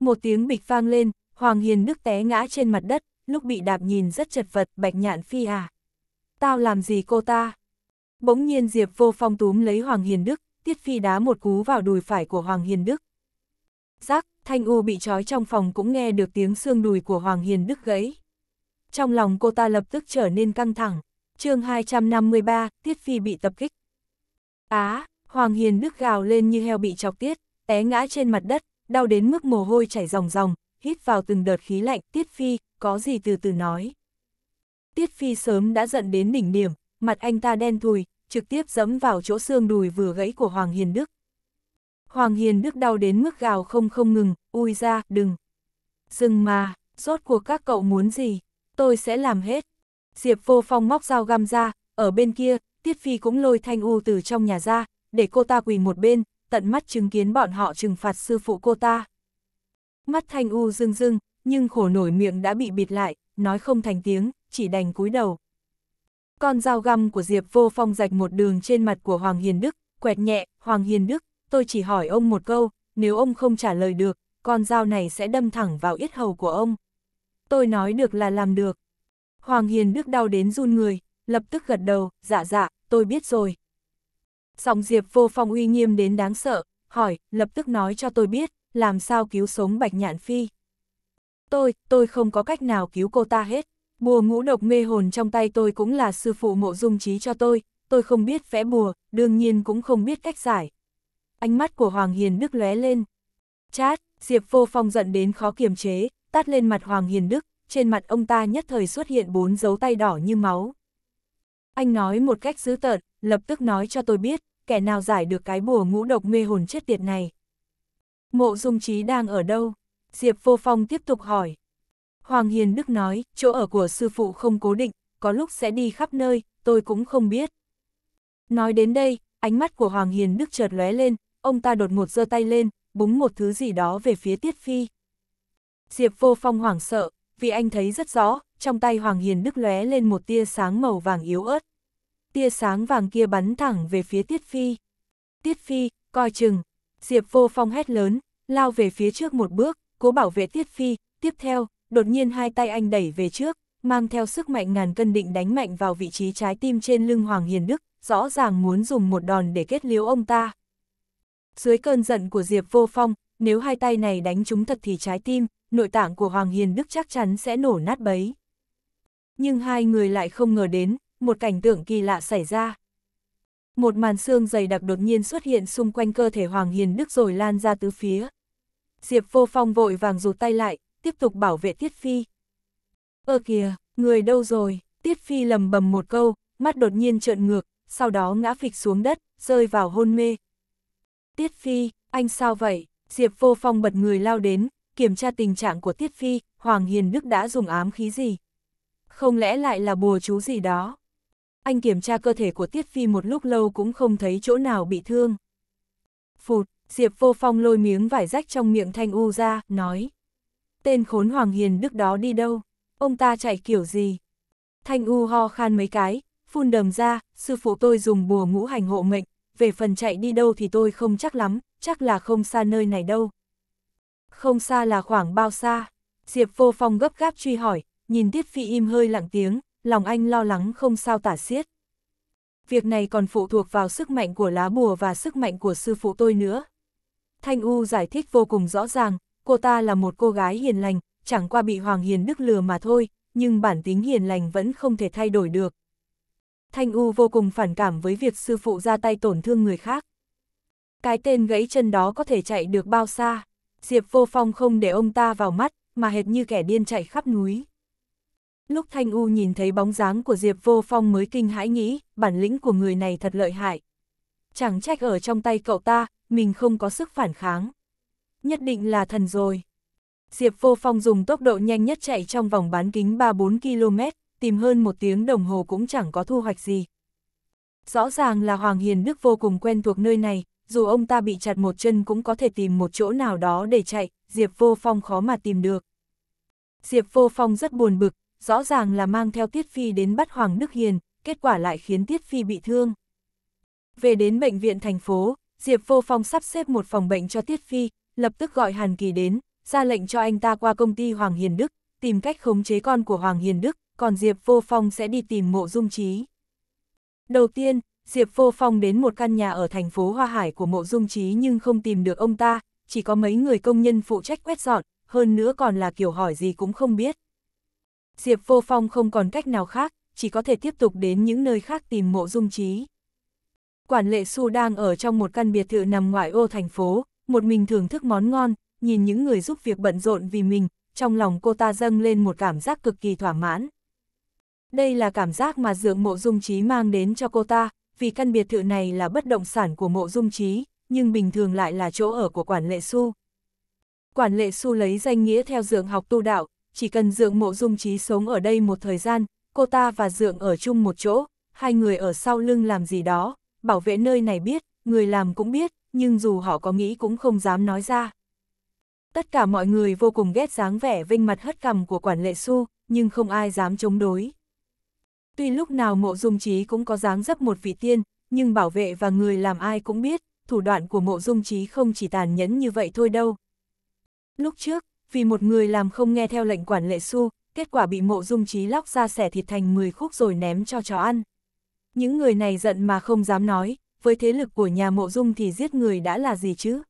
Một tiếng bịch vang lên, Hoàng Hiền Đức té ngã trên mặt đất, lúc bị đạp nhìn rất chật vật, bạch nhạn phi à. Tao làm gì cô ta? Bỗng nhiên Diệp vô phong túm lấy Hoàng Hiền Đức, Tiết Phi đá một cú vào đùi phải của Hoàng Hiền Đức. Giác, Thanh U bị trói trong phòng cũng nghe được tiếng xương đùi của Hoàng Hiền Đức gãy. Trong lòng cô ta lập tức trở nên căng thẳng chương 253, Tiết Phi bị tập kích. Á, Hoàng Hiền Đức gào lên như heo bị chọc tiết, té ngã trên mặt đất, đau đến mức mồ hôi chảy ròng ròng, hít vào từng đợt khí lạnh, Tiết Phi, có gì từ từ nói. Tiết Phi sớm đã giận đến đỉnh điểm, mặt anh ta đen thùi, trực tiếp dẫm vào chỗ xương đùi vừa gãy của Hoàng Hiền Đức. Hoàng Hiền Đức đau đến mức gào không không ngừng, ui ra, đừng. Dừng mà, rốt cuộc các cậu muốn gì, tôi sẽ làm hết. Diệp vô phong móc dao găm ra, ở bên kia, Tiết Phi cũng lôi Thanh U từ trong nhà ra, để cô ta quỳ một bên, tận mắt chứng kiến bọn họ trừng phạt sư phụ cô ta. Mắt Thanh U rưng rưng, nhưng khổ nổi miệng đã bị bịt lại, nói không thành tiếng, chỉ đành cúi đầu. Con dao găm của Diệp vô phong rạch một đường trên mặt của Hoàng Hiền Đức, quẹt nhẹ, Hoàng Hiền Đức, tôi chỉ hỏi ông một câu, nếu ông không trả lời được, con dao này sẽ đâm thẳng vào yết hầu của ông. Tôi nói được là làm được. Hoàng Hiền Đức đau đến run người, lập tức gật đầu, dạ dạ, tôi biết rồi. Sòng Diệp vô phong uy nghiêm đến đáng sợ, hỏi, lập tức nói cho tôi biết, làm sao cứu sống Bạch Nhạn Phi. Tôi, tôi không có cách nào cứu cô ta hết. Bùa ngũ độc mê hồn trong tay tôi cũng là sư phụ mộ dung trí cho tôi, tôi không biết vẽ bùa, đương nhiên cũng không biết cách giải. Ánh mắt của Hoàng Hiền Đức lóe lên. Chát, Diệp vô phong giận đến khó kiềm chế, tát lên mặt Hoàng Hiền Đức, trên mặt ông ta nhất thời xuất hiện bốn dấu tay đỏ như máu. Anh nói một cách dữ tợn, lập tức nói cho tôi biết, kẻ nào giải được cái bùa ngũ độc mê hồn chết tiệt này. Mộ dung trí đang ở đâu? Diệp Vô Phong tiếp tục hỏi. Hoàng Hiền Đức nói, chỗ ở của sư phụ không cố định, có lúc sẽ đi khắp nơi, tôi cũng không biết. Nói đến đây, ánh mắt của Hoàng Hiền Đức chợt lóe lên, ông ta đột ngột giơ tay lên, búng một thứ gì đó về phía Tiết Phi. Diệp Vô Phong hoảng sợ, vì anh thấy rất rõ, trong tay Hoàng Hiền Đức lóe lên một tia sáng màu vàng yếu ớt. Tia sáng vàng kia bắn thẳng về phía Tiết Phi. Tiết Phi, coi chừng, Diệp Vô Phong hét lớn, lao về phía trước một bước, cố bảo vệ Tiết Phi, tiếp theo, đột nhiên hai tay anh đẩy về trước, mang theo sức mạnh ngàn cân định đánh mạnh vào vị trí trái tim trên lưng Hoàng Hiền Đức, rõ ràng muốn dùng một đòn để kết liễu ông ta. Dưới cơn giận của Diệp Vô Phong, nếu hai tay này đánh chúng thật thì trái tim, nội tạng của Hoàng Hiền Đức chắc chắn sẽ nổ nát bấy. Nhưng hai người lại không ngờ đến, một cảnh tượng kỳ lạ xảy ra. Một màn xương dày đặc đột nhiên xuất hiện xung quanh cơ thể Hoàng Hiền Đức rồi lan ra tứ phía. Diệp vô phong vội vàng rụt tay lại, tiếp tục bảo vệ Tiết Phi. Ơ kìa, người đâu rồi? Tiết Phi lầm bầm một câu, mắt đột nhiên trợn ngược, sau đó ngã phịch xuống đất, rơi vào hôn mê. Tiết Phi, anh sao vậy? Diệp Vô Phong bật người lao đến, kiểm tra tình trạng của Tiết Phi, Hoàng Hiền Đức đã dùng ám khí gì? Không lẽ lại là bùa chú gì đó? Anh kiểm tra cơ thể của Tiết Phi một lúc lâu cũng không thấy chỗ nào bị thương. Phụt, Diệp Vô Phong lôi miếng vải rách trong miệng Thanh U ra, nói. Tên khốn Hoàng Hiền Đức đó đi đâu? Ông ta chạy kiểu gì? Thanh U ho khan mấy cái, phun đầm ra, sư phụ tôi dùng bùa ngũ hành hộ mệnh, về phần chạy đi đâu thì tôi không chắc lắm, chắc là không xa nơi này đâu. Không xa là khoảng bao xa? Diệp Vô Phong gấp gáp truy hỏi, nhìn Tiết Phi im hơi lặng tiếng, lòng anh lo lắng không sao tả xiết. Việc này còn phụ thuộc vào sức mạnh của lá bùa và sức mạnh của sư phụ tôi nữa. Thanh U giải thích vô cùng rõ ràng, cô ta là một cô gái hiền lành, chẳng qua bị Hoàng Hiền Đức lừa mà thôi, nhưng bản tính hiền lành vẫn không thể thay đổi được. Thanh U vô cùng phản cảm với việc sư phụ ra tay tổn thương người khác. Cái tên gãy chân đó có thể chạy được bao xa? Diệp Vô Phong không để ông ta vào mắt, mà hệt như kẻ điên chạy khắp núi. Lúc Thanh U nhìn thấy bóng dáng của Diệp Vô Phong mới kinh hãi nghĩ, bản lĩnh của người này thật lợi hại. Chẳng trách ở trong tay cậu ta, mình không có sức phản kháng. Nhất định là thần rồi. Diệp Vô Phong dùng tốc độ nhanh nhất chạy trong vòng bán kính 3-4 km, tìm hơn một tiếng đồng hồ cũng chẳng có thu hoạch gì. Rõ ràng là Hoàng Hiền Đức vô cùng quen thuộc nơi này, dù ông ta bị chặt một chân cũng có thể tìm một chỗ nào đó để chạy, Diệp Vô Phong khó mà tìm được. Diệp Vô Phong rất buồn bực, rõ ràng là mang theo Tiết Phi đến bắt Hoàng Đức Hiền, kết quả lại khiến Tiết Phi bị thương. Về đến bệnh viện thành phố, Diệp Vô Phong sắp xếp một phòng bệnh cho Tiết Phi, lập tức gọi Hàn Kỳ đến, ra lệnh cho anh ta qua công ty Hoàng Hiền Đức, tìm cách khống chế con của Hoàng Hiền Đức, còn Diệp Vô Phong sẽ đi tìm mộ dung trí. Đầu tiên, Diệp Vô Phong đến một căn nhà ở thành phố Hoa Hải của mộ dung trí nhưng không tìm được ông ta, chỉ có mấy người công nhân phụ trách quét dọn, hơn nữa còn là kiểu hỏi gì cũng không biết. Diệp Vô Phong không còn cách nào khác, chỉ có thể tiếp tục đến những nơi khác tìm mộ dung trí. Quản lệ Su đang ở trong một căn biệt thự nằm ngoại ô thành phố, một mình thưởng thức món ngon, nhìn những người giúp việc bận rộn vì mình, trong lòng cô ta dâng lên một cảm giác cực kỳ thỏa mãn. Đây là cảm giác mà dưỡng mộ dung trí mang đến cho cô ta, vì căn biệt thự này là bất động sản của mộ dung trí, nhưng bình thường lại là chỗ ở của quản lệ su. Quản lệ su lấy danh nghĩa theo dượng học tu đạo, chỉ cần dượng mộ dung trí sống ở đây một thời gian, cô ta và dượng ở chung một chỗ, hai người ở sau lưng làm gì đó, bảo vệ nơi này biết, người làm cũng biết, nhưng dù họ có nghĩ cũng không dám nói ra. Tất cả mọi người vô cùng ghét dáng vẻ vinh mặt hất cằm của quản lệ su, nhưng không ai dám chống đối. Tuy lúc nào mộ dung trí cũng có dáng dấp một vị tiên, nhưng bảo vệ và người làm ai cũng biết, thủ đoạn của mộ dung trí không chỉ tàn nhẫn như vậy thôi đâu. Lúc trước, vì một người làm không nghe theo lệnh quản lệ su, kết quả bị mộ dung trí lóc ra xẻ thịt thành 10 khúc rồi ném cho chó ăn. Những người này giận mà không dám nói, với thế lực của nhà mộ dung thì giết người đã là gì chứ?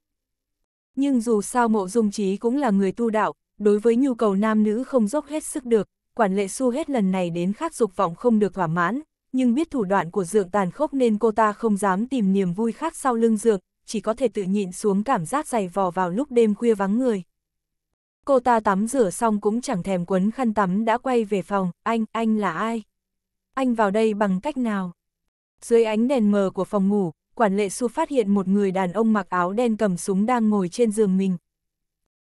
Nhưng dù sao mộ dung trí cũng là người tu đạo, đối với nhu cầu nam nữ không dốc hết sức được, quản lệ su hết lần này đến khác dục vọng không được thỏa mãn, nhưng biết thủ đoạn của dượng tàn khốc nên cô ta không dám tìm niềm vui khác sau lưng dược, chỉ có thể tự nhịn xuống cảm giác dày vò vào lúc đêm khuya vắng người. Cô ta tắm rửa xong cũng chẳng thèm quấn khăn tắm đã quay về phòng, anh, anh là ai? Anh vào đây bằng cách nào? Dưới ánh đèn mờ của phòng ngủ, quản lệ su phát hiện một người đàn ông mặc áo đen cầm súng đang ngồi trên giường mình.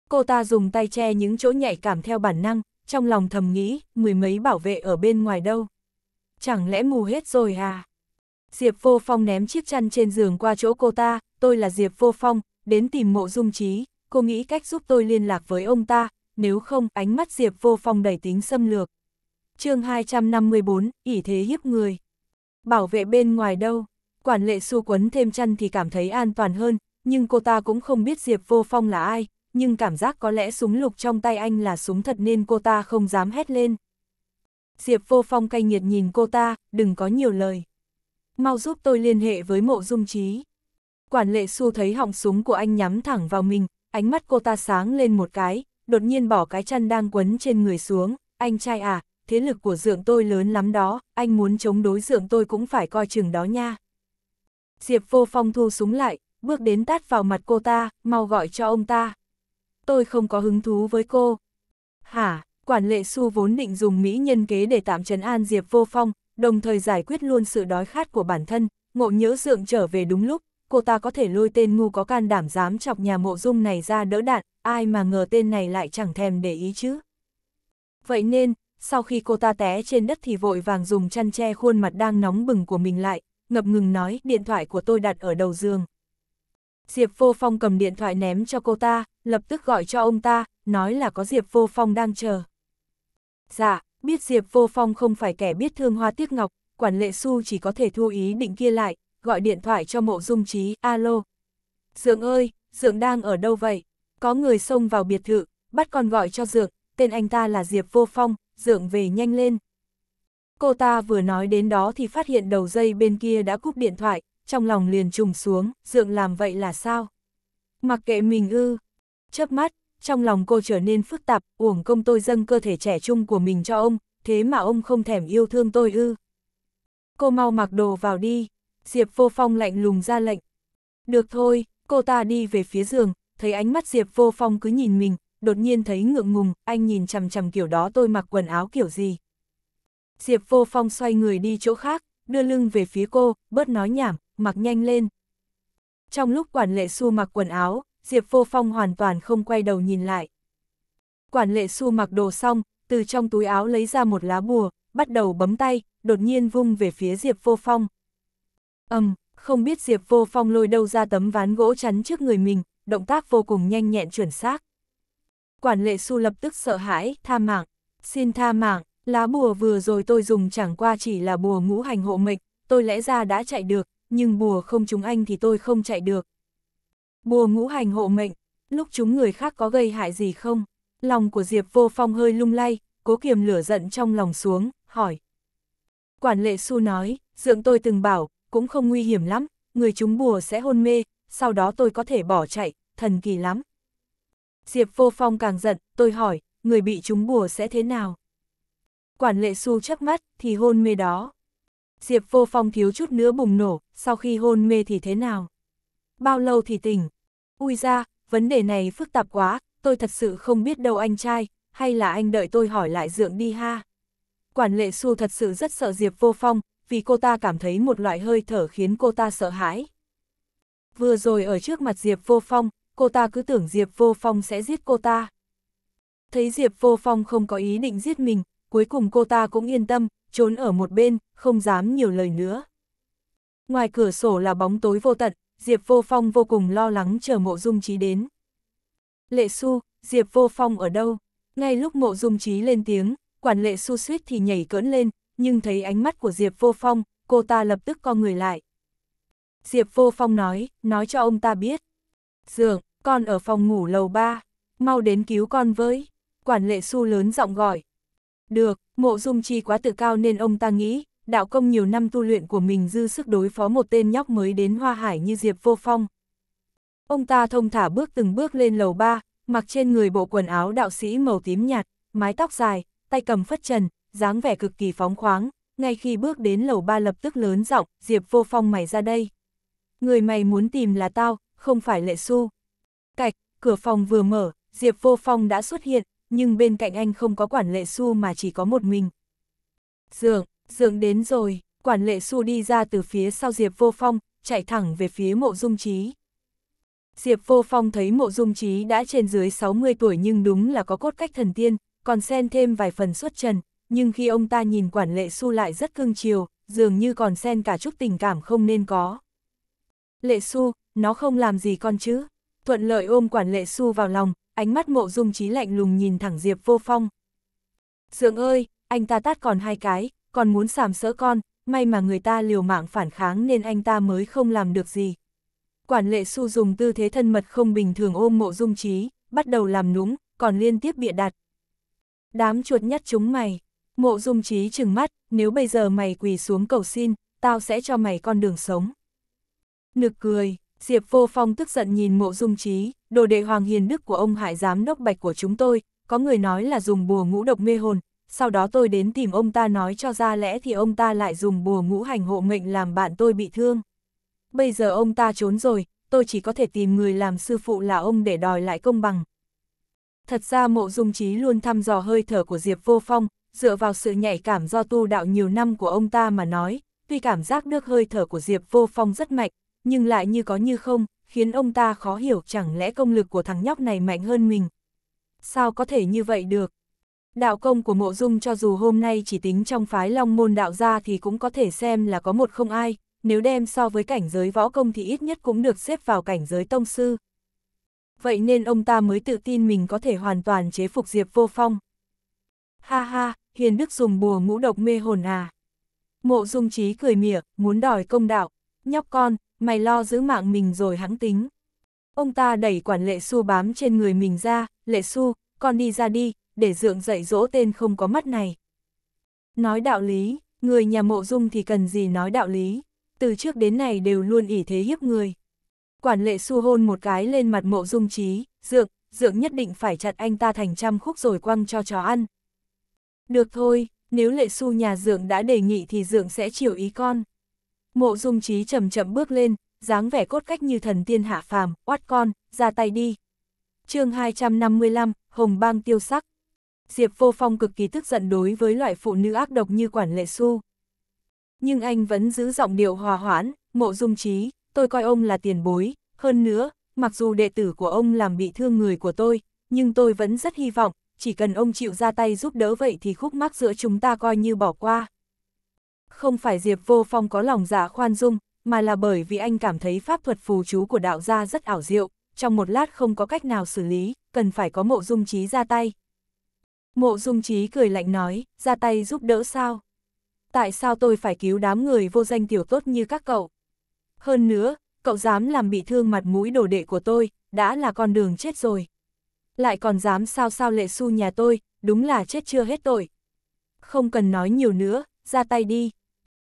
Cô ta dùng tay che những chỗ nhạy cảm theo bản năng, trong lòng thầm nghĩ, mười mấy bảo vệ ở bên ngoài đâu. Chẳng lẽ mù hết rồi à? Diệp Vô Phong ném chiếc chăn trên giường qua chỗ cô ta, tôi là Diệp Vô Phong, đến tìm mộ dung trí, cô nghĩ cách giúp tôi liên lạc với ông ta, nếu không ánh mắt Diệp Vô Phong đầy tính xâm lược. chương 254, ỉ thế hiếp người. Bảo vệ bên ngoài đâu, quản lệ xu quấn thêm chăn thì cảm thấy an toàn hơn, nhưng cô ta cũng không biết Diệp Vô Phong là ai, nhưng cảm giác có lẽ súng lục trong tay anh là súng thật nên cô ta không dám hét lên. Diệp vô phong cay nghiệt nhìn cô ta, đừng có nhiều lời. Mau giúp tôi liên hệ với mộ dung trí. Quản lệ su thấy họng súng của anh nhắm thẳng vào mình, ánh mắt cô ta sáng lên một cái, đột nhiên bỏ cái chăn đang quấn trên người xuống. Anh trai à, thế lực của dượng tôi lớn lắm đó, anh muốn chống đối dượng tôi cũng phải coi chừng đó nha. Diệp vô phong thu súng lại, bước đến tát vào mặt cô ta, mau gọi cho ông ta tôi không có hứng thú với cô. Hả, quản lệ su vốn định dùng mỹ nhân kế để tạm trấn an Diệp Vô Phong, đồng thời giải quyết luôn sự đói khát của bản thân, ngộ nhớ dượng trở về đúng lúc, cô ta có thể lôi tên ngu có can đảm dám chọc nhà mộ dung này ra đỡ đạn, ai mà ngờ tên này lại chẳng thèm để ý chứ. Vậy nên, sau khi cô ta té trên đất thì vội vàng dùng chăn che khuôn mặt đang nóng bừng của mình lại, ngập ngừng nói điện thoại của tôi đặt ở đầu giường. Diệp vô phong cầm điện thoại ném cho cô ta, lập tức gọi cho ông ta, nói là có Diệp Vô Phong đang chờ. Dạ, biết Diệp Vô Phong không phải kẻ biết thương hoa tiếc ngọc, quản lệ su chỉ có thể thu ý định kia lại, gọi điện thoại cho mộ dung trí, alo. Dượng ơi, Dượng đang ở đâu vậy? Có người xông vào biệt thự, bắt con gọi cho Dượng, tên anh ta là Diệp Vô Phong, Dượng về nhanh lên. Cô ta vừa nói đến đó thì phát hiện đầu dây bên kia đã cúp điện thoại, trong lòng liền trùng xuống, Dượng làm vậy là sao? Mặc kệ mình ư, Chớp mắt, trong lòng cô trở nên phức tạp, uổng công tôi dâng cơ thể trẻ trung của mình cho ông, thế mà ông không thèm yêu thương tôi ư. Cô mau mặc đồ vào đi, Diệp Vô Phong lạnh lùng ra lệnh. Được thôi, cô ta đi về phía giường, thấy ánh mắt Diệp Vô Phong cứ nhìn mình, đột nhiên thấy ngượng ngùng, anh nhìn chằm chằm kiểu đó tôi mặc quần áo kiểu gì. Diệp Vô Phong xoay người đi chỗ khác, đưa lưng về phía cô, bớt nói nhảm, mặc nhanh lên. Trong lúc quản lệ xu mặc quần áo, Diệp Vô Phong hoàn toàn không quay đầu nhìn lại. Quản lệ su mặc đồ xong, từ trong túi áo lấy ra một lá bùa, bắt đầu bấm tay, đột nhiên vung về phía Diệp Vô Phong. Ầm, um, không biết Diệp Vô Phong lôi đâu ra tấm ván gỗ chắn trước người mình, động tác vô cùng nhanh nhẹn chuẩn xác. Quản lệ su lập tức sợ hãi, tha mạng, xin tha mạng, lá bùa vừa rồi tôi dùng chẳng qua chỉ là bùa ngũ hành hộ mệnh, tôi lẽ ra đã chạy được, nhưng bùa không trúng anh thì tôi không chạy được. Bùa ngũ hành hộ mệnh, lúc chúng người khác có gây hại gì không? Lòng của Diệp Vô Phong hơi lung lay, cố kiềm lửa giận trong lòng xuống, hỏi. Quản lệ su nói, dưỡng tôi từng bảo, cũng không nguy hiểm lắm, người chúng bùa sẽ hôn mê, sau đó tôi có thể bỏ chạy, thần kỳ lắm. Diệp Vô Phong càng giận, tôi hỏi, người bị chúng bùa sẽ thế nào? Quản lệ su chớp mắt, thì hôn mê đó. Diệp Vô Phong thiếu chút nữa bùng nổ, sau khi hôn mê thì thế nào? Bao lâu thì tỉnh? Ui ra, vấn đề này phức tạp quá, tôi thật sự không biết đâu anh trai, hay là anh đợi tôi hỏi lại dượng đi ha. Quản lệ su thật sự rất sợ Diệp Vô Phong, vì cô ta cảm thấy một loại hơi thở khiến cô ta sợ hãi. Vừa rồi ở trước mặt Diệp Vô Phong, cô ta cứ tưởng Diệp Vô Phong sẽ giết cô ta. Thấy Diệp Vô Phong không có ý định giết mình, cuối cùng cô ta cũng yên tâm, trốn ở một bên, không dám nhiều lời nữa. Ngoài cửa sổ là bóng tối vô tận, Diệp Vô Phong vô cùng lo lắng chờ mộ dung trí đến. Lệ Xu, Diệp Vô Phong ở đâu? Ngay lúc mộ dung trí lên tiếng, quản lệ Xu suýt thì nhảy cỡn lên, nhưng thấy ánh mắt của Diệp Vô Phong, cô ta lập tức co người lại. Diệp Vô Phong nói, nói cho ông ta biết. Dường, con ở phòng ngủ lầu ba, mau đến cứu con với. Quản lệ Xu lớn giọng gọi. Được, mộ dung chi quá tự cao nên ông ta nghĩ, đạo công nhiều năm tu luyện của mình dư sức đối phó một tên nhóc mới đến hoa hải như Diệp Vô Phong. Ông ta thông thả bước từng bước lên lầu ba, mặc trên người bộ quần áo đạo sĩ màu tím nhạt, mái tóc dài, tay cầm phất trần, dáng vẻ cực kỳ phóng khoáng, ngay khi bước đến lầu ba lập tức lớn giọng, Diệp Vô Phong mày ra đây. Người mày muốn tìm là tao, không phải Lệ su. Cạch, cửa phòng vừa mở, Diệp Vô Phong đã xuất hiện, nhưng bên cạnh anh không có quản Lệ su mà chỉ có một mình. Dường, Dường đến rồi, quản lệ su đi ra từ phía sau Diệp Vô Phong, chạy thẳng về phía mộ dung trí. Diệp Vô Phong thấy mộ dung trí đã trên dưới 60 tuổi nhưng đúng là có cốt cách thần tiên, còn xen thêm vài phần xuất trần, nhưng khi ông ta nhìn quản lệ su lại rất cương chiều, dường như còn xen cả chút tình cảm không nên có. Lệ su, nó không làm gì con chứ? Thuận lợi ôm quản lệ su vào lòng, ánh mắt mộ dung trí lạnh lùng nhìn thẳng Diệp Vô Phong. Dượng ơi, anh ta tát còn hai cái, còn muốn sàm sỡ con, may mà người ta liều mạng phản kháng nên anh ta mới không làm được gì. Quản lệ su dùng tư thế thân mật không bình thường ôm mộ dung trí, bắt đầu làm nũng, còn liên tiếp bịa đặt. Đám chuột nhắt chúng mày, mộ dung trí chừng mắt, nếu bây giờ mày quỳ xuống cầu xin, tao sẽ cho mày con đường sống. Nực cười, Diệp vô phong tức giận nhìn mộ dung trí, đồ đệ hoàng hiền đức của ông hại giám đốc bạch của chúng tôi, có người nói là dùng bùa ngũ độc mê hồn, sau đó tôi đến tìm ông ta nói cho ra lẽ thì ông ta lại dùng bùa ngũ hành hộ mệnh làm bạn tôi bị thương. Bây giờ ông ta trốn rồi, tôi chỉ có thể tìm người làm sư phụ là ông để đòi lại công bằng. Thật ra mộ dung trí luôn thăm dò hơi thở của Diệp Vô Phong, dựa vào sự nhạy cảm do tu đạo nhiều năm của ông ta mà nói, tuy cảm giác nước hơi thở của Diệp Vô Phong rất mạnh, nhưng lại như có như không, khiến ông ta khó hiểu chẳng lẽ công lực của thằng nhóc này mạnh hơn mình. Sao có thể như vậy được? Đạo công của mộ dung cho dù hôm nay chỉ tính trong phái long môn đạo gia thì cũng có thể xem là có một không ai, nếu đem so với cảnh giới võ công thì ít nhất cũng được xếp vào cảnh giới tông sư. Vậy nên ông ta mới tự tin mình có thể hoàn toàn chế phục Diệp vô phong. Ha ha, hiền đức dùng bùa ngũ độc mê hồn à. Mộ dung trí cười mỉa, muốn đòi công đạo. Nhóc con, mày lo giữ mạng mình rồi hãng tính. Ông ta đẩy quản lệ su bám trên người mình ra, lệ su, con đi ra đi, để dượng dạy dỗ tên không có mắt này. Nói đạo lý, người nhà mộ dung thì cần gì nói đạo lý, từ trước đến nay đều luôn ỉ thế hiếp người. Quản lệ su hôn một cái lên mặt mộ dung trí, dượng, dượng nhất định phải chặt anh ta thành trăm khúc rồi quăng cho chó ăn. Được thôi, nếu lệ su nhà dượng đã đề nghị thì dượng sẽ chiều ý con. Mộ dung trí chậm chậm bước lên, dáng vẻ cốt cách như thần tiên hạ phàm, oát con, ra tay đi. chương 255, Hồng bang tiêu sắc. Diệp Vô Phong cực kỳ tức giận đối với loại phụ nữ ác độc như quản lệ su. Nhưng anh vẫn giữ giọng điệu hòa hoãn, mộ dung trí, tôi coi ông là tiền bối, hơn nữa, mặc dù đệ tử của ông làm bị thương người của tôi, nhưng tôi vẫn rất hy vọng, chỉ cần ông chịu ra tay giúp đỡ vậy thì khúc mắc giữa chúng ta coi như bỏ qua. Không phải Diệp Vô Phong có lòng giả dạ khoan dung, mà là bởi vì anh cảm thấy pháp thuật phù chú của đạo gia rất ảo diệu, trong một lát không có cách nào xử lý, cần phải có mộ dung trí ra tay, Mộ dung trí cười lạnh nói, ra tay giúp đỡ sao? Tại sao tôi phải cứu đám người vô danh tiểu tốt như các cậu? Hơn nữa, cậu dám làm bị thương mặt mũi đồ đệ của tôi, đã là con đường chết rồi. Lại còn dám sao sao lệ su nhà tôi, đúng là chết chưa hết tội. Không cần nói nhiều nữa, ra tay đi.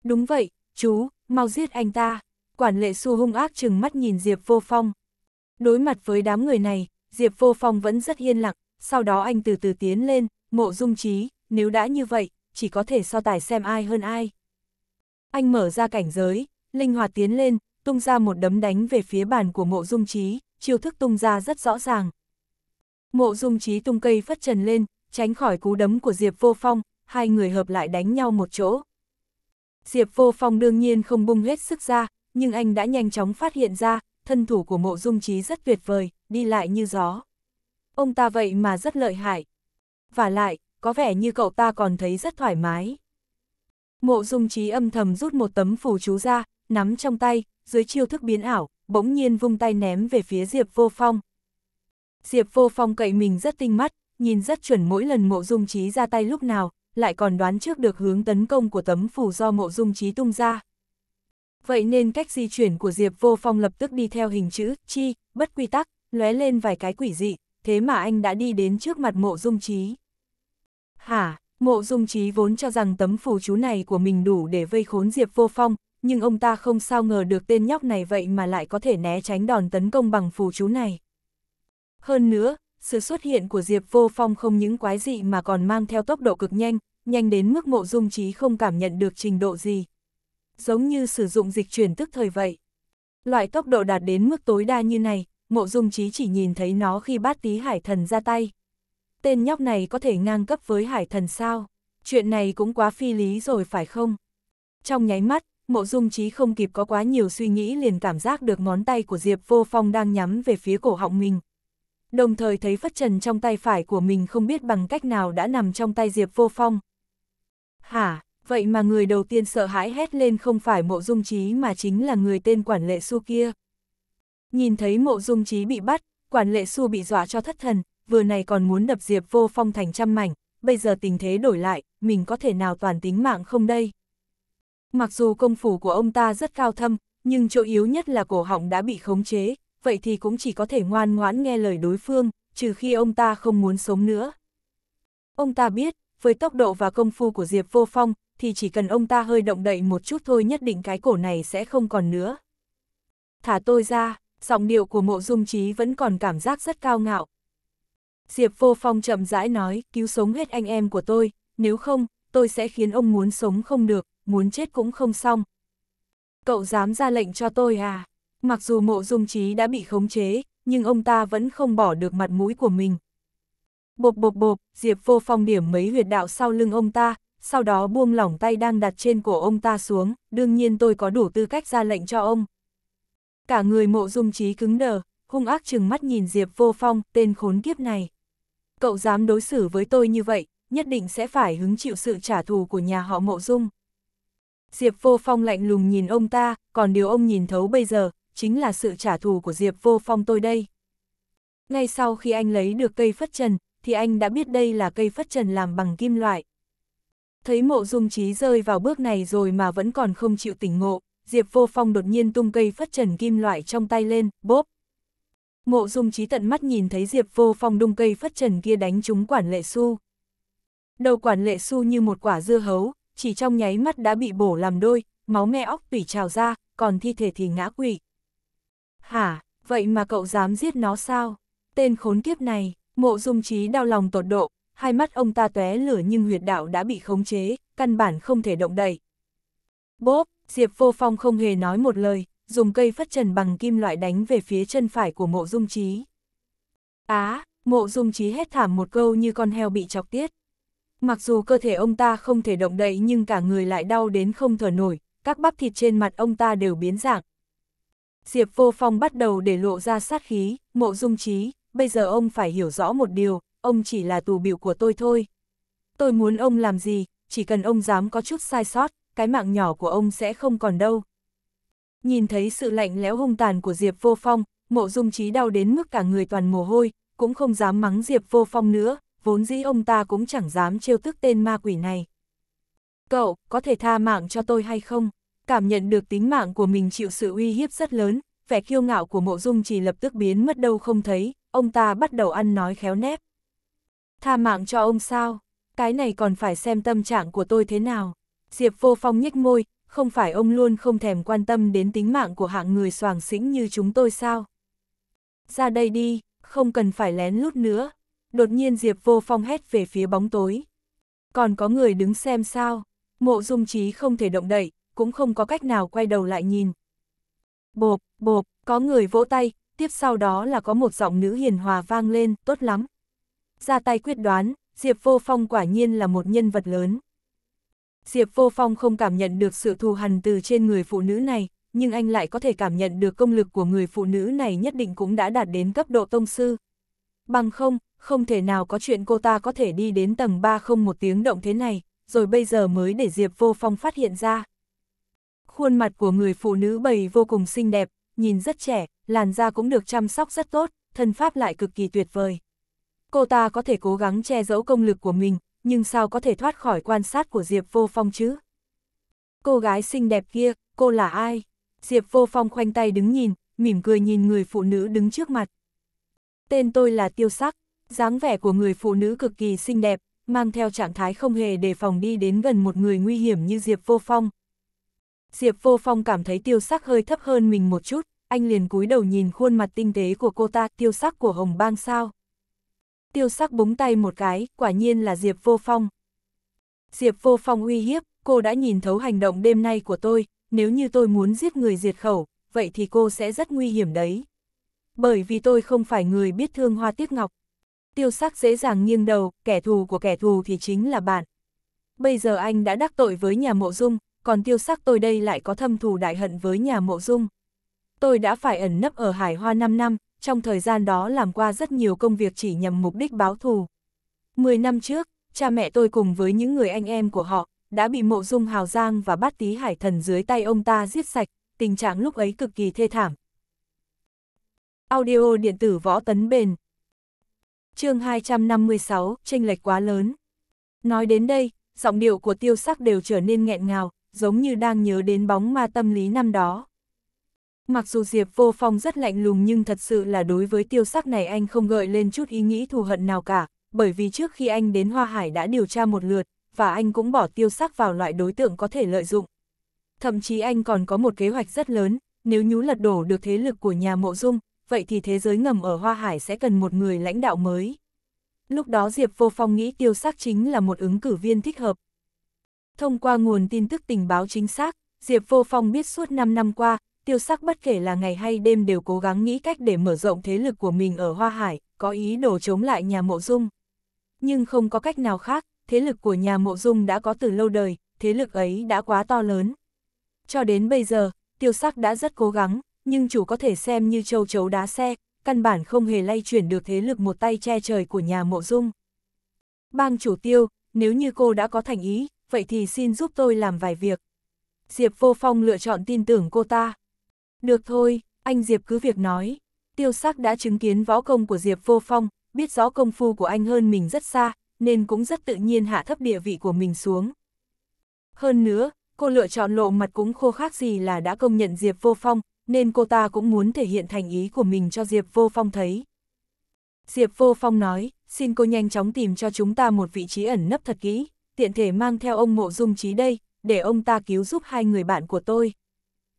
Đúng vậy, chú, mau giết anh ta. Quản lệ su hung ác chừng mắt nhìn Diệp Vô Phong. Đối mặt với đám người này, Diệp Vô Phong vẫn rất yên lặng, sau đó anh từ từ tiến lên, mộ dung trí, nếu đã như vậy, chỉ có thể so tài xem ai hơn ai. Anh mở ra cảnh giới, linh hoạt tiến lên, tung ra một đấm đánh về phía bàn của mộ dung trí, chiêu thức tung ra rất rõ ràng. Mộ dung trí tung cây phất trần lên, tránh khỏi cú đấm của Diệp Vô Phong, hai người hợp lại đánh nhau một chỗ. Diệp Vô Phong đương nhiên không bung hết sức ra, nhưng anh đã nhanh chóng phát hiện ra, thân thủ của mộ dung trí rất tuyệt vời, đi lại như gió. Ông ta vậy mà rất lợi hại. Và lại, có vẻ như cậu ta còn thấy rất thoải mái. Mộ dung trí âm thầm rút một tấm phù chú ra, nắm trong tay, dưới chiêu thức biến ảo, bỗng nhiên vung tay ném về phía Diệp Vô Phong. Diệp Vô Phong cậy mình rất tinh mắt, nhìn rất chuẩn mỗi lần mộ dung trí ra tay lúc nào, lại còn đoán trước được hướng tấn công của tấm phù do mộ dung trí tung ra. Vậy nên cách di chuyển của Diệp Vô Phong lập tức đi theo hình chữ, chi, bất quy tắc, lóe lên vài cái quỷ dị thế mà anh đã đi đến trước mặt mộ dung trí. Hả, mộ dung trí vốn cho rằng tấm phù chú này của mình đủ để vây khốn Diệp vô phong, nhưng ông ta không sao ngờ được tên nhóc này vậy mà lại có thể né tránh đòn tấn công bằng phù chú này. Hơn nữa, sự xuất hiện của Diệp Vô Phong không những quái dị mà còn mang theo tốc độ cực nhanh, nhanh đến mức mộ dung trí không cảm nhận được trình độ gì. Giống như sử dụng dịch chuyển tức thời vậy. Loại tốc độ đạt đến mức tối đa như này, mộ dung trí chỉ nhìn thấy nó khi bát tí hải thần ra tay. Tên nhóc này có thể ngang cấp với hải thần sao? Chuyện này cũng quá phi lý rồi phải không? Trong nháy mắt, mộ dung trí không kịp có quá nhiều suy nghĩ liền cảm giác được ngón tay của Diệp vô phong đang nhắm về phía cổ họng mình. Đồng thời thấy phất trần trong tay phải của mình không biết bằng cách nào đã nằm trong tay Diệp vô phong. Hả, vậy mà người đầu tiên sợ hãi hét lên không phải mộ dung trí mà chính là người tên quản lệ su kia. Nhìn thấy mộ dung trí bị bắt, quản lệ xu bị dọa cho thất thần, vừa này còn muốn đập diệp vô phong thành trăm mảnh, bây giờ tình thế đổi lại, mình có thể nào toàn tính mạng không đây? Mặc dù công phủ của ông ta rất cao thâm, nhưng chỗ yếu nhất là cổ họng đã bị khống chế, vậy thì cũng chỉ có thể ngoan ngoãn nghe lời đối phương, trừ khi ông ta không muốn sống nữa. Ông ta biết, với tốc độ và công phu của Diệp Vô Phong, thì chỉ cần ông ta hơi động đậy một chút thôi nhất định cái cổ này sẽ không còn nữa. Thả tôi ra, giọng điệu của mộ dung trí vẫn còn cảm giác rất cao ngạo. Diệp vô phong chậm rãi nói, cứu sống hết anh em của tôi, nếu không, tôi sẽ khiến ông muốn sống không được, muốn chết cũng không xong. Cậu dám ra lệnh cho tôi à? Mặc dù mộ dung trí đã bị khống chế, nhưng ông ta vẫn không bỏ được mặt mũi của mình. Bộp bộp bộp, Diệp vô phong điểm mấy huyệt đạo sau lưng ông ta, sau đó buông lỏng tay đang đặt trên cổ ông ta xuống, đương nhiên tôi có đủ tư cách ra lệnh cho ông. Cả người mộ dung trí cứng đờ, hung ác chừng mắt nhìn Diệp vô phong, tên khốn kiếp này. Cậu dám đối xử với tôi như vậy, nhất định sẽ phải hứng chịu sự trả thù của nhà họ mộ dung. Diệp vô phong lạnh lùng nhìn ông ta, còn điều ông nhìn thấu bây giờ, chính là sự trả thù của Diệp vô phong tôi đây. Ngay sau khi anh lấy được cây phất trần, thì anh đã biết đây là cây phất trần làm bằng kim loại. Thấy mộ dung trí rơi vào bước này rồi mà vẫn còn không chịu tỉnh ngộ, Diệp Vô Phong đột nhiên tung cây phất trần kim loại trong tay lên, bốp. Mộ dung trí tận mắt nhìn thấy Diệp Vô Phong đung cây phất trần kia đánh trúng quản lệ su. Đầu quản lệ su như một quả dưa hấu, chỉ trong nháy mắt đã bị bổ làm đôi, máu me óc tủy trào ra, còn thi thể thì ngã quỵ. Hả, vậy mà cậu dám giết nó sao? Tên khốn kiếp này, mộ dung trí đau lòng tột độ, hai mắt ông ta tóe lửa nhưng huyệt đạo đã bị khống chế, căn bản không thể động đậy. Bốp, Diệp Vô Phong không hề nói một lời, dùng cây phất trần bằng kim loại đánh về phía chân phải của mộ dung trí. Á, à, mộ dung trí hét thảm một câu như con heo bị chọc tiết. Mặc dù cơ thể ông ta không thể động đậy nhưng cả người lại đau đến không thở nổi, các bắp thịt trên mặt ông ta đều biến dạng. Diệp Vô Phong bắt đầu để lộ ra sát khí, mộ dung trí, bây giờ ông phải hiểu rõ một điều, ông chỉ là tù biểu của tôi thôi. Tôi muốn ông làm gì, chỉ cần ông dám có chút sai sót, cái mạng nhỏ của ông sẽ không còn đâu. Nhìn thấy sự lạnh lẽo hung tàn của Diệp Vô Phong, mộ dung trí đau đến mức cả người toàn mồ hôi, cũng không dám mắng Diệp Vô Phong nữa, vốn dĩ ông ta cũng chẳng dám trêu tức tên ma quỷ này. Cậu, có thể tha mạng cho tôi hay không? Cảm nhận được tính mạng của mình chịu sự uy hiếp rất lớn, vẻ kiêu ngạo của mộ dung chỉ lập tức biến mất đâu không thấy, ông ta bắt đầu ăn nói khéo nép. Tha mạng cho ông sao? Cái này còn phải xem tâm trạng của tôi thế nào? Diệp Vô Phong nhếch môi, không phải ông luôn không thèm quan tâm đến tính mạng của hạng người soàng xĩnh như chúng tôi sao? Ra đây đi, không cần phải lén lút nữa. Đột nhiên Diệp Vô Phong hét về phía bóng tối. Còn có người đứng xem sao? Mộ dung trí không thể động đậy, cũng không có cách nào quay đầu lại nhìn. Bộp, bộp, có người vỗ tay, tiếp sau đó là có một giọng nữ hiền hòa vang lên, tốt lắm. Ra tay quyết đoán, Diệp Vô Phong quả nhiên là một nhân vật lớn. Diệp Vô Phong không cảm nhận được sự thù hằn từ trên người phụ nữ này, nhưng anh lại có thể cảm nhận được công lực của người phụ nữ này nhất định cũng đã đạt đến cấp độ tông sư. Bằng không, không thể nào có chuyện cô ta có thể đi đến tầng 3 không một tiếng động thế này, rồi bây giờ mới để Diệp Vô Phong phát hiện ra. Khuôn mặt của người phụ nữ bầy vô cùng xinh đẹp, nhìn rất trẻ, làn da cũng được chăm sóc rất tốt, thân pháp lại cực kỳ tuyệt vời. Cô ta có thể cố gắng che giấu công lực của mình, nhưng sao có thể thoát khỏi quan sát của Diệp Vô Phong chứ? Cô gái xinh đẹp kia, cô là ai? Diệp Vô Phong khoanh tay đứng nhìn, mỉm cười nhìn người phụ nữ đứng trước mặt. Tên tôi là Tiêu Sắc, dáng vẻ của người phụ nữ cực kỳ xinh đẹp, mang theo trạng thái không hề đề phòng đi đến gần một người nguy hiểm như Diệp Vô Phong. Diệp Vô Phong cảm thấy Tiêu Sắc hơi thấp hơn mình một chút, anh liền cúi đầu nhìn khuôn mặt tinh tế của cô ta, Tiêu Sắc của Hồng Bang sao? tiêu sắc búng tay một cái, quả nhiên là Diệp Vô Phong. Diệp Vô Phong uy hiếp, cô đã nhìn thấu hành động đêm nay của tôi, nếu như tôi muốn giết người diệt khẩu, vậy thì cô sẽ rất nguy hiểm đấy. Bởi vì tôi không phải người biết thương hoa tiếc ngọc. Tiêu sắc dễ dàng nghiêng đầu, kẻ thù của kẻ thù thì chính là bạn. Bây giờ anh đã đắc tội với nhà mộ dung, còn tiêu sắc tôi đây lại có thâm thù đại hận với nhà mộ dung. Tôi đã phải ẩn nấp ở Hải Hoa 5 năm, trong thời gian đó làm qua rất nhiều công việc chỉ nhằm mục đích báo thù. Mười năm trước, cha mẹ tôi cùng với những người anh em của họ, đã bị mộ dung hào giang và bát tí hải thần dưới tay ông ta giết sạch, tình trạng lúc ấy cực kỳ thê thảm. Audio điện tử võ tấn bền chương 256, tranh lệch quá lớn. Nói đến đây, giọng điệu của tiêu sắc đều trở nên nghẹn ngào, giống như đang nhớ đến bóng ma tâm lý năm đó. Mặc dù Diệp Vô Phong rất lạnh lùng nhưng thật sự là đối với tiêu sắc này anh không gợi lên chút ý nghĩ thù hận nào cả, bởi vì trước khi anh đến Hoa Hải đã điều tra một lượt, và anh cũng bỏ tiêu sắc vào loại đối tượng có thể lợi dụng. Thậm chí anh còn có một kế hoạch rất lớn, nếu nhú lật đổ được thế lực của nhà mộ dung, vậy thì thế giới ngầm ở Hoa Hải sẽ cần một người lãnh đạo mới. Lúc đó Diệp Vô Phong nghĩ tiêu sắc chính là một ứng cử viên thích hợp. Thông qua nguồn tin tức tình báo chính xác, Diệp Vô Phong biết suốt 5 năm qua, tiêu sắc bất kể là ngày hay đêm đều cố gắng nghĩ cách để mở rộng thế lực của mình ở Hoa Hải, có ý đồ chống lại nhà mộ dung. Nhưng không có cách nào khác, thế lực của nhà mộ dung đã có từ lâu đời, thế lực ấy đã quá to lớn. Cho đến bây giờ, tiêu sắc đã rất cố gắng, nhưng chủ có thể xem như châu chấu đá xe, căn bản không hề lay chuyển được thế lực một tay che trời của nhà mộ dung. Bang chủ tiêu, nếu như cô đã có thành ý, vậy thì xin giúp tôi làm vài việc. Diệp Vô Phong lựa chọn tin tưởng cô ta. Được thôi, anh Diệp cứ việc nói. Tiêu sắc đã chứng kiến võ công của Diệp vô phong, biết rõ công phu của anh hơn mình rất xa, nên cũng rất tự nhiên hạ thấp địa vị của mình xuống. Hơn nữa, cô lựa chọn lộ mặt cũng khô khác gì là đã công nhận Diệp vô phong, nên cô ta cũng muốn thể hiện thành ý của mình cho Diệp vô phong thấy. Diệp vô phong nói, xin cô nhanh chóng tìm cho chúng ta một vị trí ẩn nấp thật kỹ, tiện thể mang theo ông mộ dung trí đây, để ông ta cứu giúp hai người bạn của tôi.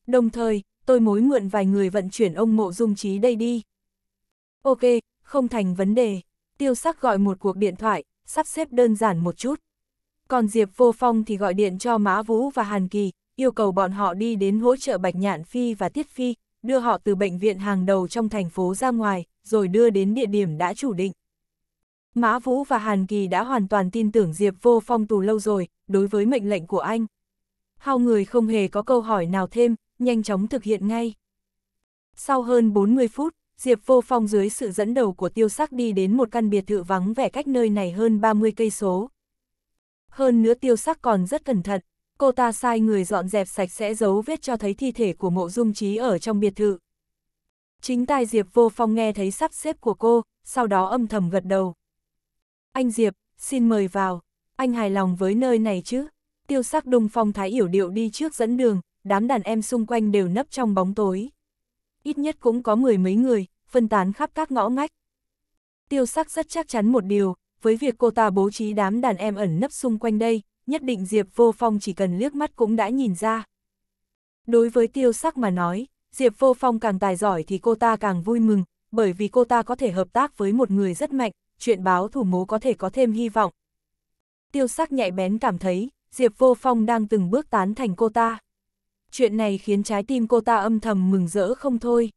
Đồng thời, tôi mối mượn vài người vận chuyển ông mộ dung trí đây đi. Ok, không thành vấn đề. Tiêu sắc gọi một cuộc điện thoại, sắp xếp đơn giản một chút. Còn Diệp Vô Phong thì gọi điện cho Mã Vũ và Hàn Kỳ, yêu cầu bọn họ đi đến hỗ trợ Bạch Nhạn Phi và Tiết Phi, đưa họ từ bệnh viện hàng đầu trong thành phố ra ngoài, rồi đưa đến địa điểm đã chủ định. Mã Vũ và Hàn Kỳ đã hoàn toàn tin tưởng Diệp Vô Phong tù lâu rồi, đối với mệnh lệnh của anh. Hao người không hề có câu hỏi nào thêm, nhanh chóng thực hiện ngay. Sau hơn 40 phút, Diệp Vô Phong dưới sự dẫn đầu của Tiêu Sắc đi đến một căn biệt thự vắng vẻ cách nơi này hơn 30 cây số. Hơn nữa Tiêu Sắc còn rất cẩn thận, cô ta sai người dọn dẹp sạch sẽ dấu vết cho thấy thi thể của Mộ Dung Trí ở trong biệt thự. Chính tai Diệp Vô Phong nghe thấy sắp xếp của cô, sau đó âm thầm gật đầu. Anh Diệp, xin mời vào, anh hài lòng với nơi này chứ? Tiêu Sắc Đông Phong thái yểu điệu đi trước dẫn đường, đám đàn em xung quanh đều nấp trong bóng tối. Ít nhất cũng có mười mấy người, phân tán khắp các ngõ ngách. Tiêu sắc rất chắc chắn một điều, với việc cô ta bố trí đám đàn em ẩn nấp xung quanh đây, nhất định Diệp Vô Phong chỉ cần liếc mắt cũng đã nhìn ra. Đối với tiêu sắc mà nói, Diệp Vô Phong càng tài giỏi thì cô ta càng vui mừng, bởi vì cô ta có thể hợp tác với một người rất mạnh, chuyện báo thủ mố có thể có thêm hy vọng. Tiêu sắc nhạy bén cảm thấy, Diệp Vô Phong đang từng bước tán thành cô ta chuyện này khiến trái tim cô ta âm thầm mừng rỡ không thôi.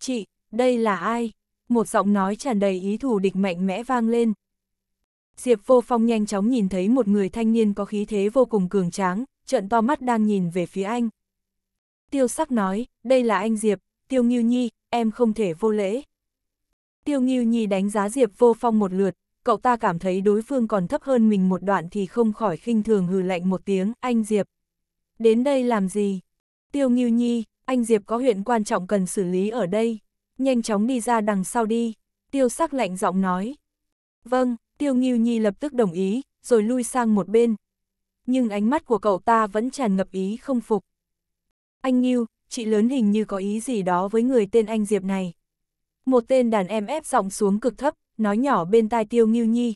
Chị, đây là ai? Một giọng nói tràn đầy ý thủ địch mạnh mẽ vang lên. Diệp vô phong nhanh chóng nhìn thấy một người thanh niên có khí thế vô cùng cường tráng, trận to mắt đang nhìn về phía anh. Tiêu sắc nói, đây là anh Diệp, Tiêu Nghiêu Nhi, em không thể vô lễ. Tiêu Nghiêu Nhi đánh giá Diệp vô phong một lượt, cậu ta cảm thấy đối phương còn thấp hơn mình một đoạn thì không khỏi khinh thường hừ lạnh một tiếng, anh Diệp, Đến đây làm gì? Tiêu Nghiêu Nhi, anh Diệp có huyện quan trọng cần xử lý ở đây. Nhanh chóng đi ra đằng sau đi. Tiêu sắc lạnh giọng nói. Vâng, Tiêu Nghiêu Nhi lập tức đồng ý, rồi lui sang một bên. Nhưng ánh mắt của cậu ta vẫn tràn ngập ý không phục. Anh Nghiêu, chị lớn hình như có ý gì đó với người tên anh Diệp này. Một tên đàn em ép giọng xuống cực thấp, nói nhỏ bên tai Tiêu Nghiêu Nhi.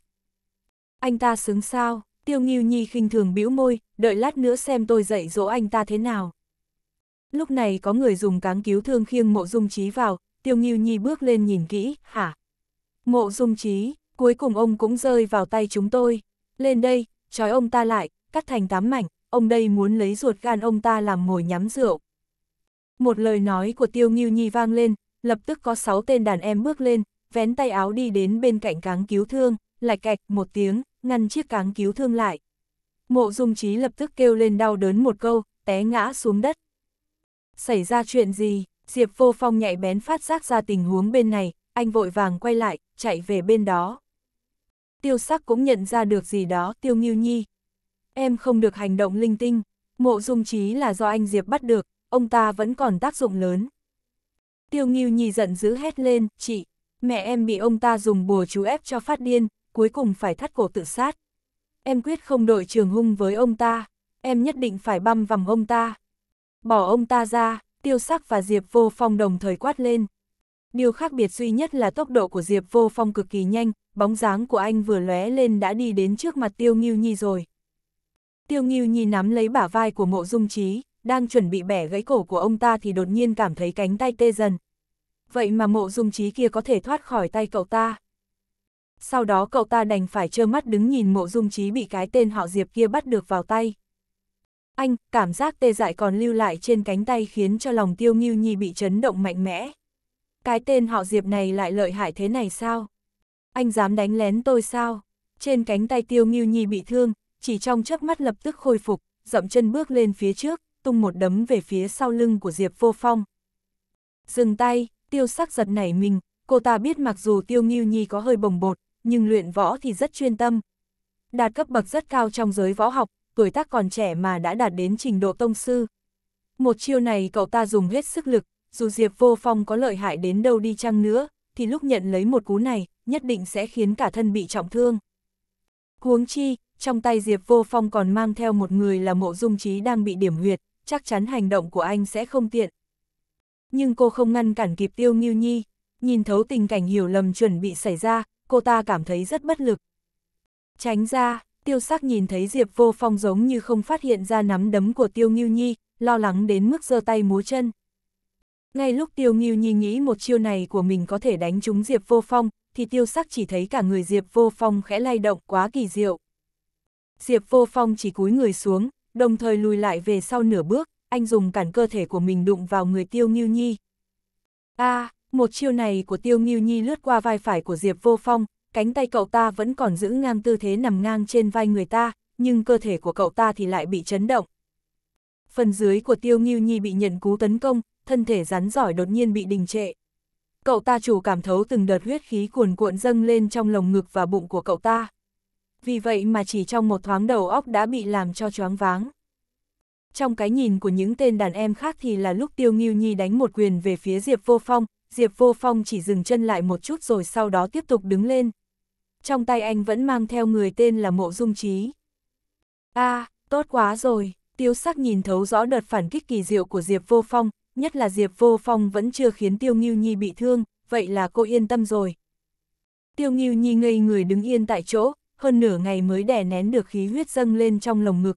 Anh ta sướng sao? Tiêu Nghiêu Nhi khinh thường bĩu môi, đợi lát nữa xem tôi dạy dỗ anh ta thế nào. Lúc này có người dùng cáng cứu thương khiêng mộ dung trí vào, Tiêu Nghiêu Nhi bước lên nhìn kỹ, hả? Mộ dung trí, cuối cùng ông cũng rơi vào tay chúng tôi. Lên đây, trói ông ta lại, cắt thành tám mảnh, ông đây muốn lấy ruột gan ông ta làm mồi nhắm rượu. Một lời nói của Tiêu Nghiêu Nhi vang lên, lập tức có sáu tên đàn em bước lên, vén tay áo đi đến bên cạnh cáng cứu thương lại kẹt một tiếng, ngăn chiếc cáng cứu thương lại. Mộ dung trí lập tức kêu lên đau đớn một câu, té ngã xuống đất. Xảy ra chuyện gì? Diệp vô phong nhạy bén phát giác ra tình huống bên này, anh vội vàng quay lại, chạy về bên đó. Tiêu sắc cũng nhận ra được gì đó, tiêu nghiêu nhi. Em không được hành động linh tinh, mộ dung trí là do anh Diệp bắt được, ông ta vẫn còn tác dụng lớn. Tiêu nghiêu nhi giận dữ hét lên, chị, mẹ em bị ông ta dùng bùa chú ép cho phát điên, cuối cùng phải thắt cổ tự sát. Em quyết không đội trường hung với ông ta, em nhất định phải băm vằm ông ta. Bỏ ông ta ra, tiêu sắc và Diệp vô phong đồng thời quát lên. Điều khác biệt duy nhất là tốc độ của Diệp vô phong cực kỳ nhanh, bóng dáng của anh vừa lóe lên đã đi đến trước mặt tiêu nghiêu nhi rồi. Tiêu nghiêu nhi nắm lấy bả vai của mộ dung trí, đang chuẩn bị bẻ gãy cổ của ông ta thì đột nhiên cảm thấy cánh tay tê dần. Vậy mà mộ dung trí kia có thể thoát khỏi tay cậu ta. Sau đó cậu ta đành phải trơ mắt đứng nhìn mộ dung trí bị cái tên họ Diệp kia bắt được vào tay. Anh, cảm giác tê dại còn lưu lại trên cánh tay khiến cho lòng tiêu nghiêu nhi bị chấn động mạnh mẽ. Cái tên họ Diệp này lại lợi hại thế này sao? Anh dám đánh lén tôi sao? Trên cánh tay tiêu nghiêu nhi bị thương, chỉ trong chớp mắt lập tức khôi phục, dậm chân bước lên phía trước, tung một đấm về phía sau lưng của Diệp vô phong. Dừng tay, tiêu sắc giật nảy mình, cô ta biết mặc dù tiêu nghiêu nhi có hơi bồng bột, nhưng luyện võ thì rất chuyên tâm. Đạt cấp bậc rất cao trong giới võ học, tuổi tác còn trẻ mà đã đạt đến trình độ tông sư. Một chiêu này cậu ta dùng hết sức lực, dù Diệp Vô Phong có lợi hại đến đâu đi chăng nữa, thì lúc nhận lấy một cú này, nhất định sẽ khiến cả thân bị trọng thương. Huống chi, trong tay Diệp Vô Phong còn mang theo một người là mộ dung trí đang bị điểm huyệt, chắc chắn hành động của anh sẽ không tiện. Nhưng cô không ngăn cản kịp tiêu nghiêu nhi, nhìn thấu tình cảnh hiểu lầm chuẩn bị xảy ra, cô ta cảm thấy rất bất lực. Tránh ra, tiêu sắc nhìn thấy Diệp Vô Phong giống như không phát hiện ra nắm đấm của tiêu nghiêu nhi, lo lắng đến mức giơ tay múa chân. Ngay lúc tiêu nghiêu nhi nghĩ một chiêu này của mình có thể đánh trúng Diệp Vô Phong, thì tiêu sắc chỉ thấy cả người Diệp Vô Phong khẽ lay động quá kỳ diệu. Diệp Vô Phong chỉ cúi người xuống, đồng thời lùi lại về sau nửa bước, anh dùng cản cơ thể của mình đụng vào người tiêu nghiêu nhi. a à, một chiêu này của Tiêu Nghiêu Nhi lướt qua vai phải của Diệp Vô Phong, cánh tay cậu ta vẫn còn giữ ngang tư thế nằm ngang trên vai người ta, nhưng cơ thể của cậu ta thì lại bị chấn động. Phần dưới của Tiêu Nghiêu Nhi bị nhận cú tấn công, thân thể rắn giỏi đột nhiên bị đình trệ. Cậu ta chủ cảm thấu từng đợt huyết khí cuồn cuộn dâng lên trong lồng ngực và bụng của cậu ta. Vì vậy mà chỉ trong một thoáng đầu óc đã bị làm cho choáng váng. Trong cái nhìn của những tên đàn em khác thì là lúc Tiêu Nghiêu Nhi đánh một quyền về phía Diệp Vô Phong, Diệp Vô Phong chỉ dừng chân lại một chút rồi sau đó tiếp tục đứng lên. Trong tay anh vẫn mang theo người tên là Mộ Dung Trí. a tốt quá rồi, tiêu sắc nhìn thấu rõ đợt phản kích kỳ diệu của Diệp Vô Phong, nhất là Diệp Vô Phong vẫn chưa khiến Tiêu Nghiêu Nhi bị thương, vậy là cô yên tâm rồi. Tiêu Nghiêu Nhi ngây người đứng yên tại chỗ, hơn nửa ngày mới đè nén được khí huyết dâng lên trong lồng ngực.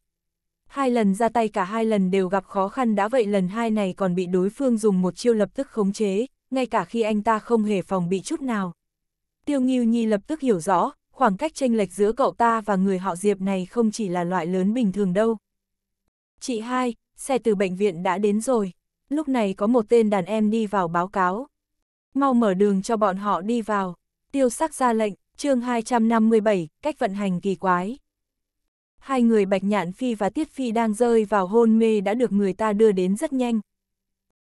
Hai lần ra tay cả hai lần đều gặp khó khăn đã vậy lần hai này còn bị đối phương dùng một chiêu lập tức khống chế, ngay cả khi anh ta không hề phòng bị chút nào. Tiêu Nghiêu Nhi lập tức hiểu rõ, khoảng cách tranh lệch giữa cậu ta và người họ Diệp này không chỉ là loại lớn bình thường đâu. Chị hai, xe từ bệnh viện đã đến rồi. Lúc này có một tên đàn em đi vào báo cáo. Mau mở đường cho bọn họ đi vào. Tiêu sắc ra lệnh, chương 257, cách vận hành kỳ quái. Hai người Bạch Nhạn Phi và Tiết Phi đang rơi vào hôn mê đã được người ta đưa đến rất nhanh.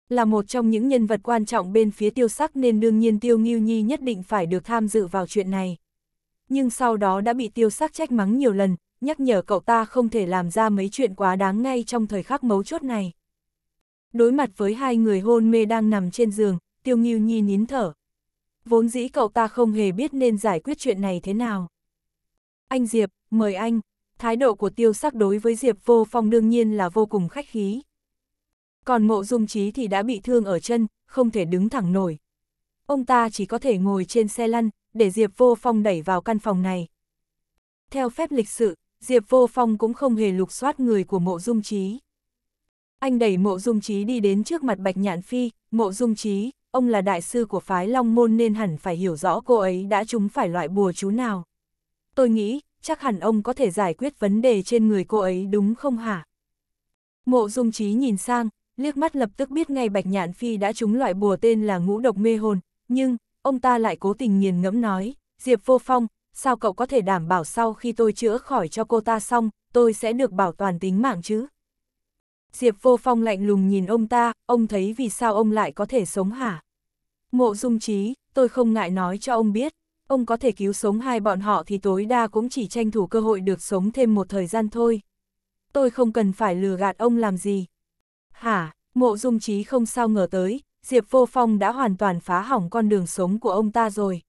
Là một trong những nhân vật quan trọng bên phía tiêu sắc nên đương nhiên tiêu nghiêu nhi nhất định phải được tham dự vào chuyện này. Nhưng sau đó đã bị tiêu sắc trách mắng nhiều lần, nhắc nhở cậu ta không thể làm ra mấy chuyện quá đáng ngay trong thời khắc mấu chốt này. Đối mặt với hai người hôn mê đang nằm trên giường, tiêu nghiêu nhi nín thở. Vốn dĩ cậu ta không hề biết nên giải quyết chuyện này thế nào. Anh Diệp, mời anh. Thái độ của tiêu sắc đối với Diệp vô phong đương nhiên là vô cùng khách khí còn mộ dung trí thì đã bị thương ở chân, không thể đứng thẳng nổi. Ông ta chỉ có thể ngồi trên xe lăn, để Diệp Vô Phong đẩy vào căn phòng này. Theo phép lịch sự, Diệp Vô Phong cũng không hề lục soát người của mộ dung trí. Anh đẩy mộ dung trí đi đến trước mặt Bạch Nhạn Phi, mộ dung trí, ông là đại sư của phái Long Môn nên hẳn phải hiểu rõ cô ấy đã trúng phải loại bùa chú nào. Tôi nghĩ, chắc hẳn ông có thể giải quyết vấn đề trên người cô ấy đúng không hả? Mộ dung trí nhìn sang, liếc mắt lập tức biết ngay Bạch Nhạn Phi đã trúng loại bùa tên là ngũ độc mê hồn, nhưng, ông ta lại cố tình nghiền ngẫm nói, Diệp Vô Phong, sao cậu có thể đảm bảo sau khi tôi chữa khỏi cho cô ta xong, tôi sẽ được bảo toàn tính mạng chứ? Diệp Vô Phong lạnh lùng nhìn ông ta, ông thấy vì sao ông lại có thể sống hả? Mộ dung trí, tôi không ngại nói cho ông biết, ông có thể cứu sống hai bọn họ thì tối đa cũng chỉ tranh thủ cơ hội được sống thêm một thời gian thôi. Tôi không cần phải lừa gạt ông làm gì. Hả, mộ dung trí không sao ngờ tới, Diệp Vô Phong đã hoàn toàn phá hỏng con đường sống của ông ta rồi.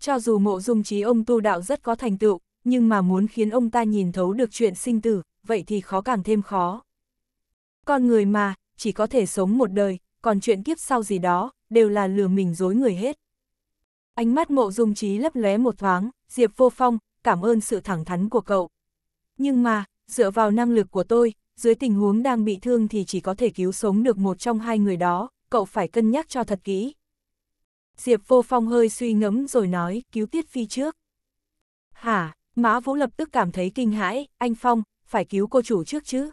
Cho dù mộ dung trí ông tu đạo rất có thành tựu, nhưng mà muốn khiến ông ta nhìn thấu được chuyện sinh tử, vậy thì khó càng thêm khó. Con người mà, chỉ có thể sống một đời, còn chuyện kiếp sau gì đó, đều là lừa mình dối người hết. Ánh mắt mộ dung trí lấp lóe một thoáng, Diệp Vô Phong, cảm ơn sự thẳng thắn của cậu. Nhưng mà, dựa vào năng lực của tôi, dưới tình huống đang bị thương thì chỉ có thể cứu sống được một trong hai người đó, cậu phải cân nhắc cho thật kỹ. Diệp Vô Phong hơi suy ngẫm rồi nói, cứu Tiết Phi trước. Hả, Mã Vũ lập tức cảm thấy kinh hãi, anh Phong, phải cứu cô chủ trước chứ.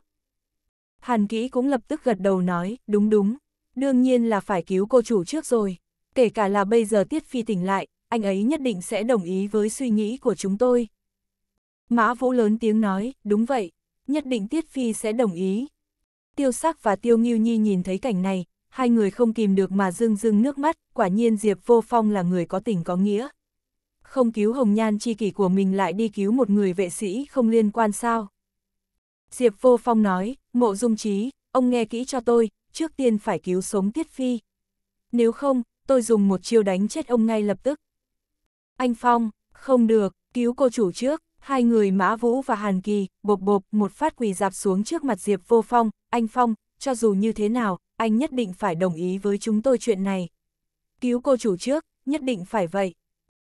Hàn Kỹ cũng lập tức gật đầu nói, đúng đúng, đương nhiên là phải cứu cô chủ trước rồi. Kể cả là bây giờ Tiết Phi tỉnh lại, anh ấy nhất định sẽ đồng ý với suy nghĩ của chúng tôi. Mã Vũ lớn tiếng nói, đúng vậy, nhất định Tiết Phi sẽ đồng ý. Tiêu sắc và Tiêu Nghiêu Nhi nhìn thấy cảnh này, hai người không kìm được mà rưng rưng nước mắt, quả nhiên Diệp Vô Phong là người có tình có nghĩa. Không cứu Hồng Nhan chi kỷ của mình lại đi cứu một người vệ sĩ không liên quan sao. Diệp Vô Phong nói, mộ dung trí, ông nghe kỹ cho tôi, trước tiên phải cứu sống Tiết Phi. Nếu không, tôi dùng một chiêu đánh chết ông ngay lập tức. Anh Phong, không được, cứu cô chủ trước. Hai người Mã Vũ và Hàn Kỳ, bộp bộp một phát quỳ dạp xuống trước mặt Diệp Vô Phong, anh Phong, cho dù như thế nào, anh nhất định phải đồng ý với chúng tôi chuyện này. Cứu cô chủ trước, nhất định phải vậy.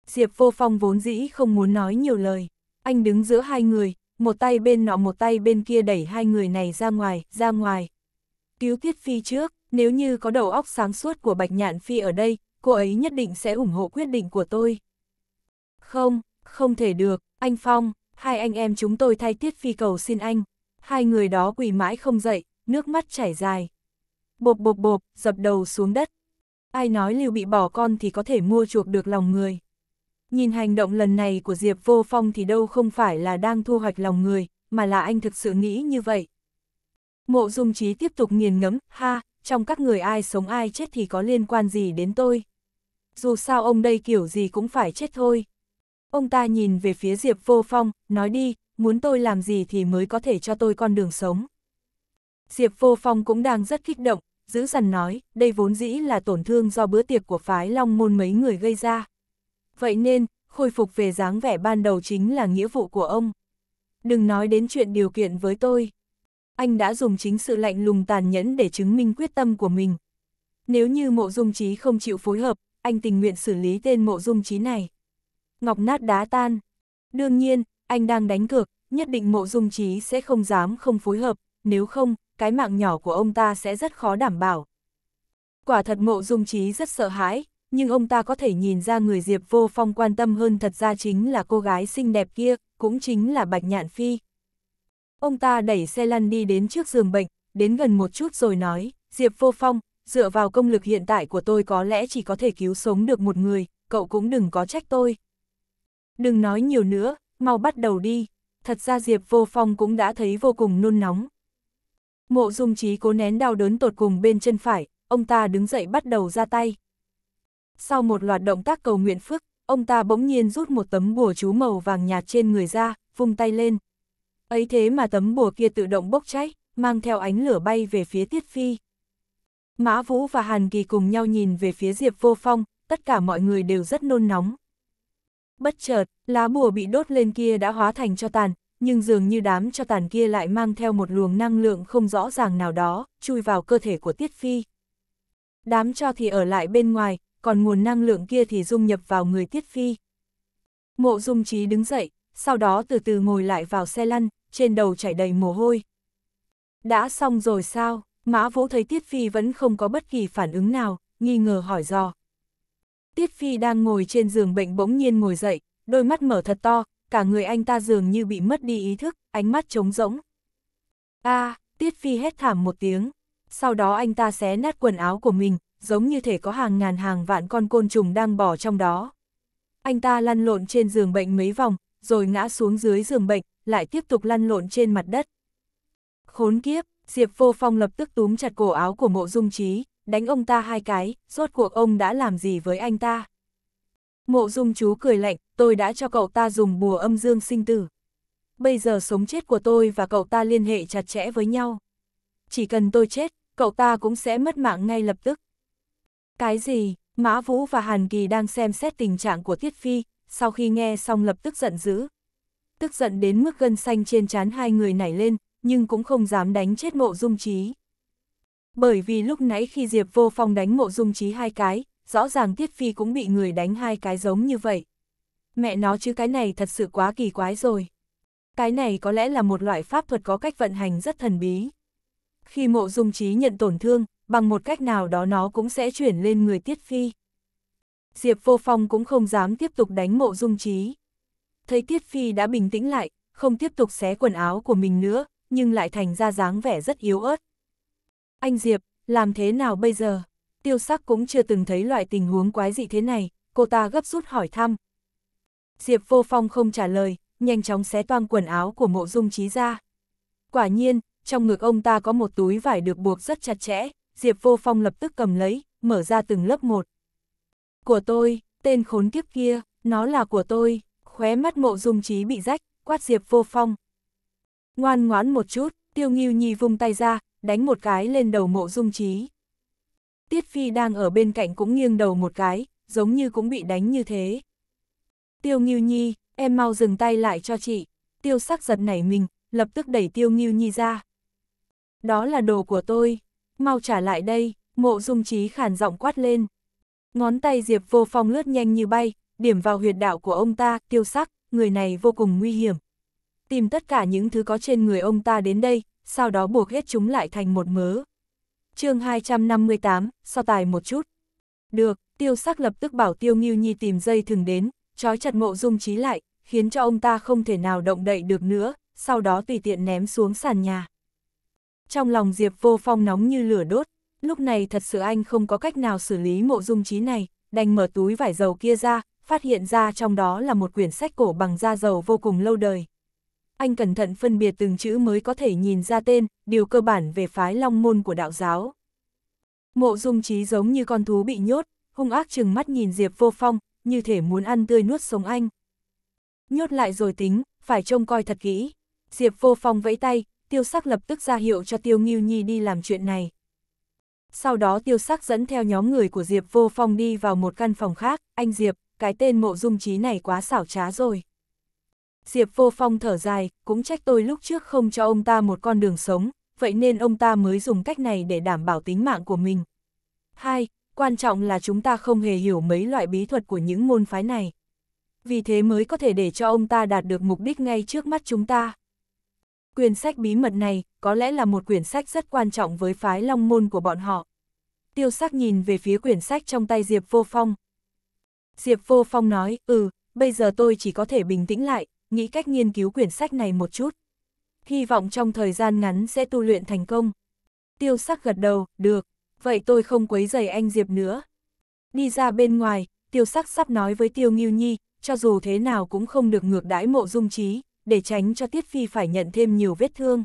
Diệp Vô Phong vốn dĩ không muốn nói nhiều lời. Anh đứng giữa hai người, một tay bên nọ một tay bên kia đẩy hai người này ra ngoài, ra ngoài. Cứu Tiết Phi trước, nếu như có đầu óc sáng suốt của Bạch Nhạn Phi ở đây, cô ấy nhất định sẽ ủng hộ quyết định của tôi. Không, không thể được, anh Phong, hai anh em chúng tôi thay Tiết Phi cầu xin anh. Hai người đó quỳ mãi không dậy, nước mắt chảy dài. Bộp bộp bộp, dập đầu xuống đất. Ai nói Lưu bị bỏ con thì có thể mua chuộc được lòng người. Nhìn hành động lần này của Diệp Vô Phong thì đâu không phải là đang thu hoạch lòng người, mà là anh thực sự nghĩ như vậy. Mộ Dung Trí tiếp tục nghiền ngẫm, ha, trong các người ai sống ai chết thì có liên quan gì đến tôi. Dù sao ông đây kiểu gì cũng phải chết thôi. Ông ta nhìn về phía Diệp Vô Phong, nói đi, muốn tôi làm gì thì mới có thể cho tôi con đường sống. Diệp Vô Phong cũng đang rất kích động, giữ dần nói, đây vốn dĩ là tổn thương do bữa tiệc của phái Long Môn mấy người gây ra. Vậy nên, khôi phục về dáng vẻ ban đầu chính là nghĩa vụ của ông. Đừng nói đến chuyện điều kiện với tôi. Anh đã dùng chính sự lạnh lùng tàn nhẫn để chứng minh quyết tâm của mình. Nếu như mộ dung trí không chịu phối hợp, anh tình nguyện xử lý tên mộ dung trí này ngọc nát đá tan. Đương nhiên, anh đang đánh cược, nhất định mộ dung trí sẽ không dám không phối hợp, nếu không, cái mạng nhỏ của ông ta sẽ rất khó đảm bảo. Quả thật mộ dung trí rất sợ hãi, nhưng ông ta có thể nhìn ra người Diệp Vô Phong quan tâm hơn thật ra chính là cô gái xinh đẹp kia, cũng chính là Bạch Nhạn Phi. Ông ta đẩy xe lăn đi đến trước giường bệnh, đến gần một chút rồi nói, Diệp Vô Phong, dựa vào công lực hiện tại của tôi có lẽ chỉ có thể cứu sống được một người, cậu cũng đừng có trách tôi. Đừng nói nhiều nữa, mau bắt đầu đi. Thật ra Diệp Vô Phong cũng đã thấy vô cùng nôn nóng. Mộ dung trí cố nén đau đớn tột cùng bên chân phải, ông ta đứng dậy bắt đầu ra tay. Sau một loạt động tác cầu nguyện phước, ông ta bỗng nhiên rút một tấm bùa chú màu vàng nhạt trên người ra, vung tay lên. Ấy thế mà tấm bùa kia tự động bốc cháy, mang theo ánh lửa bay về phía Tiết Phi. Mã Vũ và Hàn Kỳ cùng nhau nhìn về phía Diệp Vô Phong, tất cả mọi người đều rất nôn nóng. Bất chợt, lá bùa bị đốt lên kia đã hóa thành cho tàn, nhưng dường như đám cho tàn kia lại mang theo một luồng năng lượng không rõ ràng nào đó, chui vào cơ thể của Tiết Phi. Đám cho thì ở lại bên ngoài, còn nguồn năng lượng kia thì dung nhập vào người Tiết Phi. Mộ Dung Trí đứng dậy, sau đó từ từ ngồi lại vào xe lăn, trên đầu chảy đầy mồ hôi. Đã xong rồi sao? Mã Vũ thấy Tiết Phi vẫn không có bất kỳ phản ứng nào, nghi ngờ hỏi dò. Tiết Phi đang ngồi trên giường bệnh bỗng nhiên ngồi dậy, đôi mắt mở thật to, cả người anh ta dường như bị mất đi ý thức, ánh mắt trống rỗng. A, à, Tiết Phi hét thảm một tiếng, sau đó anh ta xé nát quần áo của mình, giống như thể có hàng ngàn hàng vạn con côn trùng đang bỏ trong đó. Anh ta lăn lộn trên giường bệnh mấy vòng, rồi ngã xuống dưới giường bệnh, lại tiếp tục lăn lộn trên mặt đất. Khốn kiếp, Diệp Vô Phong lập tức túm chặt cổ áo của mộ dung trí, đánh ông ta hai cái, rốt cuộc ông đã làm gì với anh ta. Mộ dung chú cười lạnh, tôi đã cho cậu ta dùng bùa âm dương sinh tử. Bây giờ sống chết của tôi và cậu ta liên hệ chặt chẽ với nhau. Chỉ cần tôi chết, cậu ta cũng sẽ mất mạng ngay lập tức. Cái gì, Mã Vũ và Hàn Kỳ đang xem xét tình trạng của Tiết Phi, sau khi nghe xong lập tức giận dữ. Tức giận đến mức gân xanh trên trán hai người nảy lên, nhưng cũng không dám đánh chết mộ dung trí. Bởi vì lúc nãy khi Diệp Vô Phong đánh mộ dung trí hai cái, rõ ràng Tiết Phi cũng bị người đánh hai cái giống như vậy. Mẹ nó chứ cái này thật sự quá kỳ quái rồi. Cái này có lẽ là một loại pháp thuật có cách vận hành rất thần bí. Khi mộ dung trí nhận tổn thương, bằng một cách nào đó nó cũng sẽ chuyển lên người Tiết Phi. Diệp Vô Phong cũng không dám tiếp tục đánh mộ dung trí. Thấy Tiết Phi đã bình tĩnh lại, không tiếp tục xé quần áo của mình nữa, nhưng lại thành ra dáng vẻ rất yếu ớt, anh Diệp, làm thế nào bây giờ? Tiêu sắc cũng chưa từng thấy loại tình huống quái dị thế này, cô ta gấp rút hỏi thăm. Diệp vô phong không trả lời, nhanh chóng xé toang quần áo của mộ dung trí ra. Quả nhiên, trong ngực ông ta có một túi vải được buộc rất chặt chẽ, Diệp vô phong lập tức cầm lấy, mở ra từng lớp một. Của tôi, tên khốn kiếp kia, nó là của tôi, khóe mắt mộ dung trí bị rách, quát Diệp vô phong. Ngoan ngoãn một chút, tiêu nghiêu nhi vung tay ra, đánh một cái lên đầu mộ dung trí. Tiết Phi đang ở bên cạnh cũng nghiêng đầu một cái, giống như cũng bị đánh như thế. Tiêu Nghiêu Nhi, em mau dừng tay lại cho chị. Tiêu sắc giật nảy mình, lập tức đẩy Tiêu Nghiêu Nhi ra. Đó là đồ của tôi, mau trả lại đây, mộ dung trí khàn giọng quát lên. Ngón tay Diệp vô phong lướt nhanh như bay, điểm vào huyệt đạo của ông ta, tiêu sắc, người này vô cùng nguy hiểm, tìm tất cả những thứ có trên người ông ta đến đây, sau đó buộc hết chúng lại thành một mớ. chương 258, so tài một chút. Được, tiêu sắc lập tức bảo tiêu nghiêu nhi tìm dây thường đến, trói chặt mộ dung trí lại, khiến cho ông ta không thể nào động đậy được nữa, sau đó tùy tiện ném xuống sàn nhà. Trong lòng Diệp vô phong nóng như lửa đốt, lúc này thật sự anh không có cách nào xử lý mộ dung trí này, đành mở túi vải dầu kia ra, phát hiện ra trong đó là một quyển sách cổ bằng da dầu vô cùng lâu đời anh cẩn thận phân biệt từng chữ mới có thể nhìn ra tên, điều cơ bản về phái long môn của đạo giáo. Mộ dung trí giống như con thú bị nhốt, hung ác chừng mắt nhìn Diệp vô phong, như thể muốn ăn tươi nuốt sống anh. Nhốt lại rồi tính, phải trông coi thật kỹ. Diệp vô phong vẫy tay, tiêu sắc lập tức ra hiệu cho tiêu nghiêu nhi đi làm chuyện này. Sau đó tiêu sắc dẫn theo nhóm người của Diệp vô phong đi vào một căn phòng khác, anh Diệp, cái tên mộ dung trí này quá xảo trá rồi. Diệp Vô Phong thở dài, cũng trách tôi lúc trước không cho ông ta một con đường sống, vậy nên ông ta mới dùng cách này để đảm bảo tính mạng của mình. Hai, quan trọng là chúng ta không hề hiểu mấy loại bí thuật của những môn phái này. Vì thế mới có thể để cho ông ta đạt được mục đích ngay trước mắt chúng ta. Quyển sách bí mật này có lẽ là một quyển sách rất quan trọng với phái long môn của bọn họ. Tiêu sắc nhìn về phía quyển sách trong tay Diệp Vô Phong. Diệp Vô Phong nói, ừ, bây giờ tôi chỉ có thể bình tĩnh lại, nghĩ cách nghiên cứu quyển sách này một chút. Hy vọng trong thời gian ngắn sẽ tu luyện thành công. Tiêu sắc gật đầu, được, vậy tôi không quấy rầy anh Diệp nữa. Đi ra bên ngoài, tiêu sắc sắp nói với tiêu nghiêu nhi, cho dù thế nào cũng không được ngược đãi mộ dung trí, để tránh cho Tiết Phi phải nhận thêm nhiều vết thương.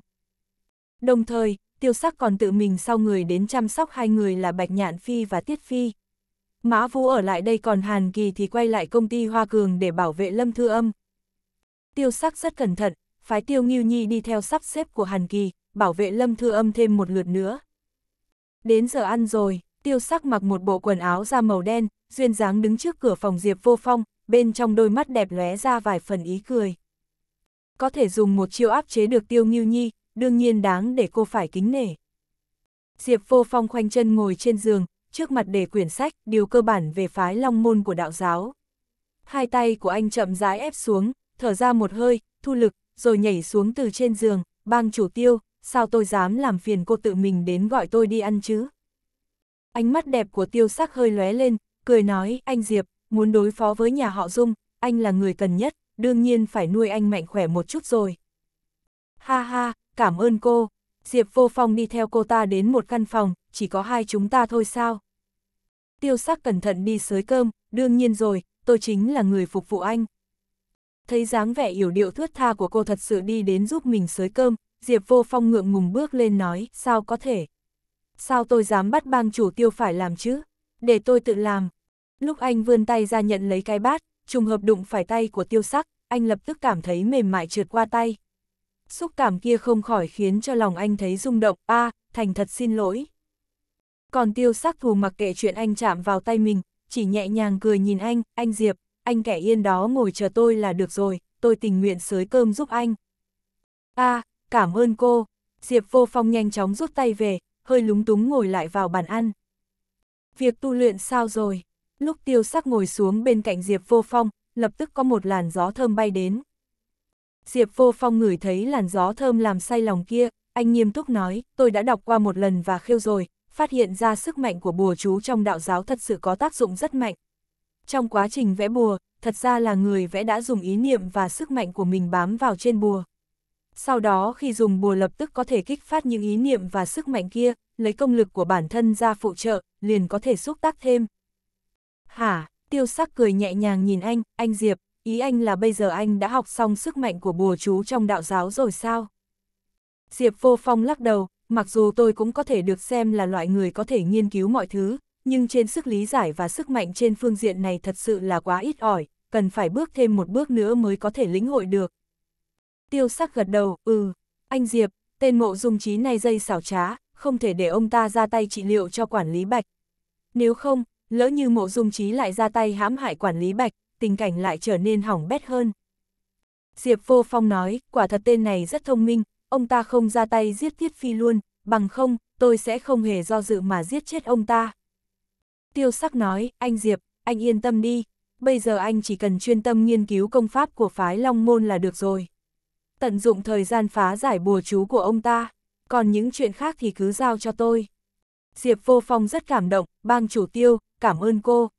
Đồng thời, tiêu sắc còn tự mình sau người đến chăm sóc hai người là Bạch Nhạn Phi và Tiết Phi. Mã Vũ ở lại đây còn Hàn Kỳ thì quay lại công ty Hoa Cường để bảo vệ Lâm Thư Âm, tiêu sắc rất cẩn thận, phái tiêu nghiêu nhi đi theo sắp xếp của Hàn Kỳ, bảo vệ lâm thư âm thêm một lượt nữa. Đến giờ ăn rồi, tiêu sắc mặc một bộ quần áo da màu đen, duyên dáng đứng trước cửa phòng Diệp vô phong, bên trong đôi mắt đẹp lóe ra vài phần ý cười. Có thể dùng một chiêu áp chế được tiêu nghiêu nhi, đương nhiên đáng để cô phải kính nể. Diệp vô phong khoanh chân ngồi trên giường, trước mặt để quyển sách, điều cơ bản về phái long môn của đạo giáo. Hai tay của anh chậm rãi ép xuống, thở ra một hơi, thu lực, rồi nhảy xuống từ trên giường, bang chủ tiêu, sao tôi dám làm phiền cô tự mình đến gọi tôi đi ăn chứ? Ánh mắt đẹp của tiêu sắc hơi lóe lên, cười nói, anh Diệp, muốn đối phó với nhà họ Dung, anh là người cần nhất, đương nhiên phải nuôi anh mạnh khỏe một chút rồi. Ha ha, cảm ơn cô. Diệp vô phong đi theo cô ta đến một căn phòng, chỉ có hai chúng ta thôi sao? Tiêu sắc cẩn thận đi sới cơm, đương nhiên rồi, tôi chính là người phục vụ anh, thấy dáng vẻ yểu điệu thướt tha của cô thật sự đi đến giúp mình sới cơm, Diệp Vô Phong ngượng ngùng bước lên nói, sao có thể? Sao tôi dám bắt bang chủ tiêu phải làm chứ? Để tôi tự làm. Lúc anh vươn tay ra nhận lấy cái bát, trùng hợp đụng phải tay của tiêu sắc, anh lập tức cảm thấy mềm mại trượt qua tay. Xúc cảm kia không khỏi khiến cho lòng anh thấy rung động, a thành thật xin lỗi. Còn tiêu sắc thù mặc kệ chuyện anh chạm vào tay mình, chỉ nhẹ nhàng cười nhìn anh, anh Diệp, anh kẻ yên đó ngồi chờ tôi là được rồi, tôi tình nguyện sới cơm giúp anh. a à, cảm ơn cô. Diệp vô phong nhanh chóng rút tay về, hơi lúng túng ngồi lại vào bàn ăn. Việc tu luyện sao rồi? Lúc tiêu sắc ngồi xuống bên cạnh Diệp vô phong, lập tức có một làn gió thơm bay đến. Diệp vô phong ngửi thấy làn gió thơm làm say lòng kia, anh nghiêm túc nói, tôi đã đọc qua một lần và khêu rồi, phát hiện ra sức mạnh của bùa chú trong đạo giáo thật sự có tác dụng rất mạnh, trong quá trình vẽ bùa, thật ra là người vẽ đã dùng ý niệm và sức mạnh của mình bám vào trên bùa. Sau đó khi dùng bùa lập tức có thể kích phát những ý niệm và sức mạnh kia, lấy công lực của bản thân ra phụ trợ, liền có thể xúc tác thêm. Hả, tiêu sắc cười nhẹ nhàng nhìn anh, anh Diệp, ý anh là bây giờ anh đã học xong sức mạnh của bùa chú trong đạo giáo rồi sao? Diệp vô phong lắc đầu, mặc dù tôi cũng có thể được xem là loại người có thể nghiên cứu mọi thứ, nhưng trên sức lý giải và sức mạnh trên phương diện này thật sự là quá ít ỏi, cần phải bước thêm một bước nữa mới có thể lĩnh hội được. Tiêu sắc gật đầu, ừ, anh Diệp, tên mộ dung trí này dây xảo trá, không thể để ông ta ra tay trị liệu cho quản lý bạch. Nếu không, lỡ như mộ dung trí lại ra tay hãm hại quản lý bạch, tình cảnh lại trở nên hỏng bét hơn. Diệp vô phong nói, quả thật tên này rất thông minh, ông ta không ra tay giết Tiết Phi luôn, bằng không, tôi sẽ không hề do dự mà giết chết ông ta. Tiêu sắc nói, anh Diệp, anh yên tâm đi, bây giờ anh chỉ cần chuyên tâm nghiên cứu công pháp của phái Long Môn là được rồi. Tận dụng thời gian phá giải bùa chú của ông ta, còn những chuyện khác thì cứ giao cho tôi. Diệp Vô Phong rất cảm động, bang chủ tiêu, cảm ơn cô.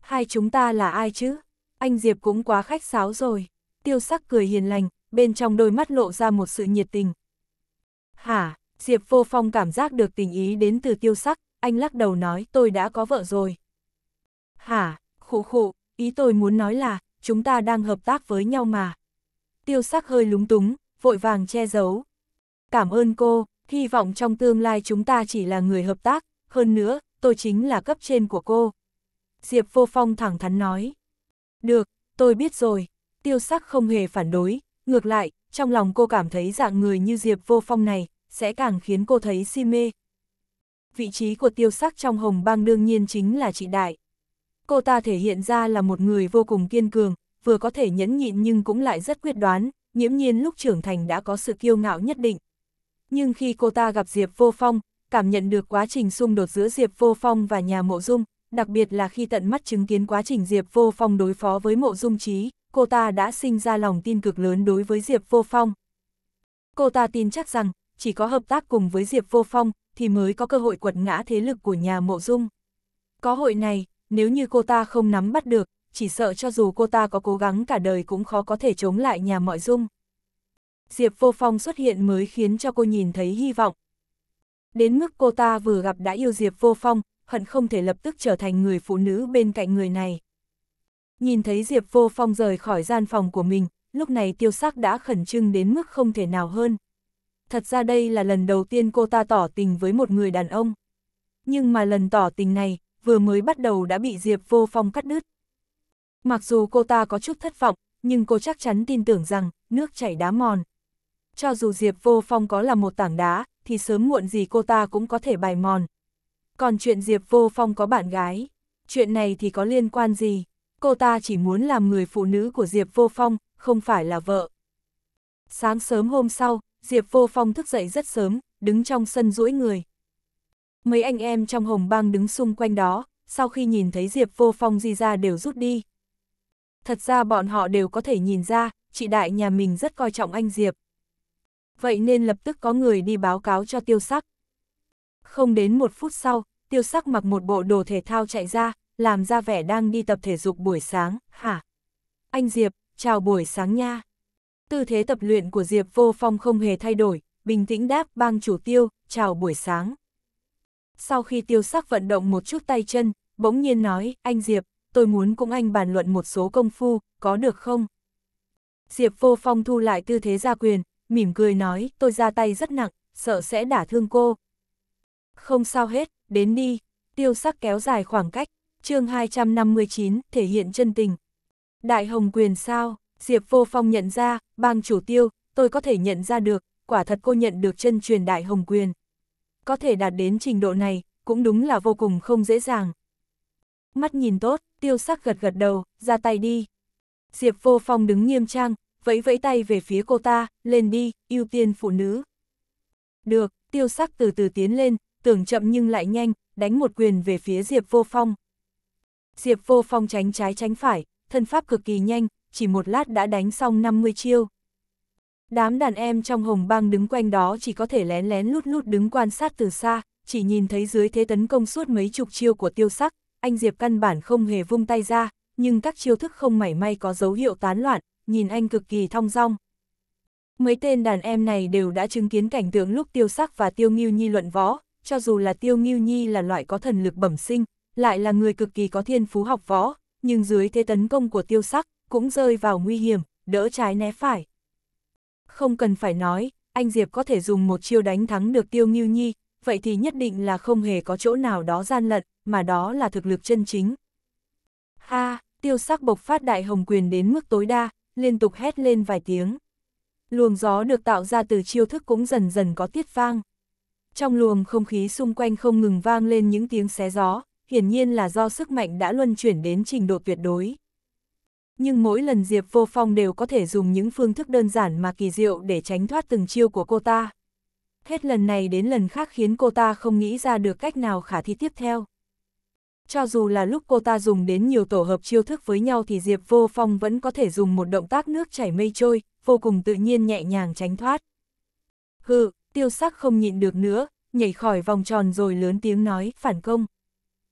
Hai chúng ta là ai chứ? Anh Diệp cũng quá khách sáo rồi. Tiêu sắc cười hiền lành, bên trong đôi mắt lộ ra một sự nhiệt tình. Hả, Diệp Vô Phong cảm giác được tình ý đến từ tiêu sắc, anh lắc đầu nói tôi đã có vợ rồi. Hả, khụ khụ, ý tôi muốn nói là, chúng ta đang hợp tác với nhau mà. Tiêu sắc hơi lúng túng, vội vàng che giấu. Cảm ơn cô, hy vọng trong tương lai chúng ta chỉ là người hợp tác, hơn nữa, tôi chính là cấp trên của cô. Diệp vô phong thẳng thắn nói. Được, tôi biết rồi, tiêu sắc không hề phản đối, ngược lại, trong lòng cô cảm thấy dạng người như Diệp vô phong này, sẽ càng khiến cô thấy si mê, vị trí của tiêu sắc trong hồng bang đương nhiên chính là chị Đại. Cô ta thể hiện ra là một người vô cùng kiên cường, vừa có thể nhẫn nhịn nhưng cũng lại rất quyết đoán, nhiễm nhiên lúc trưởng thành đã có sự kiêu ngạo nhất định. Nhưng khi cô ta gặp Diệp Vô Phong, cảm nhận được quá trình xung đột giữa Diệp Vô Phong và nhà Mộ Dung, đặc biệt là khi tận mắt chứng kiến quá trình Diệp Vô Phong đối phó với Mộ Dung Trí, cô ta đã sinh ra lòng tin cực lớn đối với Diệp Vô Phong. Cô ta tin chắc rằng, chỉ có hợp tác cùng với Diệp Vô Phong, thì mới có cơ hội quật ngã thế lực của nhà mộ dung. Có hội này, nếu như cô ta không nắm bắt được, chỉ sợ cho dù cô ta có cố gắng cả đời cũng khó có thể chống lại nhà mọi dung. Diệp Vô Phong xuất hiện mới khiến cho cô nhìn thấy hy vọng. Đến mức cô ta vừa gặp đã yêu Diệp Vô Phong, hận không thể lập tức trở thành người phụ nữ bên cạnh người này. Nhìn thấy Diệp Vô Phong rời khỏi gian phòng của mình, lúc này tiêu sắc đã khẩn trưng đến mức không thể nào hơn thật ra đây là lần đầu tiên cô ta tỏ tình với một người đàn ông. Nhưng mà lần tỏ tình này, vừa mới bắt đầu đã bị Diệp Vô Phong cắt đứt. Mặc dù cô ta có chút thất vọng, nhưng cô chắc chắn tin tưởng rằng, nước chảy đá mòn. Cho dù Diệp Vô Phong có là một tảng đá, thì sớm muộn gì cô ta cũng có thể bài mòn. Còn chuyện Diệp Vô Phong có bạn gái, chuyện này thì có liên quan gì? Cô ta chỉ muốn làm người phụ nữ của Diệp Vô Phong, không phải là vợ. Sáng sớm hôm sau, Diệp Vô Phong thức dậy rất sớm, đứng trong sân duỗi người. Mấy anh em trong hồng bang đứng xung quanh đó, sau khi nhìn thấy Diệp Vô Phong di ra đều rút đi. Thật ra bọn họ đều có thể nhìn ra, chị đại nhà mình rất coi trọng anh Diệp. Vậy nên lập tức có người đi báo cáo cho tiêu sắc. Không đến một phút sau, tiêu sắc mặc một bộ đồ thể thao chạy ra, làm ra vẻ đang đi tập thể dục buổi sáng, hả? Anh Diệp, chào buổi sáng nha. Tư thế tập luyện của Diệp Vô Phong không hề thay đổi, bình tĩnh đáp bang chủ tiêu, chào buổi sáng. Sau khi tiêu sắc vận động một chút tay chân, bỗng nhiên nói, anh Diệp, tôi muốn cùng anh bàn luận một số công phu, có được không? Diệp Vô Phong thu lại tư thế ra quyền, mỉm cười nói, tôi ra tay rất nặng, sợ sẽ đả thương cô. Không sao hết, đến đi, tiêu sắc kéo dài khoảng cách, chương 259, thể hiện chân tình. Đại Hồng Quyền sao? Diệp Vô Phong nhận ra, bang chủ tiêu, tôi có thể nhận ra được, quả thật cô nhận được chân truyền đại hồng quyền. Có thể đạt đến trình độ này, cũng đúng là vô cùng không dễ dàng. Mắt nhìn tốt, tiêu sắc gật gật đầu, ra tay đi. Diệp Vô Phong đứng nghiêm trang, vẫy vẫy tay về phía cô ta, lên đi, ưu tiên phụ nữ. Được, tiêu sắc từ từ tiến lên, tưởng chậm nhưng lại nhanh, đánh một quyền về phía Diệp Vô Phong. Diệp Vô Phong tránh trái tránh phải, thân pháp cực kỳ nhanh, chỉ một lát đã đánh xong 50 chiêu. Đám đàn em trong hồng bang đứng quanh đó chỉ có thể lén lén lút lút đứng quan sát từ xa, chỉ nhìn thấy dưới thế tấn công suốt mấy chục chiêu của tiêu sắc, anh Diệp căn bản không hề vung tay ra, nhưng các chiêu thức không mảy may có dấu hiệu tán loạn, nhìn anh cực kỳ thong dong. Mấy tên đàn em này đều đã chứng kiến cảnh tượng lúc tiêu sắc và tiêu nghiêu nhi luận võ, cho dù là tiêu nghiêu nhi là loại có thần lực bẩm sinh, lại là người cực kỳ có thiên phú học võ, nhưng dưới thế tấn công của tiêu sắc, cũng rơi vào nguy hiểm, đỡ trái né phải. Không cần phải nói, anh Diệp có thể dùng một chiêu đánh thắng được Tiêu Nghiêu Nhi, vậy thì nhất định là không hề có chỗ nào đó gian lận, mà đó là thực lực chân chính. Ha, tiêu sắc bộc phát đại hồng quyền đến mức tối đa, liên tục hét lên vài tiếng. Luồng gió được tạo ra từ chiêu thức cũng dần dần có tiết vang. Trong luồng không khí xung quanh không ngừng vang lên những tiếng xé gió, hiển nhiên là do sức mạnh đã luân chuyển đến trình độ tuyệt đối. Nhưng mỗi lần Diệp Vô Phong đều có thể dùng những phương thức đơn giản mà kỳ diệu để tránh thoát từng chiêu của cô ta. Hết lần này đến lần khác khiến cô ta không nghĩ ra được cách nào khả thi tiếp theo. Cho dù là lúc cô ta dùng đến nhiều tổ hợp chiêu thức với nhau thì Diệp Vô Phong vẫn có thể dùng một động tác nước chảy mây trôi, vô cùng tự nhiên nhẹ nhàng tránh thoát. Hừ, tiêu sắc không nhịn được nữa, nhảy khỏi vòng tròn rồi lớn tiếng nói, phản công.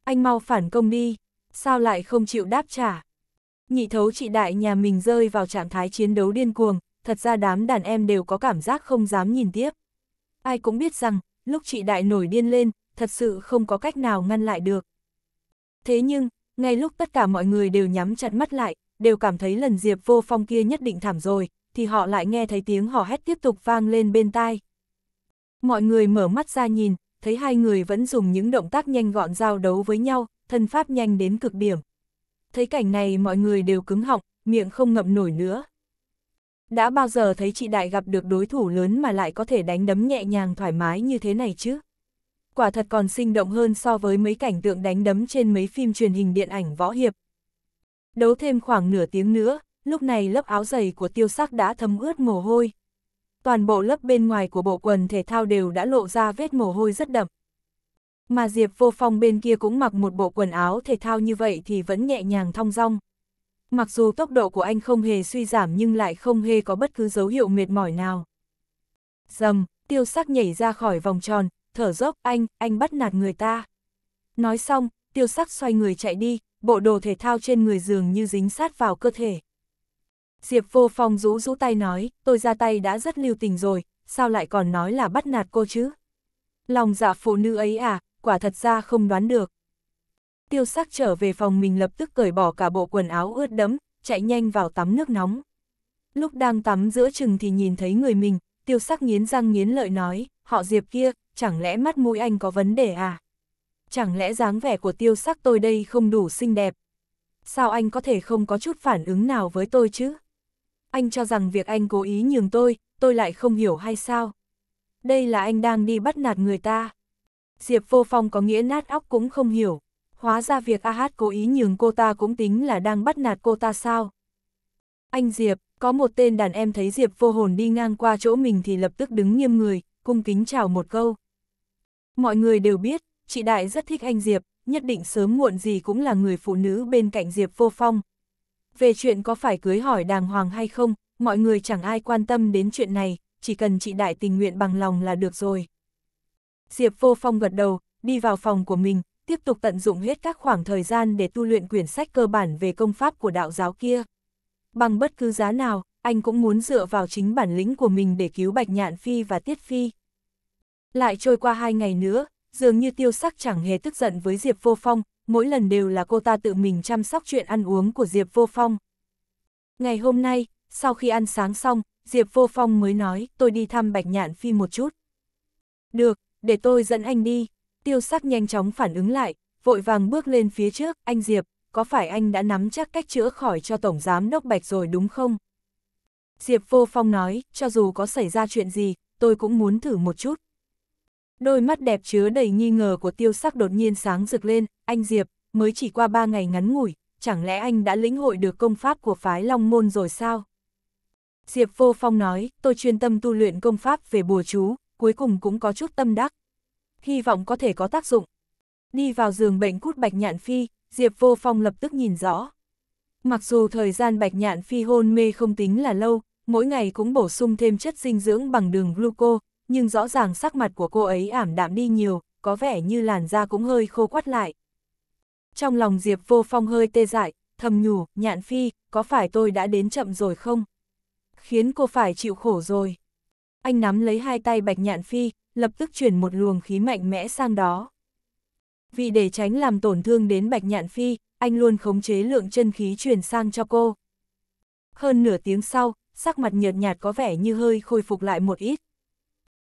Anh mau phản công đi, sao lại không chịu đáp trả? Nhị thấu chị đại nhà mình rơi vào trạng thái chiến đấu điên cuồng, thật ra đám đàn em đều có cảm giác không dám nhìn tiếp. Ai cũng biết rằng, lúc chị đại nổi điên lên, thật sự không có cách nào ngăn lại được. Thế nhưng, ngay lúc tất cả mọi người đều nhắm chặt mắt lại, đều cảm thấy lần Diệp vô phong kia nhất định thảm rồi, thì họ lại nghe thấy tiếng hò hét tiếp tục vang lên bên tai. Mọi người mở mắt ra nhìn, thấy hai người vẫn dùng những động tác nhanh gọn giao đấu với nhau, thân pháp nhanh đến cực điểm thấy cảnh này mọi người đều cứng họng, miệng không ngậm nổi nữa. Đã bao giờ thấy chị Đại gặp được đối thủ lớn mà lại có thể đánh đấm nhẹ nhàng thoải mái như thế này chứ? Quả thật còn sinh động hơn so với mấy cảnh tượng đánh đấm trên mấy phim truyền hình điện ảnh võ hiệp. Đấu thêm khoảng nửa tiếng nữa, lúc này lớp áo dày của tiêu sắc đã thấm ướt mồ hôi. Toàn bộ lớp bên ngoài của bộ quần thể thao đều đã lộ ra vết mồ hôi rất đậm mà Diệp Vô Phong bên kia cũng mặc một bộ quần áo thể thao như vậy thì vẫn nhẹ nhàng thong dong. Mặc dù tốc độ của anh không hề suy giảm nhưng lại không hề có bất cứ dấu hiệu mệt mỏi nào. Dầm, tiêu sắc nhảy ra khỏi vòng tròn, thở dốc, anh, anh bắt nạt người ta. Nói xong, tiêu sắc xoay người chạy đi, bộ đồ thể thao trên người giường như dính sát vào cơ thể. Diệp vô phong rũ rũ tay nói, tôi ra tay đã rất lưu tình rồi, sao lại còn nói là bắt nạt cô chứ? Lòng dạ phụ nữ ấy à, quả thật ra không đoán được. Tiêu sắc trở về phòng mình lập tức cởi bỏ cả bộ quần áo ướt đẫm, chạy nhanh vào tắm nước nóng. Lúc đang tắm giữa chừng thì nhìn thấy người mình, tiêu sắc nghiến răng nghiến lợi nói, họ diệp kia, chẳng lẽ mắt mũi anh có vấn đề à? Chẳng lẽ dáng vẻ của tiêu sắc tôi đây không đủ xinh đẹp? Sao anh có thể không có chút phản ứng nào với tôi chứ? Anh cho rằng việc anh cố ý nhường tôi, tôi lại không hiểu hay sao? Đây là anh đang đi bắt nạt người ta. Diệp Vô Phong có nghĩa nát óc cũng không hiểu. Hóa ra việc A Hát cố ý nhường cô ta cũng tính là đang bắt nạt cô ta sao. Anh Diệp, có một tên đàn em thấy Diệp Vô Hồn đi ngang qua chỗ mình thì lập tức đứng nghiêm người, cung kính chào một câu. Mọi người đều biết, chị Đại rất thích anh Diệp, nhất định sớm muộn gì cũng là người phụ nữ bên cạnh Diệp Vô Phong. Về chuyện có phải cưới hỏi đàng hoàng hay không, mọi người chẳng ai quan tâm đến chuyện này, chỉ cần chị Đại tình nguyện bằng lòng là được rồi. Diệp Vô Phong gật đầu, đi vào phòng của mình, tiếp tục tận dụng hết các khoảng thời gian để tu luyện quyển sách cơ bản về công pháp của đạo giáo kia. Bằng bất cứ giá nào, anh cũng muốn dựa vào chính bản lĩnh của mình để cứu Bạch Nhạn Phi và Tiết Phi. Lại trôi qua hai ngày nữa, dường như tiêu sắc chẳng hề tức giận với Diệp Vô Phong, mỗi lần đều là cô ta tự mình chăm sóc chuyện ăn uống của Diệp Vô Phong. Ngày hôm nay, sau khi ăn sáng xong, Diệp Vô Phong mới nói tôi đi thăm Bạch Nhạn Phi một chút. Được, để tôi dẫn anh đi. Tiêu sắc nhanh chóng phản ứng lại, vội vàng bước lên phía trước, anh Diệp, có phải anh đã nắm chắc cách chữa khỏi cho Tổng Giám Đốc Bạch rồi đúng không? Diệp Vô Phong nói, cho dù có xảy ra chuyện gì, tôi cũng muốn thử một chút. Đôi mắt đẹp chứa đầy nghi ngờ của tiêu sắc đột nhiên sáng rực lên, anh Diệp, mới chỉ qua ba ngày ngắn ngủi, chẳng lẽ anh đã lĩnh hội được công pháp của phái Long Môn rồi sao? Diệp Vô Phong nói, tôi chuyên tâm tu luyện công pháp về bùa chú, cuối cùng cũng có chút tâm đắc. Hy vọng có thể có tác dụng. Đi vào giường bệnh cút Bạch Nhạn Phi, Diệp Vô Phong lập tức nhìn rõ. Mặc dù thời gian Bạch Nhạn Phi hôn mê không tính là lâu, mỗi ngày cũng bổ sung thêm chất dinh dưỡng bằng đường gluco, nhưng rõ ràng sắc mặt của cô ấy ảm đạm đi nhiều, có vẻ như làn da cũng hơi khô quắt lại. Trong lòng Diệp Vô Phong hơi tê dại, thầm nhủ, Nhạn Phi, có phải tôi đã đến chậm rồi không? Khiến cô phải chịu khổ rồi. Anh nắm lấy hai tay bạch nhạn phi, lập tức chuyển một luồng khí mạnh mẽ sang đó. Vì để tránh làm tổn thương đến bạch nhạn phi, anh luôn khống chế lượng chân khí chuyển sang cho cô. Hơn nửa tiếng sau, sắc mặt nhợt nhạt có vẻ như hơi khôi phục lại một ít.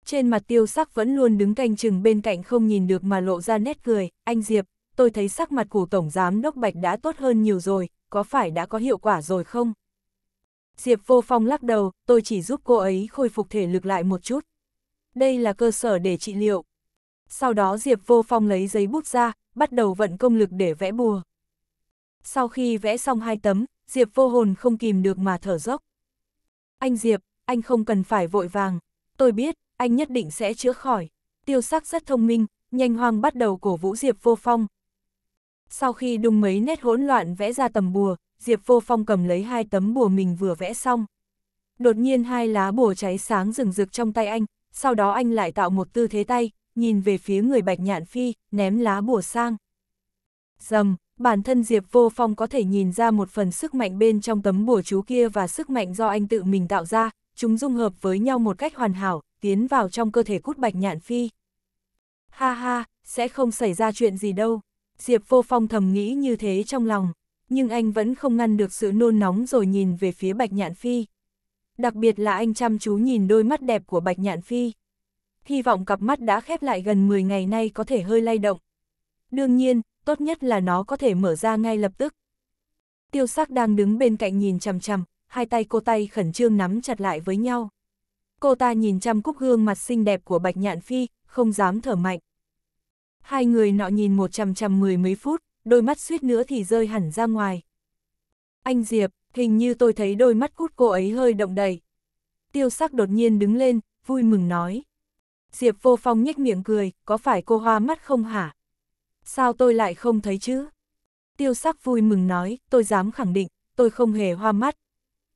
Trên mặt tiêu sắc vẫn luôn đứng canh chừng bên cạnh không nhìn được mà lộ ra nét cười, anh Diệp, tôi thấy sắc mặt của Tổng Giám Đốc Bạch đã tốt hơn nhiều rồi, có phải đã có hiệu quả rồi không? Diệp Vô Phong lắc đầu, tôi chỉ giúp cô ấy khôi phục thể lực lại một chút. Đây là cơ sở để trị liệu. Sau đó Diệp Vô Phong lấy giấy bút ra, bắt đầu vận công lực để vẽ bùa. Sau khi vẽ xong hai tấm, Diệp Vô Hồn không kìm được mà thở dốc. Anh Diệp, anh không cần phải vội vàng. Tôi biết, anh nhất định sẽ chữa khỏi. Tiêu sắc rất thông minh, nhanh hoang bắt đầu cổ vũ Diệp Vô Phong. Sau khi đung mấy nét hỗn loạn vẽ ra tầm bùa, Diệp Vô Phong cầm lấy hai tấm bùa mình vừa vẽ xong. Đột nhiên hai lá bùa cháy sáng rừng rực trong tay anh, sau đó anh lại tạo một tư thế tay, nhìn về phía người bạch nhạn phi, ném lá bùa sang. Dầm, bản thân Diệp Vô Phong có thể nhìn ra một phần sức mạnh bên trong tấm bùa chú kia và sức mạnh do anh tự mình tạo ra, chúng dung hợp với nhau một cách hoàn hảo, tiến vào trong cơ thể cút bạch nhạn phi. Ha ha, sẽ không xảy ra chuyện gì đâu. Diệp Vô Phong thầm nghĩ như thế trong lòng nhưng anh vẫn không ngăn được sự nôn nóng rồi nhìn về phía Bạch Nhạn Phi. Đặc biệt là anh chăm chú nhìn đôi mắt đẹp của Bạch Nhạn Phi. Hy vọng cặp mắt đã khép lại gần 10 ngày nay có thể hơi lay động. Đương nhiên, tốt nhất là nó có thể mở ra ngay lập tức. Tiêu sắc đang đứng bên cạnh nhìn chằm chằm, hai tay cô tay khẩn trương nắm chặt lại với nhau. Cô ta nhìn chăm cúc gương mặt xinh đẹp của Bạch Nhạn Phi, không dám thở mạnh. Hai người nọ nhìn một chằm chằm mười mấy phút, đôi mắt suýt nữa thì rơi hẳn ra ngoài. Anh Diệp, hình như tôi thấy đôi mắt cút cô ấy hơi động đậy. Tiêu sắc đột nhiên đứng lên, vui mừng nói. Diệp vô phong nhếch miệng cười, có phải cô hoa mắt không hả? Sao tôi lại không thấy chứ? Tiêu sắc vui mừng nói, tôi dám khẳng định, tôi không hề hoa mắt.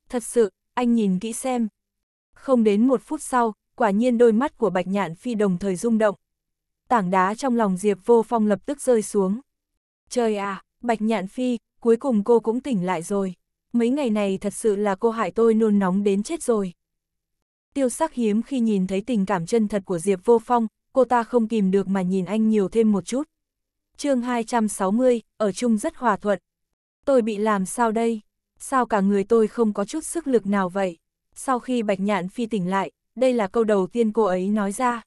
Thật sự, anh nhìn kỹ xem. Không đến một phút sau, quả nhiên đôi mắt của bạch nhạn phi đồng thời rung động. Tảng đá trong lòng Diệp vô phong lập tức rơi xuống. Trời à, Bạch Nhạn Phi, cuối cùng cô cũng tỉnh lại rồi. Mấy ngày này thật sự là cô hại tôi nôn nóng đến chết rồi. Tiêu sắc hiếm khi nhìn thấy tình cảm chân thật của Diệp Vô Phong, cô ta không kìm được mà nhìn anh nhiều thêm một chút. chương 260, ở chung rất hòa thuận. Tôi bị làm sao đây? Sao cả người tôi không có chút sức lực nào vậy? Sau khi Bạch Nhạn Phi tỉnh lại, đây là câu đầu tiên cô ấy nói ra.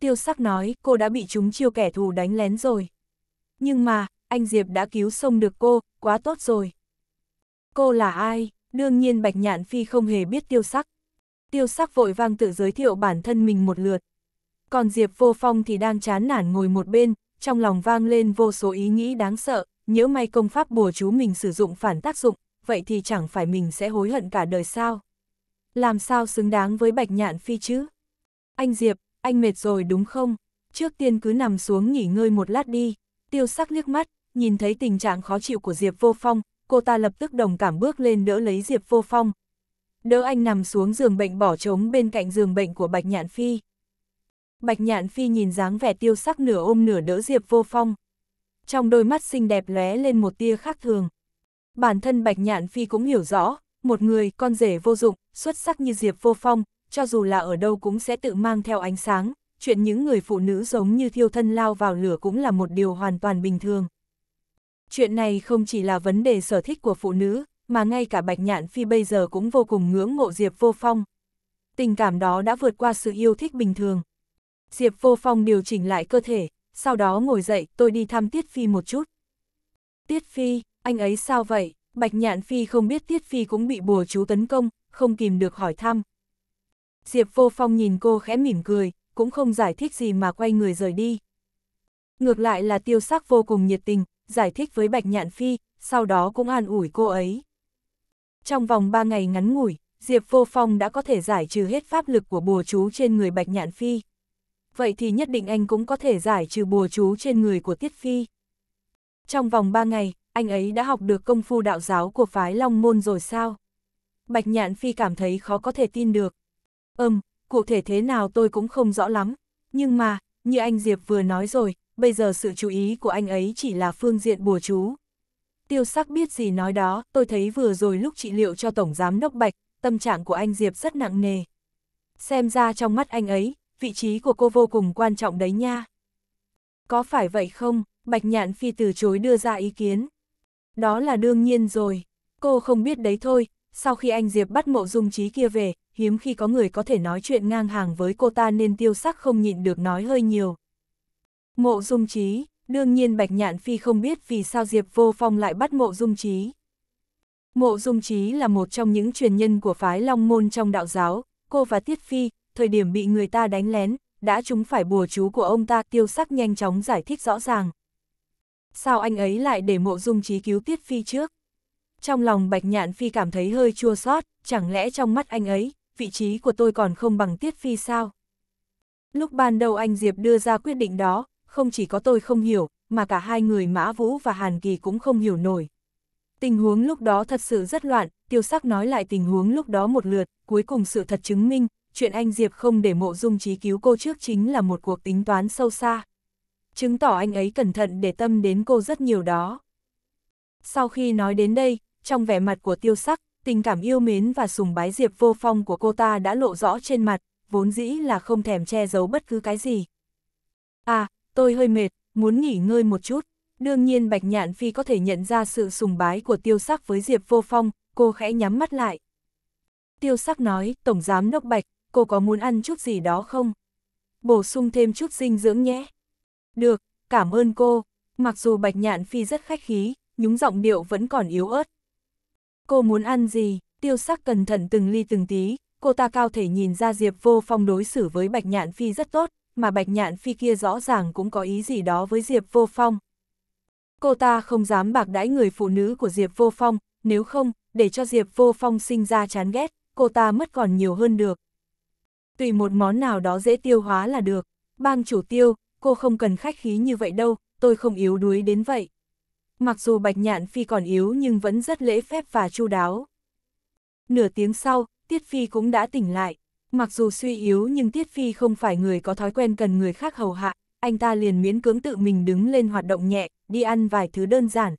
Tiêu sắc nói cô đã bị chúng chiêu kẻ thù đánh lén rồi nhưng mà, anh Diệp đã cứu xong được cô, quá tốt rồi. Cô là ai? Đương nhiên Bạch Nhạn Phi không hề biết tiêu sắc. Tiêu sắc vội vang tự giới thiệu bản thân mình một lượt. Còn Diệp vô phong thì đang chán nản ngồi một bên, trong lòng vang lên vô số ý nghĩ đáng sợ, nếu may công pháp bùa chú mình sử dụng phản tác dụng, vậy thì chẳng phải mình sẽ hối hận cả đời sao. Làm sao xứng đáng với Bạch Nhạn Phi chứ? Anh Diệp, anh mệt rồi đúng không? Trước tiên cứ nằm xuống nghỉ ngơi một lát đi tiêu sắc liếc mắt, nhìn thấy tình trạng khó chịu của Diệp Vô Phong, cô ta lập tức đồng cảm bước lên đỡ lấy Diệp Vô Phong. Đỡ anh nằm xuống giường bệnh bỏ trống bên cạnh giường bệnh của Bạch Nhạn Phi. Bạch Nhạn Phi nhìn dáng vẻ tiêu sắc nửa ôm nửa đỡ Diệp Vô Phong. Trong đôi mắt xinh đẹp lóe lên một tia khác thường. Bản thân Bạch Nhạn Phi cũng hiểu rõ, một người con rể vô dụng, xuất sắc như Diệp Vô Phong, cho dù là ở đâu cũng sẽ tự mang theo ánh sáng, chuyện những người phụ nữ giống như thiêu thân lao vào lửa cũng là một điều hoàn toàn bình thường. Chuyện này không chỉ là vấn đề sở thích của phụ nữ, mà ngay cả Bạch Nhạn Phi bây giờ cũng vô cùng ngưỡng mộ Diệp Vô Phong. Tình cảm đó đã vượt qua sự yêu thích bình thường. Diệp Vô Phong điều chỉnh lại cơ thể, sau đó ngồi dậy, tôi đi thăm Tiết Phi một chút. Tiết Phi, anh ấy sao vậy? Bạch Nhạn Phi không biết Tiết Phi cũng bị bùa chú tấn công, không kìm được hỏi thăm. Diệp Vô Phong nhìn cô khẽ mỉm cười, cũng không giải thích gì mà quay người rời đi. Ngược lại là tiêu sắc vô cùng nhiệt tình, giải thích với Bạch Nhạn Phi, sau đó cũng an ủi cô ấy. Trong vòng 3 ngày ngắn ngủi, Diệp Vô Phong đã có thể giải trừ hết pháp lực của bùa chú trên người Bạch Nhạn Phi. Vậy thì nhất định anh cũng có thể giải trừ bùa chú trên người của Tiết Phi. Trong vòng 3 ngày, anh ấy đã học được công phu đạo giáo của phái Long Môn rồi sao? Bạch Nhạn Phi cảm thấy khó có thể tin được. Ừm, cụ thể thế nào tôi cũng không rõ lắm. Nhưng mà, như anh Diệp vừa nói rồi, bây giờ sự chú ý của anh ấy chỉ là phương diện bùa chú. Tiêu sắc biết gì nói đó, tôi thấy vừa rồi lúc trị liệu cho Tổng Giám Đốc Bạch, tâm trạng của anh Diệp rất nặng nề. Xem ra trong mắt anh ấy, vị trí của cô vô cùng quan trọng đấy nha. Có phải vậy không? Bạch Nhạn Phi từ chối đưa ra ý kiến. Đó là đương nhiên rồi, cô không biết đấy thôi, sau khi anh Diệp bắt mộ dung trí kia về, hiếm khi có người có thể nói chuyện ngang hàng với cô ta nên tiêu sắc không nhịn được nói hơi nhiều. Mộ dung trí, đương nhiên Bạch Nhạn Phi không biết vì sao Diệp Vô Phong lại bắt mộ dung trí. Mộ dung trí là một trong những truyền nhân của phái Long Môn trong đạo giáo, cô và Tiết Phi, thời điểm bị người ta đánh lén, đã chúng phải bùa chú của ông ta tiêu sắc nhanh chóng giải thích rõ ràng. Sao anh ấy lại để mộ dung trí cứu Tiết Phi trước? Trong lòng Bạch Nhạn Phi cảm thấy hơi chua xót, chẳng lẽ trong mắt anh ấy, vị trí của tôi còn không bằng Tiết Phi sao? Lúc ban đầu anh Diệp đưa ra quyết định đó, không chỉ có tôi không hiểu, mà cả hai người Mã Vũ và Hàn Kỳ cũng không hiểu nổi. Tình huống lúc đó thật sự rất loạn, tiêu sắc nói lại tình huống lúc đó một lượt, cuối cùng sự thật chứng minh, chuyện anh Diệp không để mộ dung trí cứu cô trước chính là một cuộc tính toán sâu xa. Chứng tỏ anh ấy cẩn thận để tâm đến cô rất nhiều đó. Sau khi nói đến đây, trong vẻ mặt của tiêu sắc, tình cảm yêu mến và sùng bái Diệp Vô Phong của cô ta đã lộ rõ trên mặt, vốn dĩ là không thèm che giấu bất cứ cái gì. À, tôi hơi mệt, muốn nghỉ ngơi một chút. Đương nhiên Bạch Nhạn Phi có thể nhận ra sự sùng bái của tiêu sắc với Diệp Vô Phong, cô khẽ nhắm mắt lại. Tiêu sắc nói, Tổng Giám Đốc Bạch, cô có muốn ăn chút gì đó không? Bổ sung thêm chút dinh dưỡng nhé. Được, cảm ơn cô. Mặc dù Bạch Nhạn Phi rất khách khí, nhúng giọng điệu vẫn còn yếu ớt, Cô muốn ăn gì? Tiêu sắc cẩn thận từng ly từng tí, cô ta cao thể nhìn ra Diệp Vô Phong đối xử với Bạch Nhạn Phi rất tốt, mà Bạch Nhạn Phi kia rõ ràng cũng có ý gì đó với Diệp Vô Phong. Cô ta không dám bạc đãi người phụ nữ của Diệp Vô Phong, nếu không, để cho Diệp Vô Phong sinh ra chán ghét, cô ta mất còn nhiều hơn được. Tùy một món nào đó dễ tiêu hóa là được, bang chủ tiêu, cô không cần khách khí như vậy đâu, tôi không yếu đuối đến vậy mặc dù Bạch Nhạn Phi còn yếu nhưng vẫn rất lễ phép và chu đáo. Nửa tiếng sau, Tiết Phi cũng đã tỉnh lại, mặc dù suy yếu nhưng Tiết Phi không phải người có thói quen cần người khác hầu hạ, anh ta liền miễn cưỡng tự mình đứng lên hoạt động nhẹ, đi ăn vài thứ đơn giản.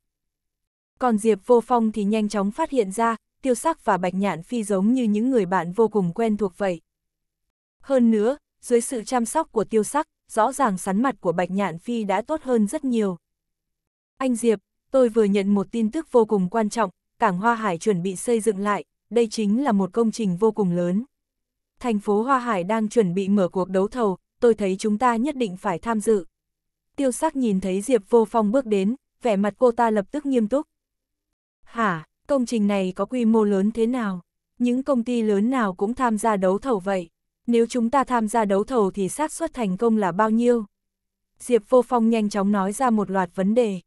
Còn Diệp Vô Phong thì nhanh chóng phát hiện ra, Tiêu Sắc và Bạch Nhạn Phi giống như những người bạn vô cùng quen thuộc vậy. Hơn nữa, dưới sự chăm sóc của Tiêu Sắc, rõ ràng sắn mặt của Bạch Nhạn Phi đã tốt hơn rất nhiều. Anh Diệp, tôi vừa nhận một tin tức vô cùng quan trọng, cảng Hoa Hải chuẩn bị xây dựng lại, đây chính là một công trình vô cùng lớn. Thành phố Hoa Hải đang chuẩn bị mở cuộc đấu thầu, tôi thấy chúng ta nhất định phải tham dự. Tiêu sắc nhìn thấy Diệp Vô Phong bước đến, vẻ mặt cô ta lập tức nghiêm túc. Hả, công trình này có quy mô lớn thế nào? Những công ty lớn nào cũng tham gia đấu thầu vậy. Nếu chúng ta tham gia đấu thầu thì xác suất thành công là bao nhiêu? Diệp Vô Phong nhanh chóng nói ra một loạt vấn đề.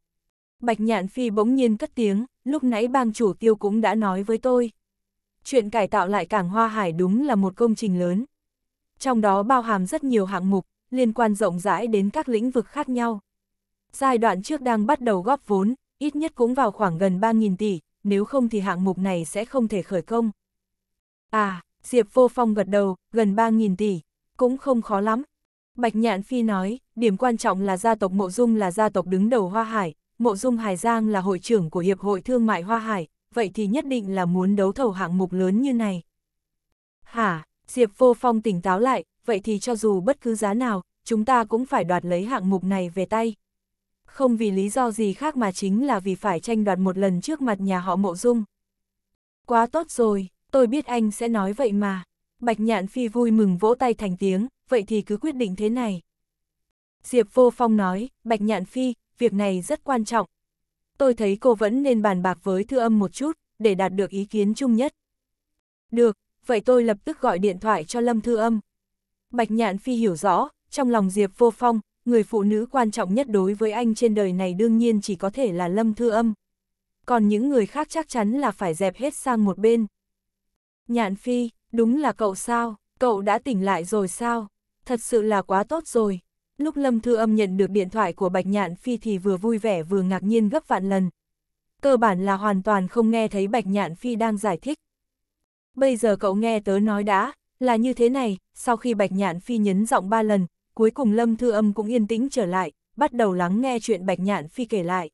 Bạch Nhạn Phi bỗng nhiên cất tiếng, lúc nãy bang chủ tiêu cũng đã nói với tôi. Chuyện cải tạo lại cảng Hoa Hải đúng là một công trình lớn. Trong đó bao hàm rất nhiều hạng mục, liên quan rộng rãi đến các lĩnh vực khác nhau. Giai đoạn trước đang bắt đầu góp vốn, ít nhất cũng vào khoảng gần 3.000 tỷ, nếu không thì hạng mục này sẽ không thể khởi công. À, Diệp Vô Phong gật đầu, gần 3.000 tỷ, cũng không khó lắm. Bạch Nhạn Phi nói, điểm quan trọng là gia tộc Mộ Dung là gia tộc đứng đầu Hoa Hải, Mộ Dung Hải Giang là hội trưởng của Hiệp hội Thương mại Hoa Hải, vậy thì nhất định là muốn đấu thầu hạng mục lớn như này. Hả, Diệp Vô Phong tỉnh táo lại, vậy thì cho dù bất cứ giá nào, chúng ta cũng phải đoạt lấy hạng mục này về tay. Không vì lý do gì khác mà chính là vì phải tranh đoạt một lần trước mặt nhà họ Mộ Dung. Quá tốt rồi, tôi biết anh sẽ nói vậy mà. Bạch Nhạn Phi vui mừng vỗ tay thành tiếng, vậy thì cứ quyết định thế này. Diệp Vô Phong nói, Bạch Nhạn Phi, việc này rất quan trọng. Tôi thấy cô vẫn nên bàn bạc với thư âm một chút, để đạt được ý kiến chung nhất. Được, vậy tôi lập tức gọi điện thoại cho Lâm Thư Âm. Bạch Nhạn Phi hiểu rõ, trong lòng Diệp Vô Phong, người phụ nữ quan trọng nhất đối với anh trên đời này đương nhiên chỉ có thể là Lâm Thư Âm. Còn những người khác chắc chắn là phải dẹp hết sang một bên. Nhạn Phi, đúng là cậu sao, cậu đã tỉnh lại rồi sao, thật sự là quá tốt rồi, Lúc Lâm Thư Âm nhận được điện thoại của Bạch Nhạn Phi thì vừa vui vẻ vừa ngạc nhiên gấp vạn lần. Cơ bản là hoàn toàn không nghe thấy Bạch Nhạn Phi đang giải thích. Bây giờ cậu nghe tớ nói đã, là như thế này, sau khi Bạch Nhạn Phi nhấn giọng ba lần, cuối cùng Lâm Thư Âm cũng yên tĩnh trở lại, bắt đầu lắng nghe chuyện Bạch Nhạn Phi kể lại.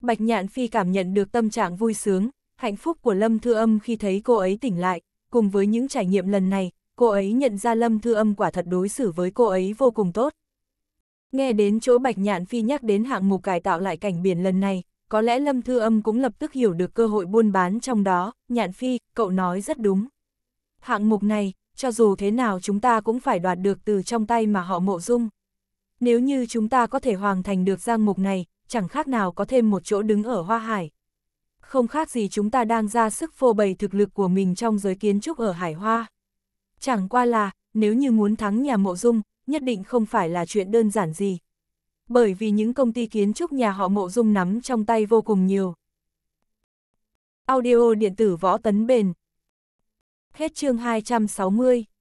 Bạch Nhạn Phi cảm nhận được tâm trạng vui sướng, hạnh phúc của Lâm Thư Âm khi thấy cô ấy tỉnh lại, cùng với những trải nghiệm lần này, cô ấy nhận ra Lâm Thư Âm quả thật đối xử với cô ấy vô cùng tốt. Nghe đến chỗ Bạch Nhạn Phi nhắc đến hạng mục cải tạo lại cảnh biển lần này, có lẽ Lâm Thư Âm cũng lập tức hiểu được cơ hội buôn bán trong đó, Nhạn Phi, cậu nói rất đúng. Hạng mục này, cho dù thế nào chúng ta cũng phải đoạt được từ trong tay mà họ mộ dung. Nếu như chúng ta có thể hoàn thành được giang mục này, chẳng khác nào có thêm một chỗ đứng ở Hoa Hải. Không khác gì chúng ta đang ra sức phô bày thực lực của mình trong giới kiến trúc ở Hải Hoa. Chẳng qua là, nếu như muốn thắng nhà mộ dung, nhất định không phải là chuyện đơn giản gì. Bởi vì những công ty kiến trúc nhà họ mộ dung nắm trong tay vô cùng nhiều. Audio điện tử võ tấn bền Hết chương 260